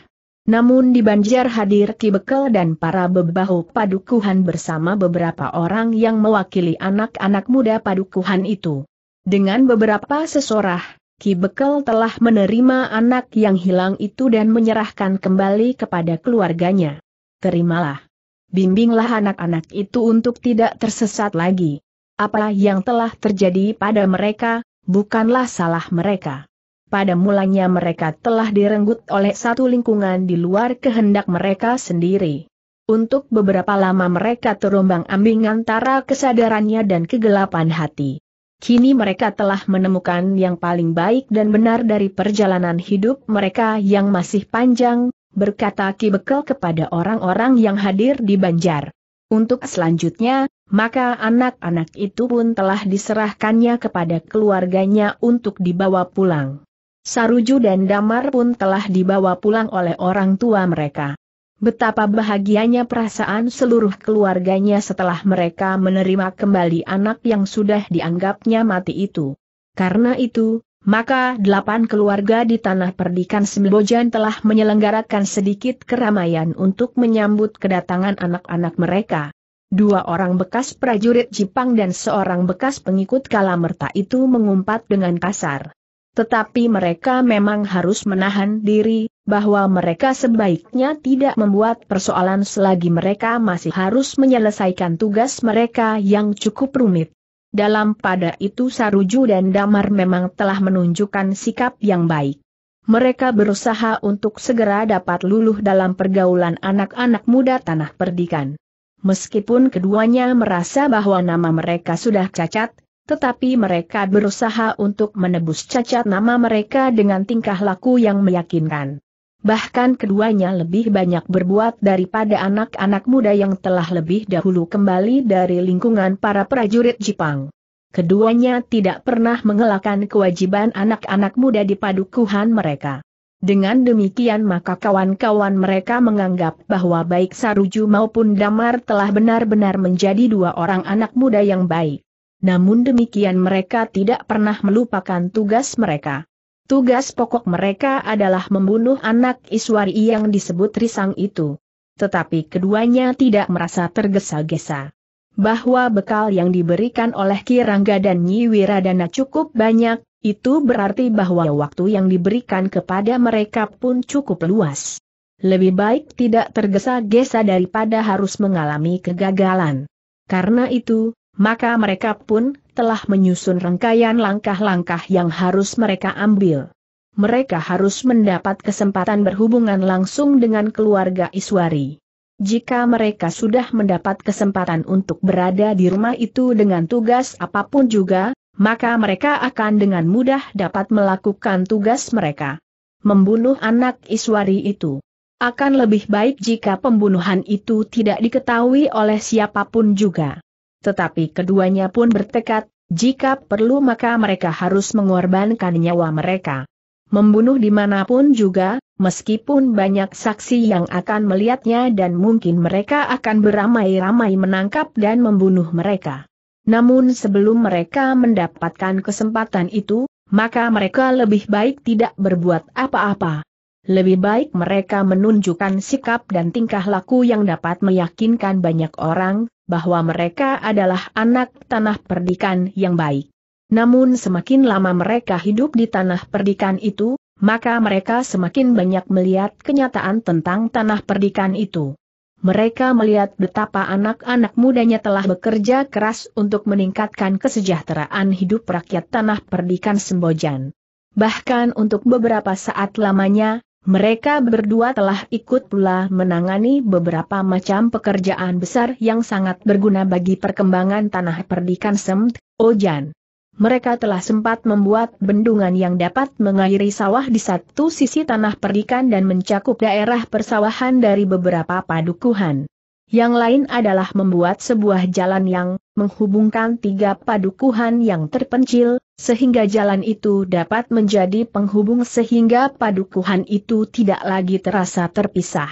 namun di Banjar hadir Ki Bekel dan para bebahu padukuhan bersama beberapa orang yang mewakili anak-anak muda padukuhan itu. Dengan beberapa sesorah, Ki Bekel telah menerima anak yang hilang itu dan menyerahkan kembali kepada keluarganya. Terimalah. Bimbinglah anak-anak itu untuk tidak tersesat lagi. Apa yang telah terjadi pada mereka, bukanlah salah mereka pada mulanya mereka telah direnggut oleh satu lingkungan di luar kehendak mereka sendiri. Untuk beberapa lama mereka terombang ambing antara kesadarannya dan kegelapan hati. Kini mereka telah menemukan yang paling baik dan benar dari perjalanan hidup mereka yang masih panjang, berkata Ki Bekel kepada orang-orang yang hadir di Banjar. Untuk selanjutnya, maka anak-anak itu pun telah diserahkannya kepada keluarganya untuk dibawa pulang. Saruju dan Damar pun telah dibawa pulang oleh orang tua mereka. Betapa bahagianya perasaan seluruh keluarganya setelah mereka menerima kembali anak yang sudah dianggapnya mati itu. Karena itu, maka delapan keluarga di Tanah Perdikan Sembojan telah menyelenggarakan sedikit keramaian untuk menyambut kedatangan anak-anak mereka. Dua orang bekas prajurit Jepang dan seorang bekas pengikut Kalamerta itu mengumpat dengan kasar. Tetapi mereka memang harus menahan diri, bahwa mereka sebaiknya tidak membuat persoalan selagi mereka masih harus menyelesaikan tugas mereka yang cukup rumit. Dalam pada itu Saruju dan Damar memang telah menunjukkan sikap yang baik. Mereka berusaha untuk segera dapat luluh dalam pergaulan anak-anak muda tanah perdikan. Meskipun keduanya merasa bahwa nama mereka sudah cacat, tetapi mereka berusaha untuk menebus cacat nama mereka dengan tingkah laku yang meyakinkan. Bahkan keduanya lebih banyak berbuat daripada anak-anak muda yang telah lebih dahulu kembali dari lingkungan para prajurit Jepang. Keduanya tidak pernah mengelakkan kewajiban anak-anak muda di padukuhan mereka. Dengan demikian maka kawan-kawan mereka menganggap bahwa baik Saruju maupun Damar telah benar-benar menjadi dua orang anak muda yang baik namun demikian mereka tidak pernah melupakan tugas mereka. Tugas pokok mereka adalah membunuh anak Iswari yang disebut Risang itu. Tetapi keduanya tidak merasa tergesa-gesa. Bahwa bekal yang diberikan oleh Kirangga dan Nyi Wiradana cukup banyak, itu berarti bahwa waktu yang diberikan kepada mereka pun cukup luas. Lebih baik tidak tergesa-gesa daripada harus mengalami kegagalan. Karena itu, maka mereka pun telah menyusun rangkaian langkah-langkah yang harus mereka ambil. Mereka harus mendapat kesempatan berhubungan langsung dengan keluarga Iswari. Jika mereka sudah mendapat kesempatan untuk berada di rumah itu dengan tugas apapun juga, maka mereka akan dengan mudah dapat melakukan tugas mereka. Membunuh anak Iswari itu. Akan lebih baik jika pembunuhan itu tidak diketahui oleh siapapun juga tetapi keduanya pun bertekad, jika perlu maka mereka harus mengorbankan nyawa mereka. Membunuh dimanapun juga, meskipun banyak saksi yang akan melihatnya dan mungkin mereka akan beramai-ramai menangkap dan membunuh mereka. Namun sebelum mereka mendapatkan kesempatan itu, maka mereka lebih baik tidak berbuat apa-apa. Lebih baik mereka menunjukkan sikap dan tingkah laku yang dapat meyakinkan banyak orang, bahwa mereka adalah anak tanah perdikan yang baik. Namun semakin lama mereka hidup di tanah perdikan itu, maka mereka semakin banyak melihat kenyataan tentang tanah perdikan itu. Mereka melihat betapa anak-anak mudanya telah bekerja keras untuk meningkatkan kesejahteraan hidup rakyat tanah perdikan Sembojan. Bahkan untuk beberapa saat lamanya, mereka berdua telah ikut pula menangani beberapa macam pekerjaan besar yang sangat berguna bagi perkembangan tanah perdikan Semt, Ojan. Mereka telah sempat membuat bendungan yang dapat mengairi sawah di satu sisi tanah perdikan dan mencakup daerah persawahan dari beberapa padukuhan. Yang lain adalah membuat sebuah jalan yang menghubungkan tiga padukuhan yang terpencil, sehingga jalan itu dapat menjadi penghubung sehingga padukuhan itu tidak lagi terasa terpisah.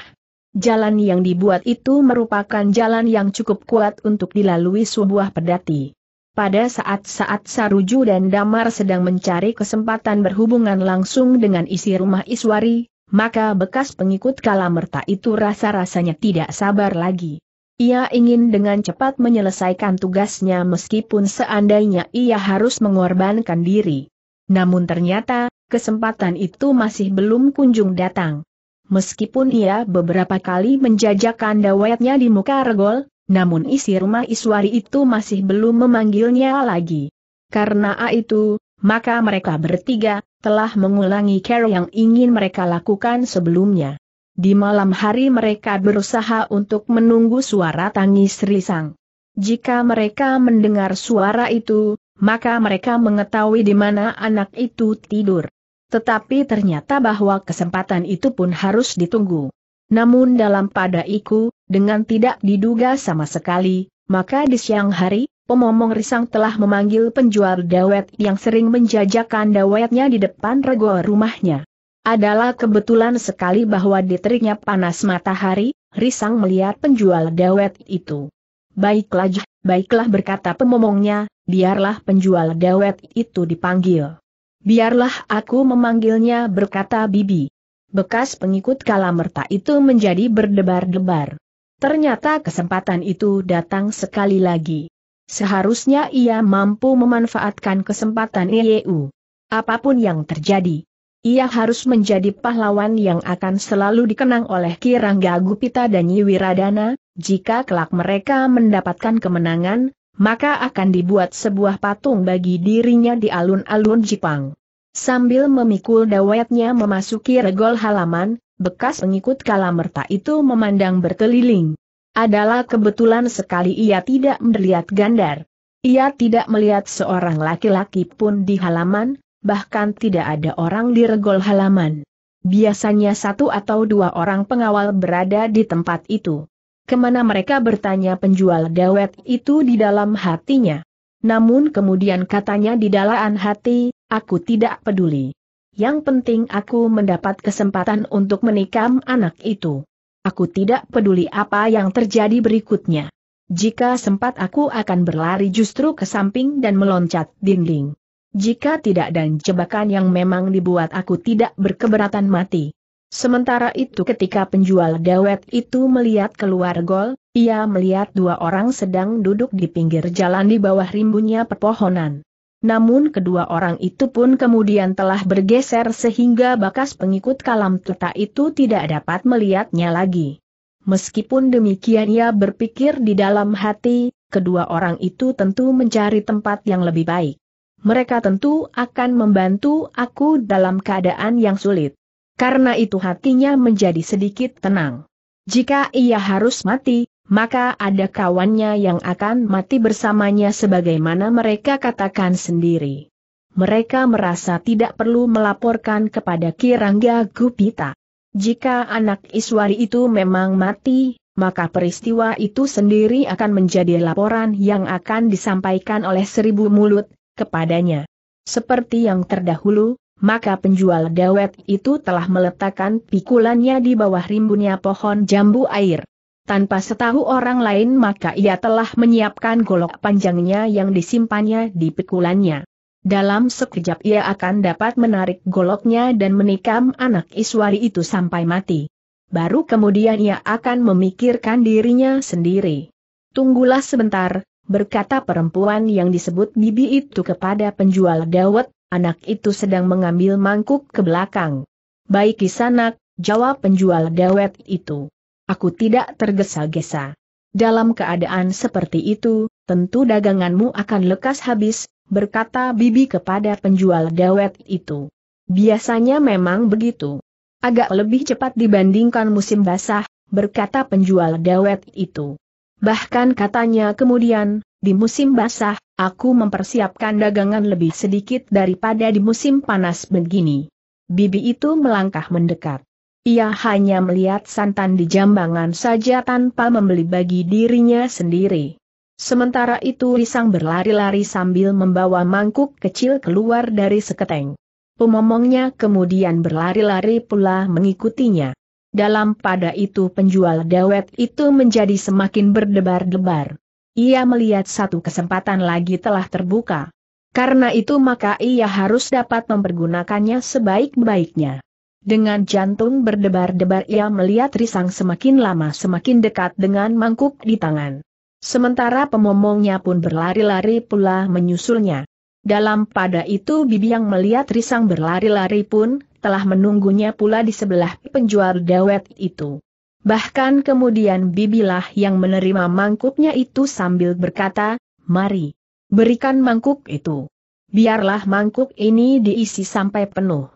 Jalan yang dibuat itu merupakan jalan yang cukup kuat untuk dilalui sebuah pedati. Pada saat-saat Saruju dan Damar sedang mencari kesempatan berhubungan langsung dengan isi rumah Iswari, maka bekas pengikut Kalamerta itu rasa-rasanya tidak sabar lagi. Ia ingin dengan cepat menyelesaikan tugasnya meskipun seandainya ia harus mengorbankan diri. Namun ternyata, kesempatan itu masih belum kunjung datang. Meskipun ia beberapa kali menjajakan dawetnya di muka regol, namun isi rumah Iswari itu masih belum memanggilnya lagi. Karena itu, maka mereka bertiga, telah mengulangi care yang ingin mereka lakukan sebelumnya. Di malam hari mereka berusaha untuk menunggu suara tangis risang. Jika mereka mendengar suara itu, maka mereka mengetahui di mana anak itu tidur. Tetapi ternyata bahwa kesempatan itu pun harus ditunggu. Namun dalam padaiku, dengan tidak diduga sama sekali, maka di siang hari, Pemomong Risang telah memanggil penjual dawet yang sering menjajakan dawetnya di depan rego rumahnya. Adalah kebetulan sekali bahwa di teriknya panas matahari, Risang melihat penjual dawet itu. Baiklah, baiklah berkata pemomongnya, biarlah penjual dawet itu dipanggil. Biarlah aku memanggilnya berkata Bibi. Bekas pengikut Kalamerta itu menjadi berdebar-debar. Ternyata kesempatan itu datang sekali lagi. Seharusnya ia mampu memanfaatkan kesempatan IEU. Apapun yang terjadi, ia harus menjadi pahlawan yang akan selalu dikenang oleh Kirangga Gupita dan Yiwiradana. jika kelak mereka mendapatkan kemenangan, maka akan dibuat sebuah patung bagi dirinya di alun-alun Jipang. Sambil memikul dawetnya memasuki regol halaman, bekas pengikut kalamerta itu memandang berkeliling. Adalah kebetulan sekali ia tidak melihat Gandar. Ia tidak melihat seorang laki-laki pun di halaman, bahkan tidak ada orang di regol halaman. Biasanya satu atau dua orang pengawal berada di tempat itu. Kemana mereka bertanya penjual dawet itu di dalam hatinya. Namun kemudian katanya di dalam hati, aku tidak peduli. Yang penting aku mendapat kesempatan untuk menikam anak itu. Aku tidak peduli apa yang terjadi berikutnya. Jika sempat aku akan berlari justru ke samping dan meloncat dinding. Jika tidak dan jebakan yang memang dibuat aku tidak berkeberatan mati. Sementara itu ketika penjual dawet itu melihat keluar gol, ia melihat dua orang sedang duduk di pinggir jalan di bawah rimbunnya pepohonan. Namun kedua orang itu pun kemudian telah bergeser sehingga bakas pengikut kalam tuta itu tidak dapat melihatnya lagi. Meskipun demikian ia berpikir di dalam hati, kedua orang itu tentu mencari tempat yang lebih baik mereka tentu akan membantu aku dalam keadaan yang sulit. Karena itu hatinya menjadi sedikit tenang. Jika ia harus mati, maka ada kawannya yang akan mati bersamanya sebagaimana mereka katakan sendiri. Mereka merasa tidak perlu melaporkan kepada Kirangga Gupita. Jika anak Iswari itu memang mati, maka peristiwa itu sendiri akan menjadi laporan yang akan disampaikan oleh seribu mulut, kepadanya. Seperti yang terdahulu, maka penjual dawet itu telah meletakkan pikulannya di bawah rimbunnya pohon jambu air. Tanpa setahu orang lain maka ia telah menyiapkan golok panjangnya yang disimpannya di pikulannya. Dalam sekejap ia akan dapat menarik goloknya dan menikam anak Iswari itu sampai mati. Baru kemudian ia akan memikirkan dirinya sendiri. Tunggulah sebentar, berkata perempuan yang disebut Bibi itu kepada penjual dawet, anak itu sedang mengambil mangkuk ke belakang. Baik kisanak, jawab penjual dawet itu. Aku tidak tergesa-gesa. Dalam keadaan seperti itu, tentu daganganmu akan lekas habis, berkata Bibi kepada penjual dawet itu. Biasanya memang begitu. Agak lebih cepat dibandingkan musim basah, berkata penjual dawet itu. Bahkan katanya kemudian, di musim basah, aku mempersiapkan dagangan lebih sedikit daripada di musim panas begini. Bibi itu melangkah mendekat. Ia hanya melihat santan di jambangan saja tanpa membeli bagi dirinya sendiri. Sementara itu Risang berlari-lari sambil membawa mangkuk kecil keluar dari seketeng. Pemomongnya kemudian berlari-lari pula mengikutinya. Dalam pada itu penjual dawet itu menjadi semakin berdebar-debar. Ia melihat satu kesempatan lagi telah terbuka. Karena itu maka ia harus dapat mempergunakannya sebaik-baiknya. Dengan jantung berdebar-debar ia melihat Risang semakin lama semakin dekat dengan mangkuk di tangan. Sementara pemomongnya pun berlari-lari pula menyusulnya. Dalam pada itu Bibi yang melihat Risang berlari-lari pun, telah menunggunya pula di sebelah penjual dawet itu. Bahkan kemudian bibilah yang menerima mangkuknya itu sambil berkata, mari, berikan mangkuk itu. Biarlah mangkuk ini diisi sampai penuh.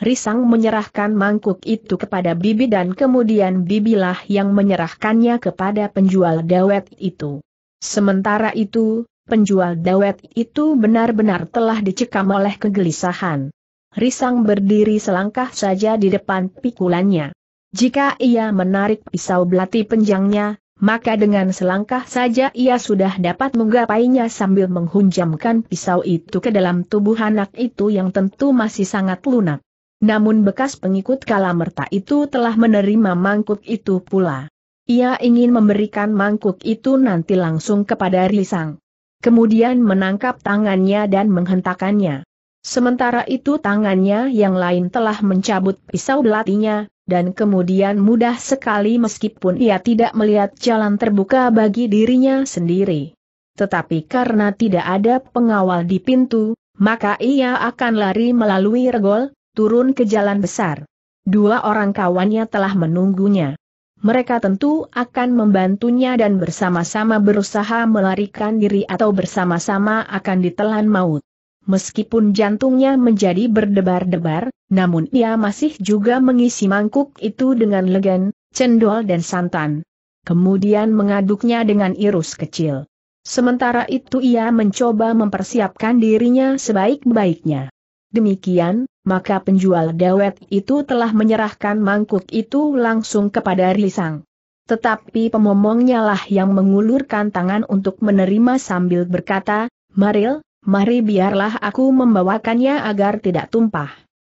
Risang menyerahkan mangkuk itu kepada bibi dan kemudian bibilah yang menyerahkannya kepada penjual dawet itu. Sementara itu, penjual dawet itu benar-benar telah dicekam oleh kegelisahan. Risang berdiri selangkah saja di depan pikulannya. Jika ia menarik pisau belati penjangnya, maka dengan selangkah saja ia sudah dapat menggapainya sambil menghunjamkan pisau itu ke dalam tubuh anak itu yang tentu masih sangat lunak. Namun bekas pengikut Kalamerta itu telah menerima mangkuk itu pula. Ia ingin memberikan mangkuk itu nanti langsung kepada Risang. Kemudian menangkap tangannya dan menghentakannya. Sementara itu tangannya yang lain telah mencabut pisau belatinya, dan kemudian mudah sekali meskipun ia tidak melihat jalan terbuka bagi dirinya sendiri. Tetapi karena tidak ada pengawal di pintu, maka ia akan lari melalui regol, turun ke jalan besar. Dua orang kawannya telah menunggunya. Mereka tentu akan membantunya dan bersama-sama berusaha melarikan diri atau bersama-sama akan ditelan maut meskipun jantungnya menjadi berdebar-debar, namun ia masih juga mengisi mangkuk itu dengan legen, cendol dan santan. Kemudian mengaduknya dengan irus kecil. Sementara itu ia mencoba mempersiapkan dirinya sebaik-baiknya. Demikian, maka penjual dawet itu telah menyerahkan mangkuk itu langsung kepada Risang. Tetapi pemomongnya lah yang mengulurkan tangan untuk menerima sambil berkata, Maril, mari biarlah aku membawakannya agar tidak tumpah.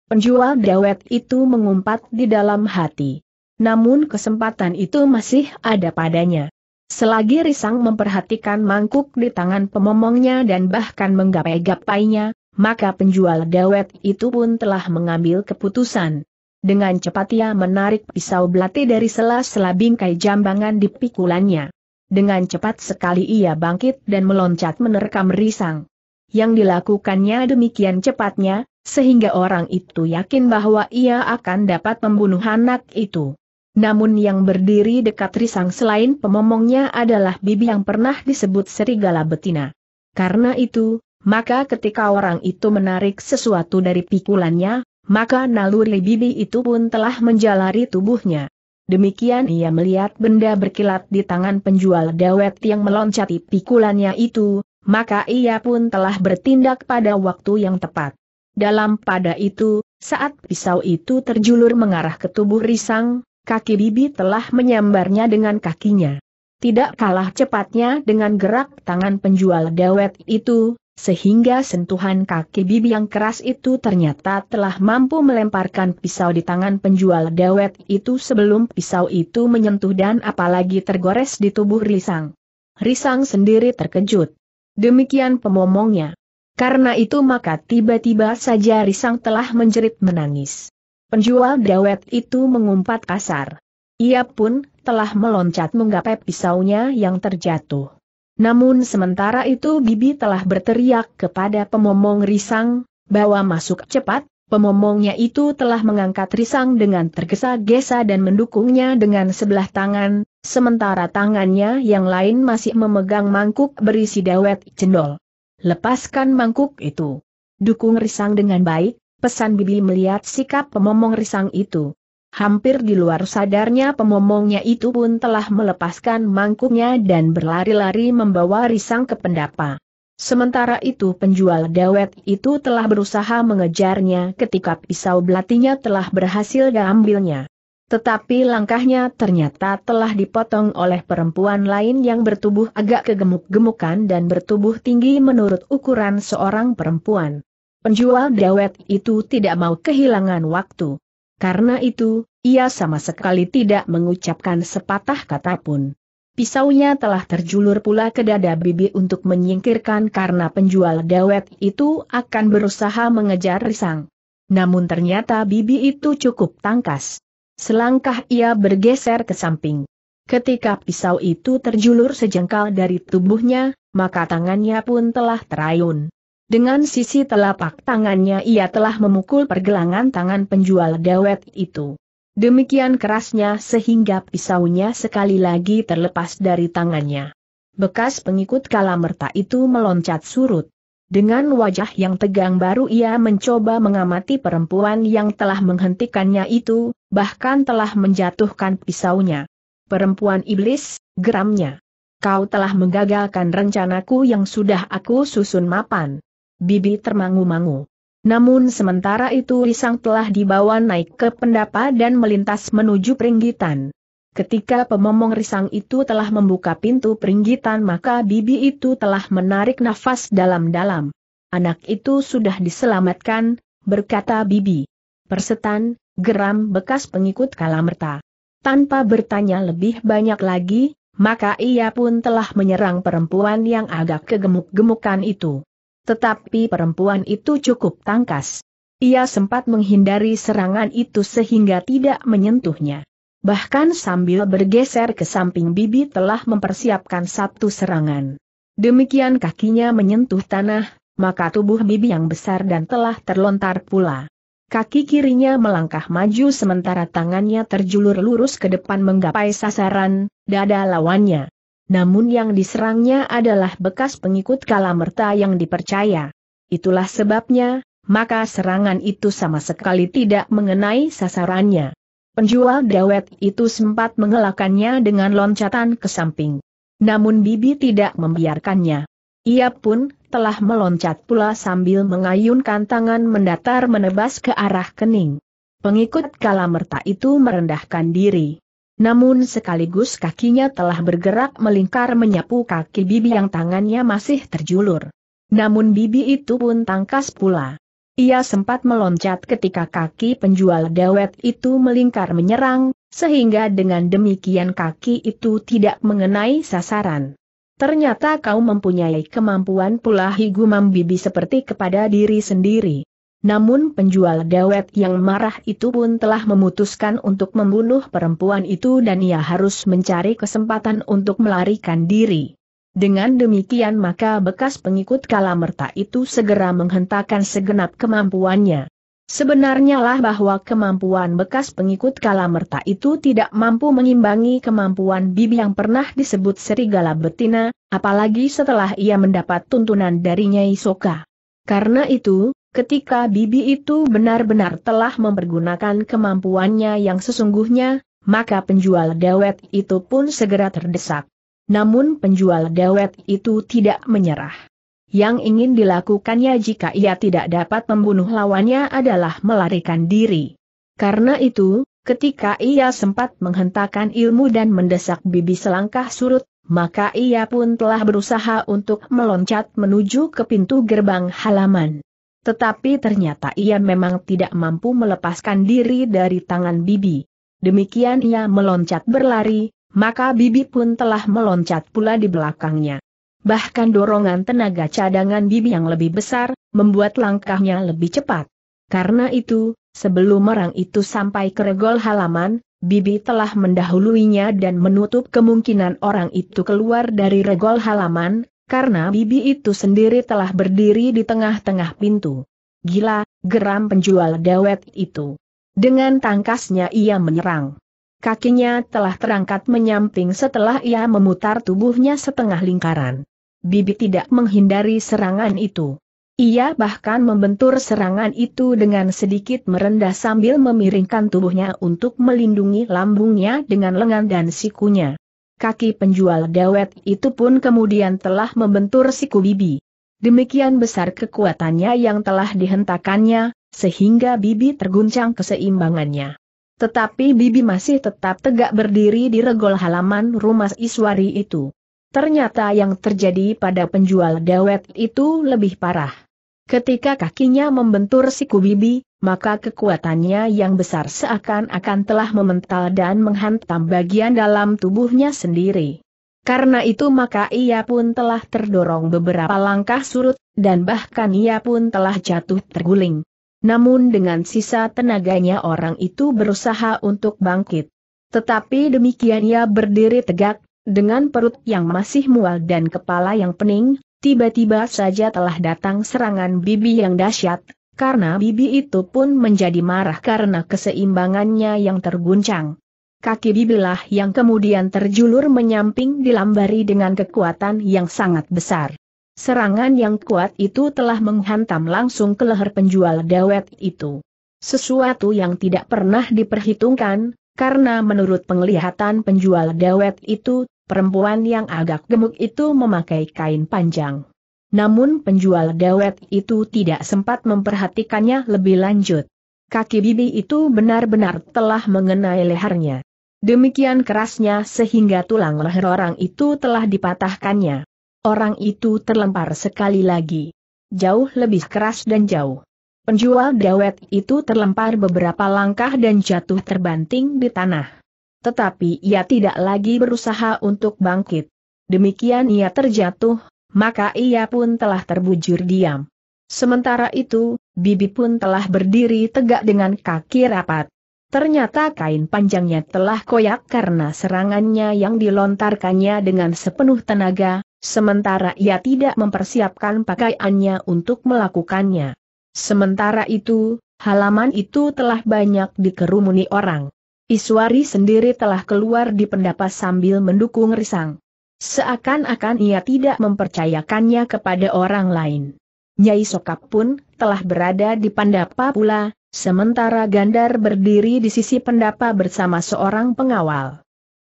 Penjual dawet itu mengumpat di dalam hati. Namun kesempatan itu masih ada padanya. Selagi Risang memperhatikan mangkuk di tangan pemomongnya dan bahkan menggapai-gapainya, maka penjual dawet itu pun telah mengambil keputusan. Dengan cepat ia menarik pisau belati dari sela-sela bingkai jambangan di pikulannya. Dengan cepat sekali ia bangkit dan meloncat menerkam Risang yang dilakukannya demikian cepatnya, sehingga orang itu yakin bahwa ia akan dapat membunuh anak itu. Namun yang berdiri dekat risang selain pemomongnya adalah bibi yang pernah disebut serigala betina. Karena itu, maka ketika orang itu menarik sesuatu dari pikulannya, maka naluri bibi itu pun telah menjalari tubuhnya. Demikian ia melihat benda berkilat di tangan penjual dawet yang meloncati pikulannya itu, maka ia pun telah bertindak pada waktu yang tepat. Dalam pada itu, saat pisau itu terjulur mengarah ke tubuh Risang, kaki bibi telah menyambarnya dengan kakinya. Tidak kalah cepatnya dengan gerak tangan penjual dawet itu, sehingga sentuhan kaki bibi yang keras itu ternyata telah mampu melemparkan pisau di tangan penjual dawet itu sebelum pisau itu menyentuh dan apalagi tergores di tubuh Risang. Risang sendiri terkejut. Demikian pemomongnya. Karena itu maka tiba-tiba saja Risang telah menjerit menangis. Penjual dawet itu mengumpat kasar. Ia pun telah meloncat menggapai pisaunya yang terjatuh. Namun sementara itu Bibi telah berteriak kepada pemomong Risang, bahwa masuk cepat, pemomongnya itu telah mengangkat Risang dengan tergesa-gesa dan mendukungnya dengan sebelah tangan, sementara tangannya yang lain masih memegang mangkuk berisi dawet cendol. Lepaskan mangkuk itu. Dukung Risang dengan baik, pesan Bibi melihat sikap pemomong Risang itu. Hampir di luar sadarnya pemomongnya itu pun telah melepaskan mangkuknya dan berlari-lari membawa Risang ke pendapa. Sementara itu penjual dawet itu telah berusaha mengejarnya ketika pisau belatinya telah berhasil diambilnya. Tetapi langkahnya ternyata telah dipotong oleh perempuan lain yang bertubuh agak kegemuk-gemukan dan bertubuh tinggi menurut ukuran seorang perempuan. Penjual dawet itu tidak mau kehilangan waktu. Karena itu, ia sama sekali tidak mengucapkan sepatah kata pun. Pisaunya telah terjulur pula ke dada bibi untuk menyingkirkan karena penjual dawet itu akan berusaha mengejar risang. Namun ternyata bibi itu cukup tangkas. Selangkah ia bergeser ke samping. Ketika pisau itu terjulur sejengkal dari tubuhnya, maka tangannya pun telah terayun. Dengan sisi telapak tangannya ia telah memukul pergelangan tangan penjual dawet itu. Demikian kerasnya sehingga pisaunya sekali lagi terlepas dari tangannya. Bekas pengikut kalamerta itu meloncat surut. Dengan wajah yang tegang baru ia mencoba mengamati perempuan yang telah menghentikannya itu, bahkan telah menjatuhkan pisaunya. Perempuan iblis, geramnya. Kau telah menggagalkan rencanaku yang sudah aku susun mapan. Bibi termangu-mangu. Namun sementara itu Risang telah dibawa naik ke pendapa dan melintas menuju peringgitan. Ketika pemomong risang itu telah membuka pintu peringgitan maka bibi itu telah menarik nafas dalam-dalam. Anak itu sudah diselamatkan, berkata bibi. Persetan, geram bekas pengikut kalamerta. Tanpa bertanya lebih banyak lagi, maka ia pun telah menyerang perempuan yang agak kegemuk-gemukan itu. Tetapi perempuan itu cukup tangkas. Ia sempat menghindari serangan itu sehingga tidak menyentuhnya bahkan sambil bergeser ke samping bibi telah mempersiapkan satu serangan. Demikian kakinya menyentuh tanah, maka tubuh bibi yang besar dan telah terlontar pula. Kaki kirinya melangkah maju sementara tangannya terjulur lurus ke depan menggapai sasaran, dada lawannya. Namun yang diserangnya adalah bekas pengikut kalamerta yang dipercaya. Itulah sebabnya, maka serangan itu sama sekali tidak mengenai sasarannya. Penjual dawet itu sempat mengelakannya dengan loncatan ke samping. Namun Bibi tidak membiarkannya. Ia pun telah meloncat pula sambil mengayunkan tangan mendatar menebas ke arah kening. Pengikut kalamerta itu merendahkan diri. Namun sekaligus kakinya telah bergerak melingkar menyapu kaki Bibi yang tangannya masih terjulur. Namun Bibi itu pun tangkas pula. Ia sempat meloncat ketika kaki penjual dawet itu melingkar menyerang, sehingga dengan demikian kaki itu tidak mengenai sasaran. Ternyata kau mempunyai kemampuan pula higumam bibi seperti kepada diri sendiri. Namun penjual dawet yang marah itu pun telah memutuskan untuk membunuh perempuan itu dan ia harus mencari kesempatan untuk melarikan diri. Dengan demikian maka bekas pengikut Kalamerta itu segera menghentakkan segenap kemampuannya. Sebenarnya lah bahwa kemampuan bekas pengikut Kalamerta itu tidak mampu mengimbangi kemampuan bibi yang pernah disebut serigala betina, apalagi setelah ia mendapat tuntunan dari Nyai Soka. Karena itu, ketika bibi itu benar-benar telah mempergunakan kemampuannya yang sesungguhnya, maka penjual dawet itu pun segera terdesak. Namun penjual dawet itu tidak menyerah. Yang ingin dilakukannya jika ia tidak dapat membunuh lawannya adalah melarikan diri. Karena itu, ketika ia sempat menghentakkan ilmu dan mendesak bibi selangkah surut, maka ia pun telah berusaha untuk meloncat menuju ke pintu gerbang halaman. Tetapi ternyata ia memang tidak mampu melepaskan diri dari tangan bibi. Demikian ia meloncat berlari, maka bibi pun telah meloncat pula di belakangnya. Bahkan dorongan tenaga cadangan bibi yang lebih besar, membuat langkahnya lebih cepat. Karena itu, sebelum orang itu sampai ke regol halaman, bibi telah mendahuluinya dan menutup kemungkinan orang itu keluar dari regol halaman, karena bibi itu sendiri telah berdiri di tengah-tengah pintu. Gila, geram penjual dawet itu. Dengan tangkasnya ia menyerang. Kakinya telah terangkat menyamping setelah ia memutar tubuhnya setengah lingkaran. Bibi tidak menghindari serangan itu. Ia bahkan membentur serangan itu dengan sedikit merendah sambil memiringkan tubuhnya untuk melindungi lambungnya dengan lengan dan sikunya. Kaki penjual dawet itu pun kemudian telah membentur siku Bibi. Demikian besar kekuatannya yang telah dihentakannya, sehingga Bibi terguncang keseimbangannya. Tetapi Bibi masih tetap tegak berdiri di regol halaman rumah Iswari itu. Ternyata yang terjadi pada penjual dawet itu lebih parah. Ketika kakinya membentur siku Bibi, maka kekuatannya yang besar seakan-akan telah memental dan menghantam bagian dalam tubuhnya sendiri. Karena itu maka ia pun telah terdorong beberapa langkah surut, dan bahkan ia pun telah jatuh terguling. Namun dengan sisa tenaganya orang itu berusaha untuk bangkit. Tetapi demikian ia berdiri tegak, dengan perut yang masih mual dan kepala yang pening, tiba-tiba saja telah datang serangan bibi yang dahsyat, karena bibi itu pun menjadi marah karena keseimbangannya yang terguncang. Kaki bibilah yang kemudian terjulur menyamping dilambari dengan kekuatan yang sangat besar. Serangan yang kuat itu telah menghantam langsung ke leher penjual dawet itu. Sesuatu yang tidak pernah diperhitungkan, karena menurut penglihatan penjual dawet itu, perempuan yang agak gemuk itu memakai kain panjang. Namun penjual dawet itu tidak sempat memperhatikannya lebih lanjut. Kaki bibi itu benar-benar telah mengenai lehernya. Demikian kerasnya sehingga tulang leher orang itu telah dipatahkannya orang itu terlempar sekali lagi. Jauh lebih keras dan jauh. Penjual dawet itu terlempar beberapa langkah dan jatuh terbanting di tanah. Tetapi ia tidak lagi berusaha untuk bangkit. Demikian ia terjatuh, maka ia pun telah terbujur diam. Sementara itu, Bibi pun telah berdiri tegak dengan kaki rapat. Ternyata kain panjangnya telah koyak karena serangannya yang dilontarkannya dengan sepenuh tenaga, sementara ia tidak mempersiapkan pakaiannya untuk melakukannya. Sementara itu, halaman itu telah banyak dikerumuni orang. Iswari sendiri telah keluar di pendapa sambil mendukung Risang. Seakan-akan ia tidak mempercayakannya kepada orang lain. Nyai Sokap pun telah berada di pendapa pula, sementara Gandar berdiri di sisi pendapa bersama seorang pengawal.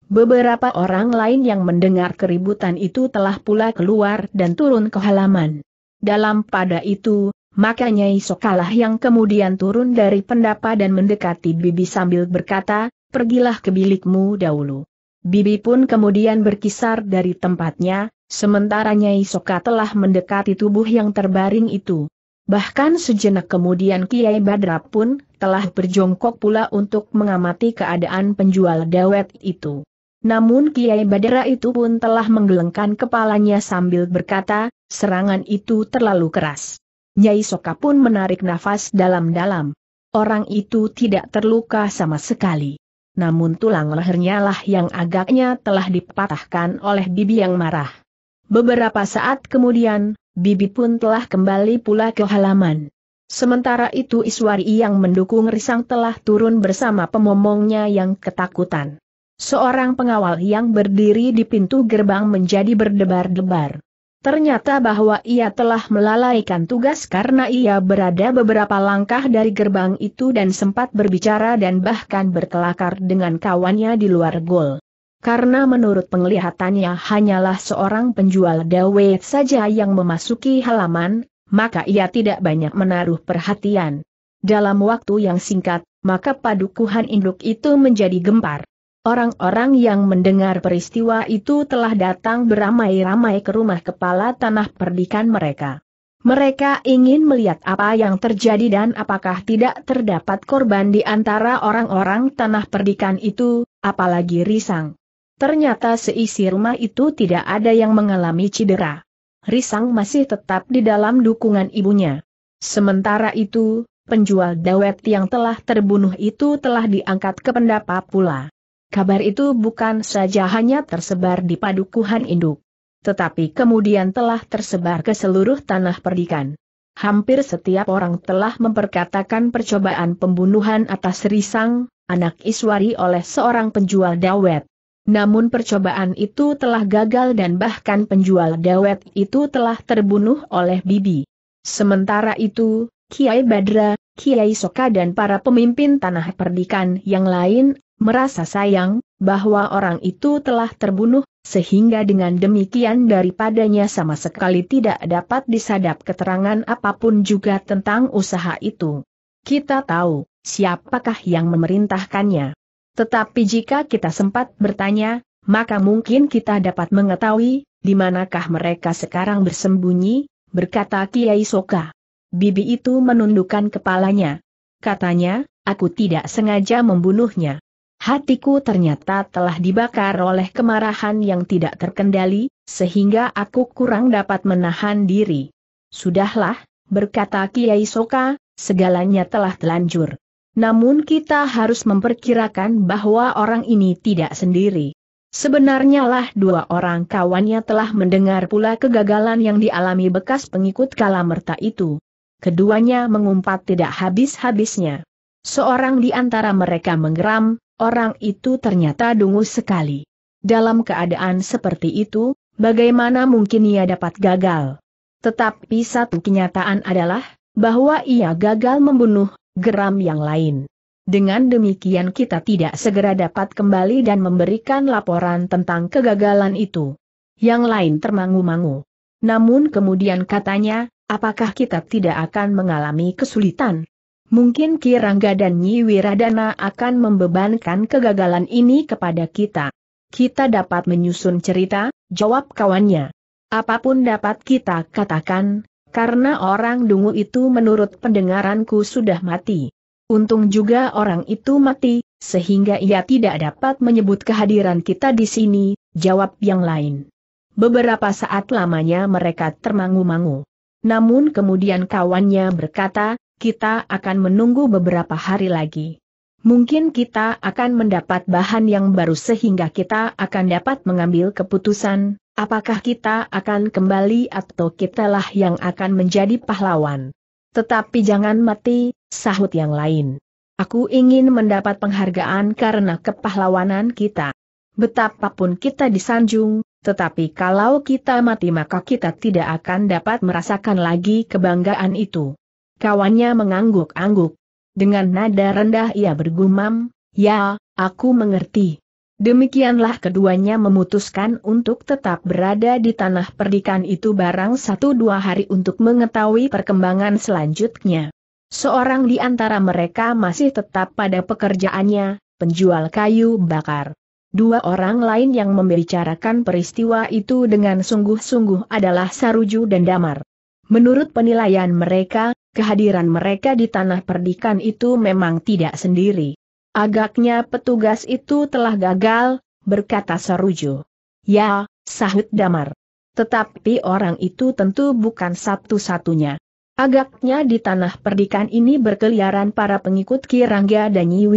Beberapa orang lain yang mendengar keributan itu telah pula keluar dan turun ke halaman. Dalam pada itu, maka Nyai Sokalah yang kemudian turun dari pendapa dan mendekati Bibi sambil berkata, pergilah ke bilikmu dahulu. Bibi pun kemudian berkisar dari tempatnya, sementara Nyai Soka telah mendekati tubuh yang terbaring itu. Bahkan sejenak kemudian Kiai Badra pun telah berjongkok pula untuk mengamati keadaan penjual dawet itu. Namun Kiai Badara itu pun telah menggelengkan kepalanya sambil berkata, serangan itu terlalu keras. Nyai Soka pun menarik nafas dalam-dalam. Orang itu tidak terluka sama sekali. Namun tulang lehernya lah yang agaknya telah dipatahkan oleh bibi yang marah. Beberapa saat kemudian, bibi pun telah kembali pula ke halaman. Sementara itu Iswari yang mendukung Risang telah turun bersama pemomongnya yang ketakutan. Seorang pengawal yang berdiri di pintu gerbang menjadi berdebar-debar. Ternyata bahwa ia telah melalaikan tugas karena ia berada beberapa langkah dari gerbang itu dan sempat berbicara dan bahkan berkelakar dengan kawannya di luar gol. Karena menurut penglihatannya hanyalah seorang penjual dawet saja yang memasuki halaman, maka ia tidak banyak menaruh perhatian. Dalam waktu yang singkat, maka padukuhan induk itu menjadi gempar. Orang-orang yang mendengar peristiwa itu telah datang beramai-ramai ke rumah kepala tanah perdikan mereka. Mereka ingin melihat apa yang terjadi dan apakah tidak terdapat korban di antara orang-orang tanah perdikan itu, apalagi Risang. Ternyata seisi rumah itu tidak ada yang mengalami cedera. Risang masih tetap di dalam dukungan ibunya. Sementara itu, penjual dawet yang telah terbunuh itu telah diangkat ke pendapa pula. Kabar itu bukan saja hanya tersebar di padukuhan induk, tetapi kemudian telah tersebar ke seluruh tanah perdikan. Hampir setiap orang telah memperkatakan percobaan pembunuhan atas Risang, anak Iswari oleh seorang penjual dawet. Namun percobaan itu telah gagal dan bahkan penjual dawet itu telah terbunuh oleh Bibi. Sementara itu, Kiai Badra, Kiai Soka dan para pemimpin tanah perdikan yang lain merasa sayang, bahwa orang itu telah terbunuh, sehingga dengan demikian daripadanya sama sekali tidak dapat disadap keterangan apapun juga tentang usaha itu. Kita tahu, siapakah yang memerintahkannya. Tetapi jika kita sempat bertanya, maka mungkin kita dapat mengetahui, di manakah mereka sekarang bersembunyi, berkata Kiai Soka. Bibi itu menundukkan kepalanya. Katanya, aku tidak sengaja membunuhnya. Hatiku ternyata telah dibakar oleh kemarahan yang tidak terkendali, sehingga aku kurang dapat menahan diri. Sudahlah, berkata Kiai Soka, segalanya telah telanjur. Namun kita harus memperkirakan bahwa orang ini tidak sendiri. Sebenarnya lah dua orang kawannya telah mendengar pula kegagalan yang dialami bekas pengikut Kalamerta itu. Keduanya mengumpat tidak habis-habisnya. Seorang di antara mereka menggeram, Orang itu ternyata dungu sekali. Dalam keadaan seperti itu, bagaimana mungkin ia dapat gagal? Tetapi satu kenyataan adalah, bahwa ia gagal membunuh, geram yang lain. Dengan demikian kita tidak segera dapat kembali dan memberikan laporan tentang kegagalan itu. Yang lain termangu-mangu. Namun kemudian katanya, apakah kita tidak akan mengalami kesulitan? Mungkin Kirangga dan Nyi Wiradana akan membebankan kegagalan ini kepada kita. Kita dapat menyusun cerita, jawab kawannya. Apapun dapat kita katakan, karena orang dungu itu menurut pendengaranku sudah mati. Untung juga orang itu mati, sehingga ia tidak dapat menyebut kehadiran kita di sini, jawab yang lain. Beberapa saat lamanya mereka termangu-mangu. Namun kemudian kawannya berkata, kita akan menunggu beberapa hari lagi. Mungkin kita akan mendapat bahan yang baru sehingga kita akan dapat mengambil keputusan, apakah kita akan kembali atau kitalah yang akan menjadi pahlawan. Tetapi jangan mati, sahut yang lain. Aku ingin mendapat penghargaan karena kepahlawanan kita. Betapapun kita disanjung, tetapi kalau kita mati maka kita tidak akan dapat merasakan lagi kebanggaan itu. Kawannya mengangguk-angguk. Dengan nada rendah ia bergumam, ya, aku mengerti. Demikianlah keduanya memutuskan untuk tetap berada di tanah perdikan itu barang satu dua hari untuk mengetahui perkembangan selanjutnya. Seorang di antara mereka masih tetap pada pekerjaannya, penjual kayu bakar. Dua orang lain yang membicarakan peristiwa itu dengan sungguh-sungguh adalah Saruju dan Damar. Menurut penilaian mereka, kehadiran mereka di tanah perdikan itu memang tidak sendiri. Agaknya petugas itu telah gagal, berkata Sarujo. Ya, sahut Damar. Tetapi orang itu tentu bukan satu-satunya. Agaknya di tanah perdikan ini berkeliaran para pengikut Kirangga dan Nyi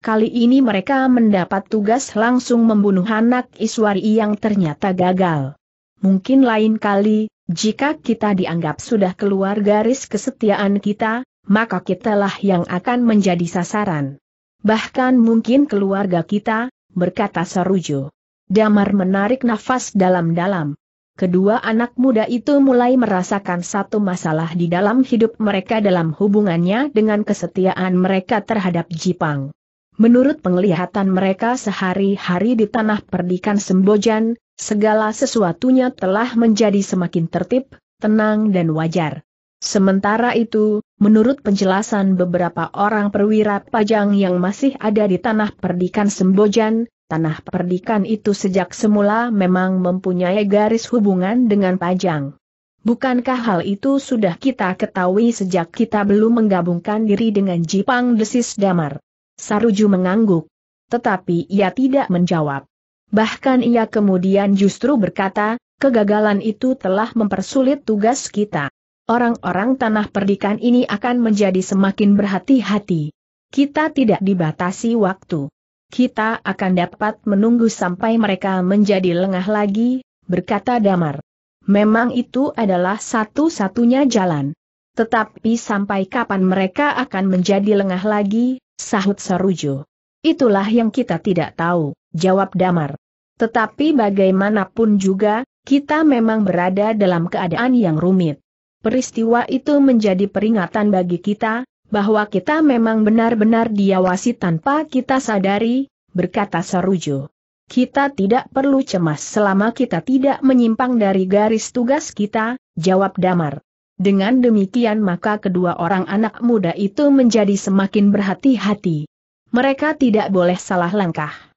Kali ini mereka mendapat tugas langsung membunuh anak Iswari yang ternyata gagal. Mungkin lain kali, jika kita dianggap sudah keluar garis kesetiaan kita, maka kitalah yang akan menjadi sasaran. Bahkan mungkin keluarga kita, berkata Sarujo. Damar menarik nafas dalam-dalam. Kedua anak muda itu mulai merasakan satu masalah di dalam hidup mereka dalam hubungannya dengan kesetiaan mereka terhadap Jipang. Menurut penglihatan mereka sehari-hari di tanah perdikan Sembojan, Segala sesuatunya telah menjadi semakin tertib, tenang dan wajar. Sementara itu, menurut penjelasan beberapa orang perwira pajang yang masih ada di tanah perdikan Sembojan, tanah perdikan itu sejak semula memang mempunyai garis hubungan dengan pajang. Bukankah hal itu sudah kita ketahui sejak kita belum menggabungkan diri dengan Jipang Desis Damar? Saruju mengangguk. Tetapi ia tidak menjawab. Bahkan ia kemudian justru berkata, kegagalan itu telah mempersulit tugas kita. Orang-orang tanah perdikan ini akan menjadi semakin berhati-hati. Kita tidak dibatasi waktu. Kita akan dapat menunggu sampai mereka menjadi lengah lagi, berkata Damar. Memang itu adalah satu-satunya jalan. Tetapi sampai kapan mereka akan menjadi lengah lagi, sahut Sarujo. Itulah yang kita tidak tahu jawab Damar. Tetapi bagaimanapun juga, kita memang berada dalam keadaan yang rumit. Peristiwa itu menjadi peringatan bagi kita, bahwa kita memang benar-benar diawasi tanpa kita sadari, berkata Sarujo. Kita tidak perlu cemas selama kita tidak menyimpang dari garis tugas kita, jawab Damar. Dengan demikian maka kedua orang anak muda itu menjadi semakin berhati-hati. Mereka tidak boleh salah langkah.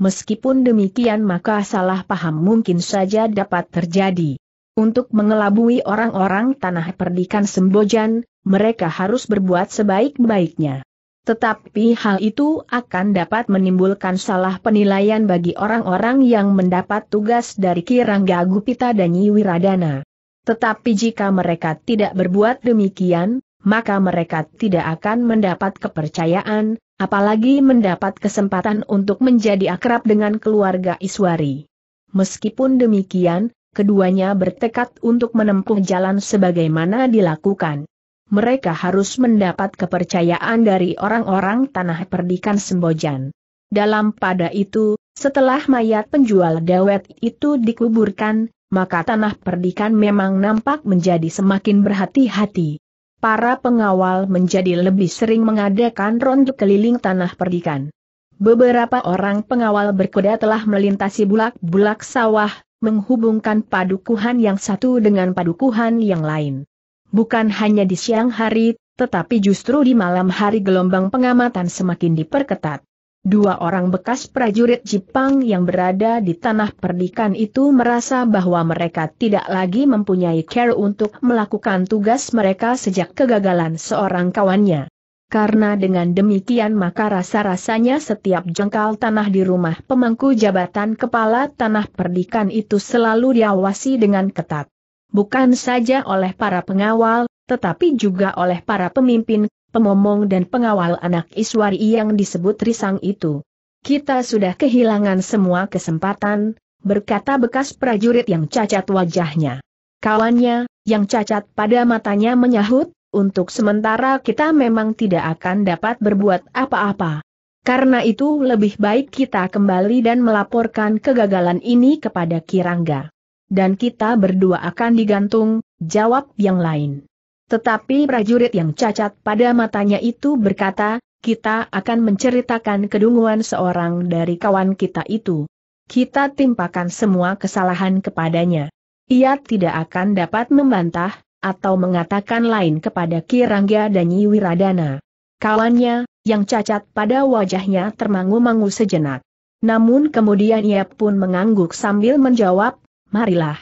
Meskipun demikian maka salah paham mungkin saja dapat terjadi. Untuk mengelabui orang-orang tanah perdikan Sembojan, mereka harus berbuat sebaik-baiknya. Tetapi hal itu akan dapat menimbulkan salah penilaian bagi orang-orang yang mendapat tugas dari Kirangga Gupita dan Nyi Wiradana. Tetapi jika mereka tidak berbuat demikian, maka mereka tidak akan mendapat kepercayaan, apalagi mendapat kesempatan untuk menjadi akrab dengan keluarga Iswari. Meskipun demikian, keduanya bertekad untuk menempuh jalan sebagaimana dilakukan. Mereka harus mendapat kepercayaan dari orang-orang tanah perdikan Sembojan. Dalam pada itu, setelah mayat penjual dawet itu dikuburkan, maka tanah perdikan memang nampak menjadi semakin berhati-hati para pengawal menjadi lebih sering mengadakan ronde keliling tanah perdikan. Beberapa orang pengawal berkuda telah melintasi bulak-bulak sawah, menghubungkan padukuhan yang satu dengan padukuhan yang lain. Bukan hanya di siang hari, tetapi justru di malam hari gelombang pengamatan semakin diperketat. Dua orang bekas prajurit Jepang yang berada di tanah perdikan itu merasa bahwa mereka tidak lagi mempunyai care untuk melakukan tugas mereka sejak kegagalan seorang kawannya. Karena dengan demikian maka rasa-rasanya setiap jengkal tanah di rumah pemangku jabatan kepala tanah perdikan itu selalu diawasi dengan ketat. Bukan saja oleh para pengawal, tetapi juga oleh para pemimpin pemomong dan pengawal anak Iswari yang disebut Risang itu. Kita sudah kehilangan semua kesempatan, berkata bekas prajurit yang cacat wajahnya. Kawannya, yang cacat pada matanya menyahut, untuk sementara kita memang tidak akan dapat berbuat apa-apa. Karena itu lebih baik kita kembali dan melaporkan kegagalan ini kepada Kirangga. Dan kita berdua akan digantung, jawab yang lain. Tetapi prajurit yang cacat pada matanya itu berkata, kita akan menceritakan kedunguan seorang dari kawan kita itu. Kita timpakan semua kesalahan kepadanya. Ia tidak akan dapat membantah, atau mengatakan lain kepada Kirangga dan Nyi Kawannya, yang cacat pada wajahnya termangu-mangu sejenak. Namun kemudian ia pun mengangguk sambil menjawab, marilah.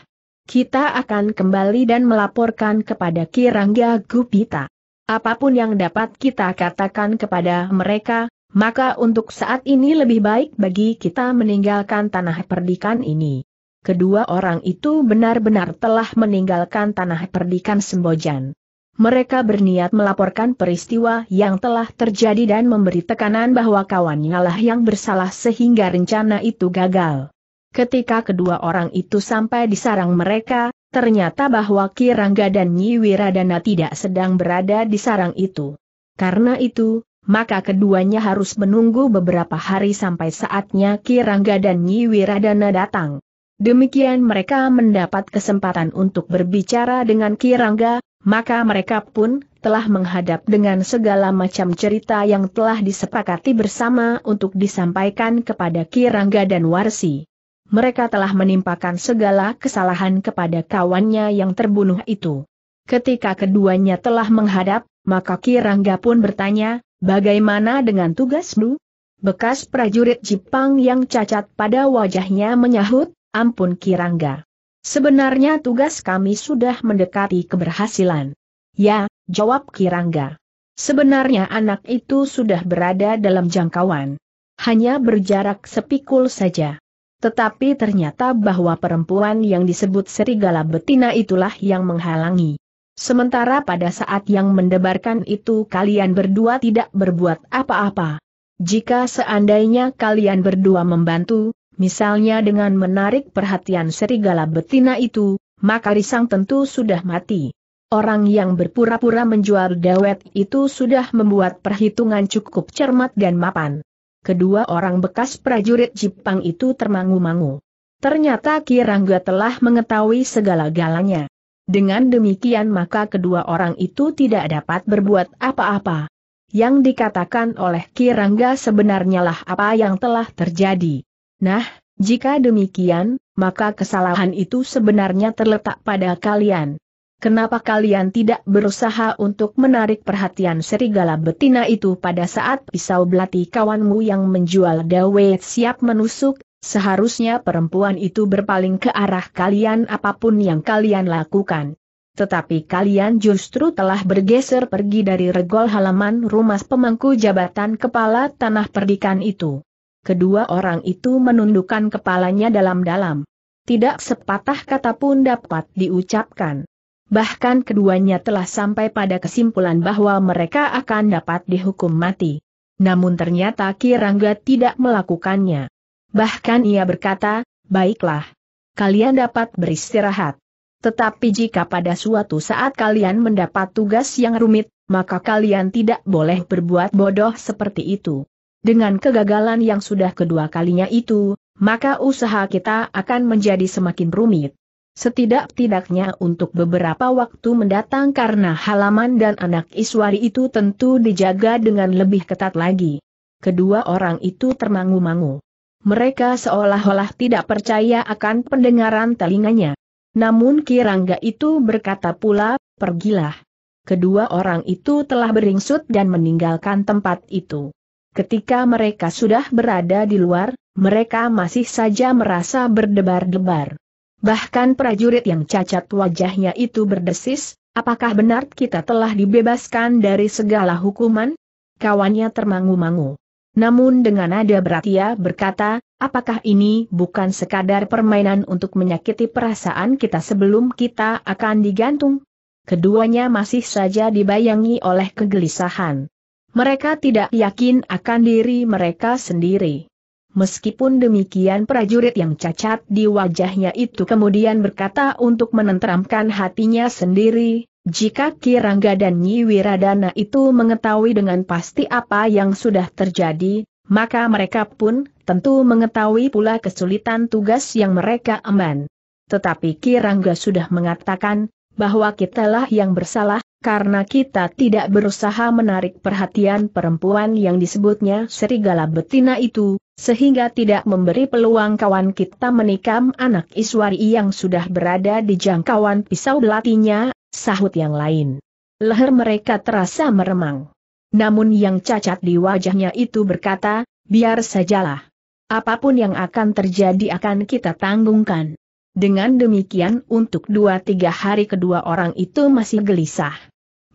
Kita akan kembali dan melaporkan kepada Kirangga Gupita. Apapun yang dapat kita katakan kepada mereka, maka untuk saat ini lebih baik bagi kita meninggalkan tanah perdikan ini. Kedua orang itu benar-benar telah meninggalkan tanah perdikan Sembojan. Mereka berniat melaporkan peristiwa yang telah terjadi dan memberi tekanan bahwa kawannya lah yang bersalah sehingga rencana itu gagal. Ketika kedua orang itu sampai di sarang mereka, ternyata bahwa Kirangga dan Nyi Wiradana tidak sedang berada di sarang itu. Karena itu, maka keduanya harus menunggu beberapa hari sampai saatnya Kirangga dan Nyi Wiradana datang. Demikian mereka mendapat kesempatan untuk berbicara dengan Kirangga, maka mereka pun telah menghadap dengan segala macam cerita yang telah disepakati bersama untuk disampaikan kepada Kirangga dan Warsi mereka telah menimpakan segala kesalahan kepada kawannya yang terbunuh itu. Ketika keduanya telah menghadap, maka Kirangga pun bertanya, bagaimana dengan tugasmu? Bekas prajurit Jepang yang cacat pada wajahnya menyahut, ampun Kirangga. Sebenarnya tugas kami sudah mendekati keberhasilan. Ya, jawab Kirangga. Sebenarnya anak itu sudah berada dalam jangkauan. Hanya berjarak sepikul saja. Tetapi ternyata bahwa perempuan yang disebut serigala betina itulah yang menghalangi. Sementara pada saat yang mendebarkan itu kalian berdua tidak berbuat apa-apa. Jika seandainya kalian berdua membantu, misalnya dengan menarik perhatian serigala betina itu, maka Risang tentu sudah mati. Orang yang berpura-pura menjual dawet itu sudah membuat perhitungan cukup cermat dan mapan kedua orang bekas prajurit Jepang itu termangu-mangu. Ternyata Kirangga telah mengetahui segala-galanya. Dengan demikian maka kedua orang itu tidak dapat berbuat apa-apa. Yang dikatakan oleh Kirangga sebenarnya lah apa yang telah terjadi. Nah, jika demikian, maka kesalahan itu sebenarnya terletak pada kalian. Kenapa kalian tidak berusaha untuk menarik perhatian serigala betina itu pada saat pisau belati kawanmu yang menjual dawet siap menusuk? Seharusnya perempuan itu berpaling ke arah kalian apapun yang kalian lakukan. Tetapi kalian justru telah bergeser pergi dari regol halaman rumah pemangku jabatan kepala tanah perdikan itu. Kedua orang itu menundukkan kepalanya dalam-dalam. Tidak sepatah kata pun dapat diucapkan bahkan keduanya telah sampai pada kesimpulan bahwa mereka akan dapat dihukum mati. Namun ternyata Kirangga tidak melakukannya. Bahkan ia berkata, baiklah, kalian dapat beristirahat. Tetapi jika pada suatu saat kalian mendapat tugas yang rumit, maka kalian tidak boleh berbuat bodoh seperti itu. Dengan kegagalan yang sudah kedua kalinya itu, maka usaha kita akan menjadi semakin rumit. Setidak-tidaknya untuk beberapa waktu mendatang karena halaman dan anak Iswari itu tentu dijaga dengan lebih ketat lagi. Kedua orang itu termangu-mangu. Mereka seolah-olah tidak percaya akan pendengaran telinganya. Namun Kirangga itu berkata pula, pergilah. Kedua orang itu telah beringsut dan meninggalkan tempat itu. Ketika mereka sudah berada di luar, mereka masih saja merasa berdebar-debar. Bahkan prajurit yang cacat wajahnya itu berdesis, apakah benar kita telah dibebaskan dari segala hukuman? Kawannya termangu-mangu. Namun dengan nada berat ia berkata, apakah ini bukan sekadar permainan untuk menyakiti perasaan kita sebelum kita akan digantung? Keduanya masih saja dibayangi oleh kegelisahan. Mereka tidak yakin akan diri mereka sendiri. Meskipun demikian prajurit yang cacat di wajahnya itu kemudian berkata untuk menenteramkan hatinya sendiri, jika Kirangga dan Nyi Wiradana itu mengetahui dengan pasti apa yang sudah terjadi, maka mereka pun tentu mengetahui pula kesulitan tugas yang mereka emban. Tetapi Kirangga sudah mengatakan, bahwa kitalah yang bersalah, karena kita tidak berusaha menarik perhatian perempuan yang disebutnya serigala betina itu, sehingga tidak memberi peluang kawan kita menikam anak Iswari yang sudah berada di jangkauan pisau belatinya, sahut yang lain. Leher mereka terasa meremang. Namun yang cacat di wajahnya itu berkata, biar sajalah. Apapun yang akan terjadi akan kita tanggungkan. Dengan demikian untuk dua tiga hari kedua orang itu masih gelisah.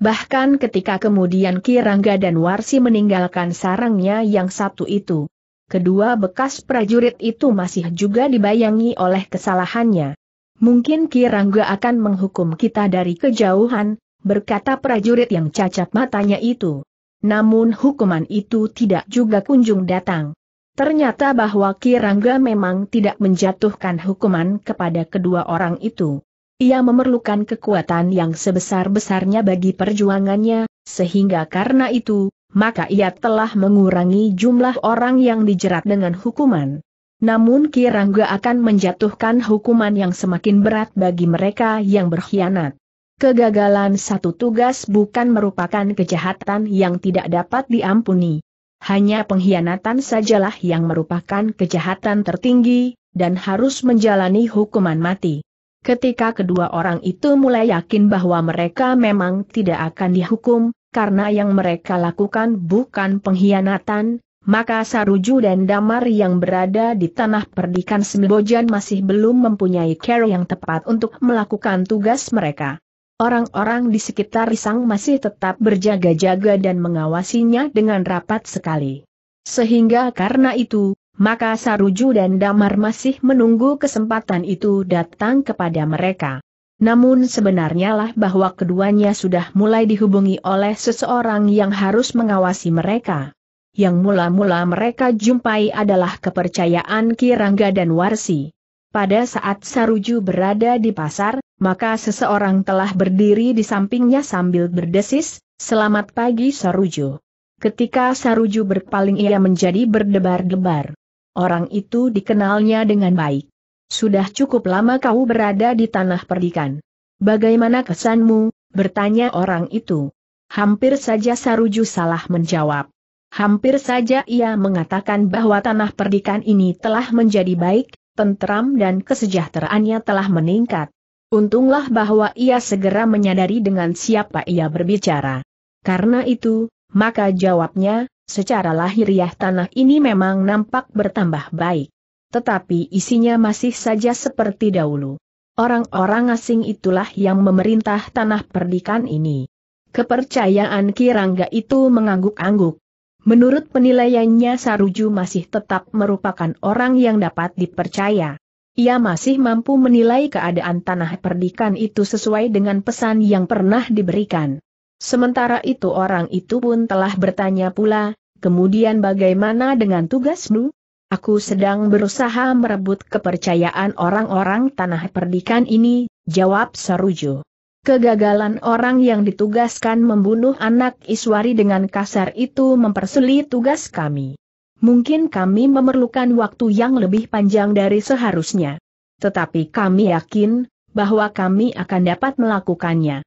Bahkan ketika kemudian Kirangga dan Warsi meninggalkan sarangnya yang satu itu, kedua bekas prajurit itu masih juga dibayangi oleh kesalahannya. Mungkin Kirangga akan menghukum kita dari kejauhan, berkata prajurit yang cacat matanya itu. Namun hukuman itu tidak juga kunjung datang. Ternyata bahwa Kirangga memang tidak menjatuhkan hukuman kepada kedua orang itu. Ia memerlukan kekuatan yang sebesar-besarnya bagi perjuangannya, sehingga karena itu, maka ia telah mengurangi jumlah orang yang dijerat dengan hukuman. Namun Kirangga akan menjatuhkan hukuman yang semakin berat bagi mereka yang berkhianat. Kegagalan satu tugas bukan merupakan kejahatan yang tidak dapat diampuni. Hanya pengkhianatan sajalah yang merupakan kejahatan tertinggi, dan harus menjalani hukuman mati. Ketika kedua orang itu mulai yakin bahwa mereka memang tidak akan dihukum, karena yang mereka lakukan bukan pengkhianatan, maka Saruju dan Damar yang berada di tanah perdikan Sembojan masih belum mempunyai care yang tepat untuk melakukan tugas mereka. Orang-orang di sekitar Risang masih tetap berjaga-jaga dan mengawasinya dengan rapat sekali. Sehingga karena itu, maka Saruju dan Damar masih menunggu kesempatan itu datang kepada mereka. Namun sebenarnya lah bahwa keduanya sudah mulai dihubungi oleh seseorang yang harus mengawasi mereka. Yang mula-mula mereka jumpai adalah kepercayaan Kirangga dan Warsi. Pada saat Saruju berada di pasar, maka seseorang telah berdiri di sampingnya sambil berdesis, Selamat pagi Saruju. Ketika Saruju berpaling ia menjadi berdebar-debar. Orang itu dikenalnya dengan baik. Sudah cukup lama kau berada di tanah perdikan. Bagaimana kesanmu? bertanya orang itu. Hampir saja Saruju salah menjawab. Hampir saja ia mengatakan bahwa tanah perdikan ini telah menjadi baik, tentram dan kesejahteraannya telah meningkat. Untunglah bahwa ia segera menyadari dengan siapa ia berbicara. Karena itu, maka jawabnya, secara lahiriah tanah ini memang nampak bertambah baik tetapi isinya masih saja seperti dahulu. Orang-orang asing itulah yang memerintah tanah perdikan ini. Kepercayaan Kirangga itu mengangguk-angguk. Menurut penilaiannya Saruju masih tetap merupakan orang yang dapat dipercaya. Ia masih mampu menilai keadaan tanah perdikan itu sesuai dengan pesan yang pernah diberikan. Sementara itu orang itu pun telah bertanya pula, kemudian bagaimana dengan tugasmu? Aku sedang berusaha merebut kepercayaan orang-orang tanah perdikan ini, jawab Sarujo. Kegagalan orang yang ditugaskan membunuh anak Iswari dengan kasar itu mempersulit tugas kami. Mungkin kami memerlukan waktu yang lebih panjang dari seharusnya. Tetapi kami yakin, bahwa kami akan dapat melakukannya.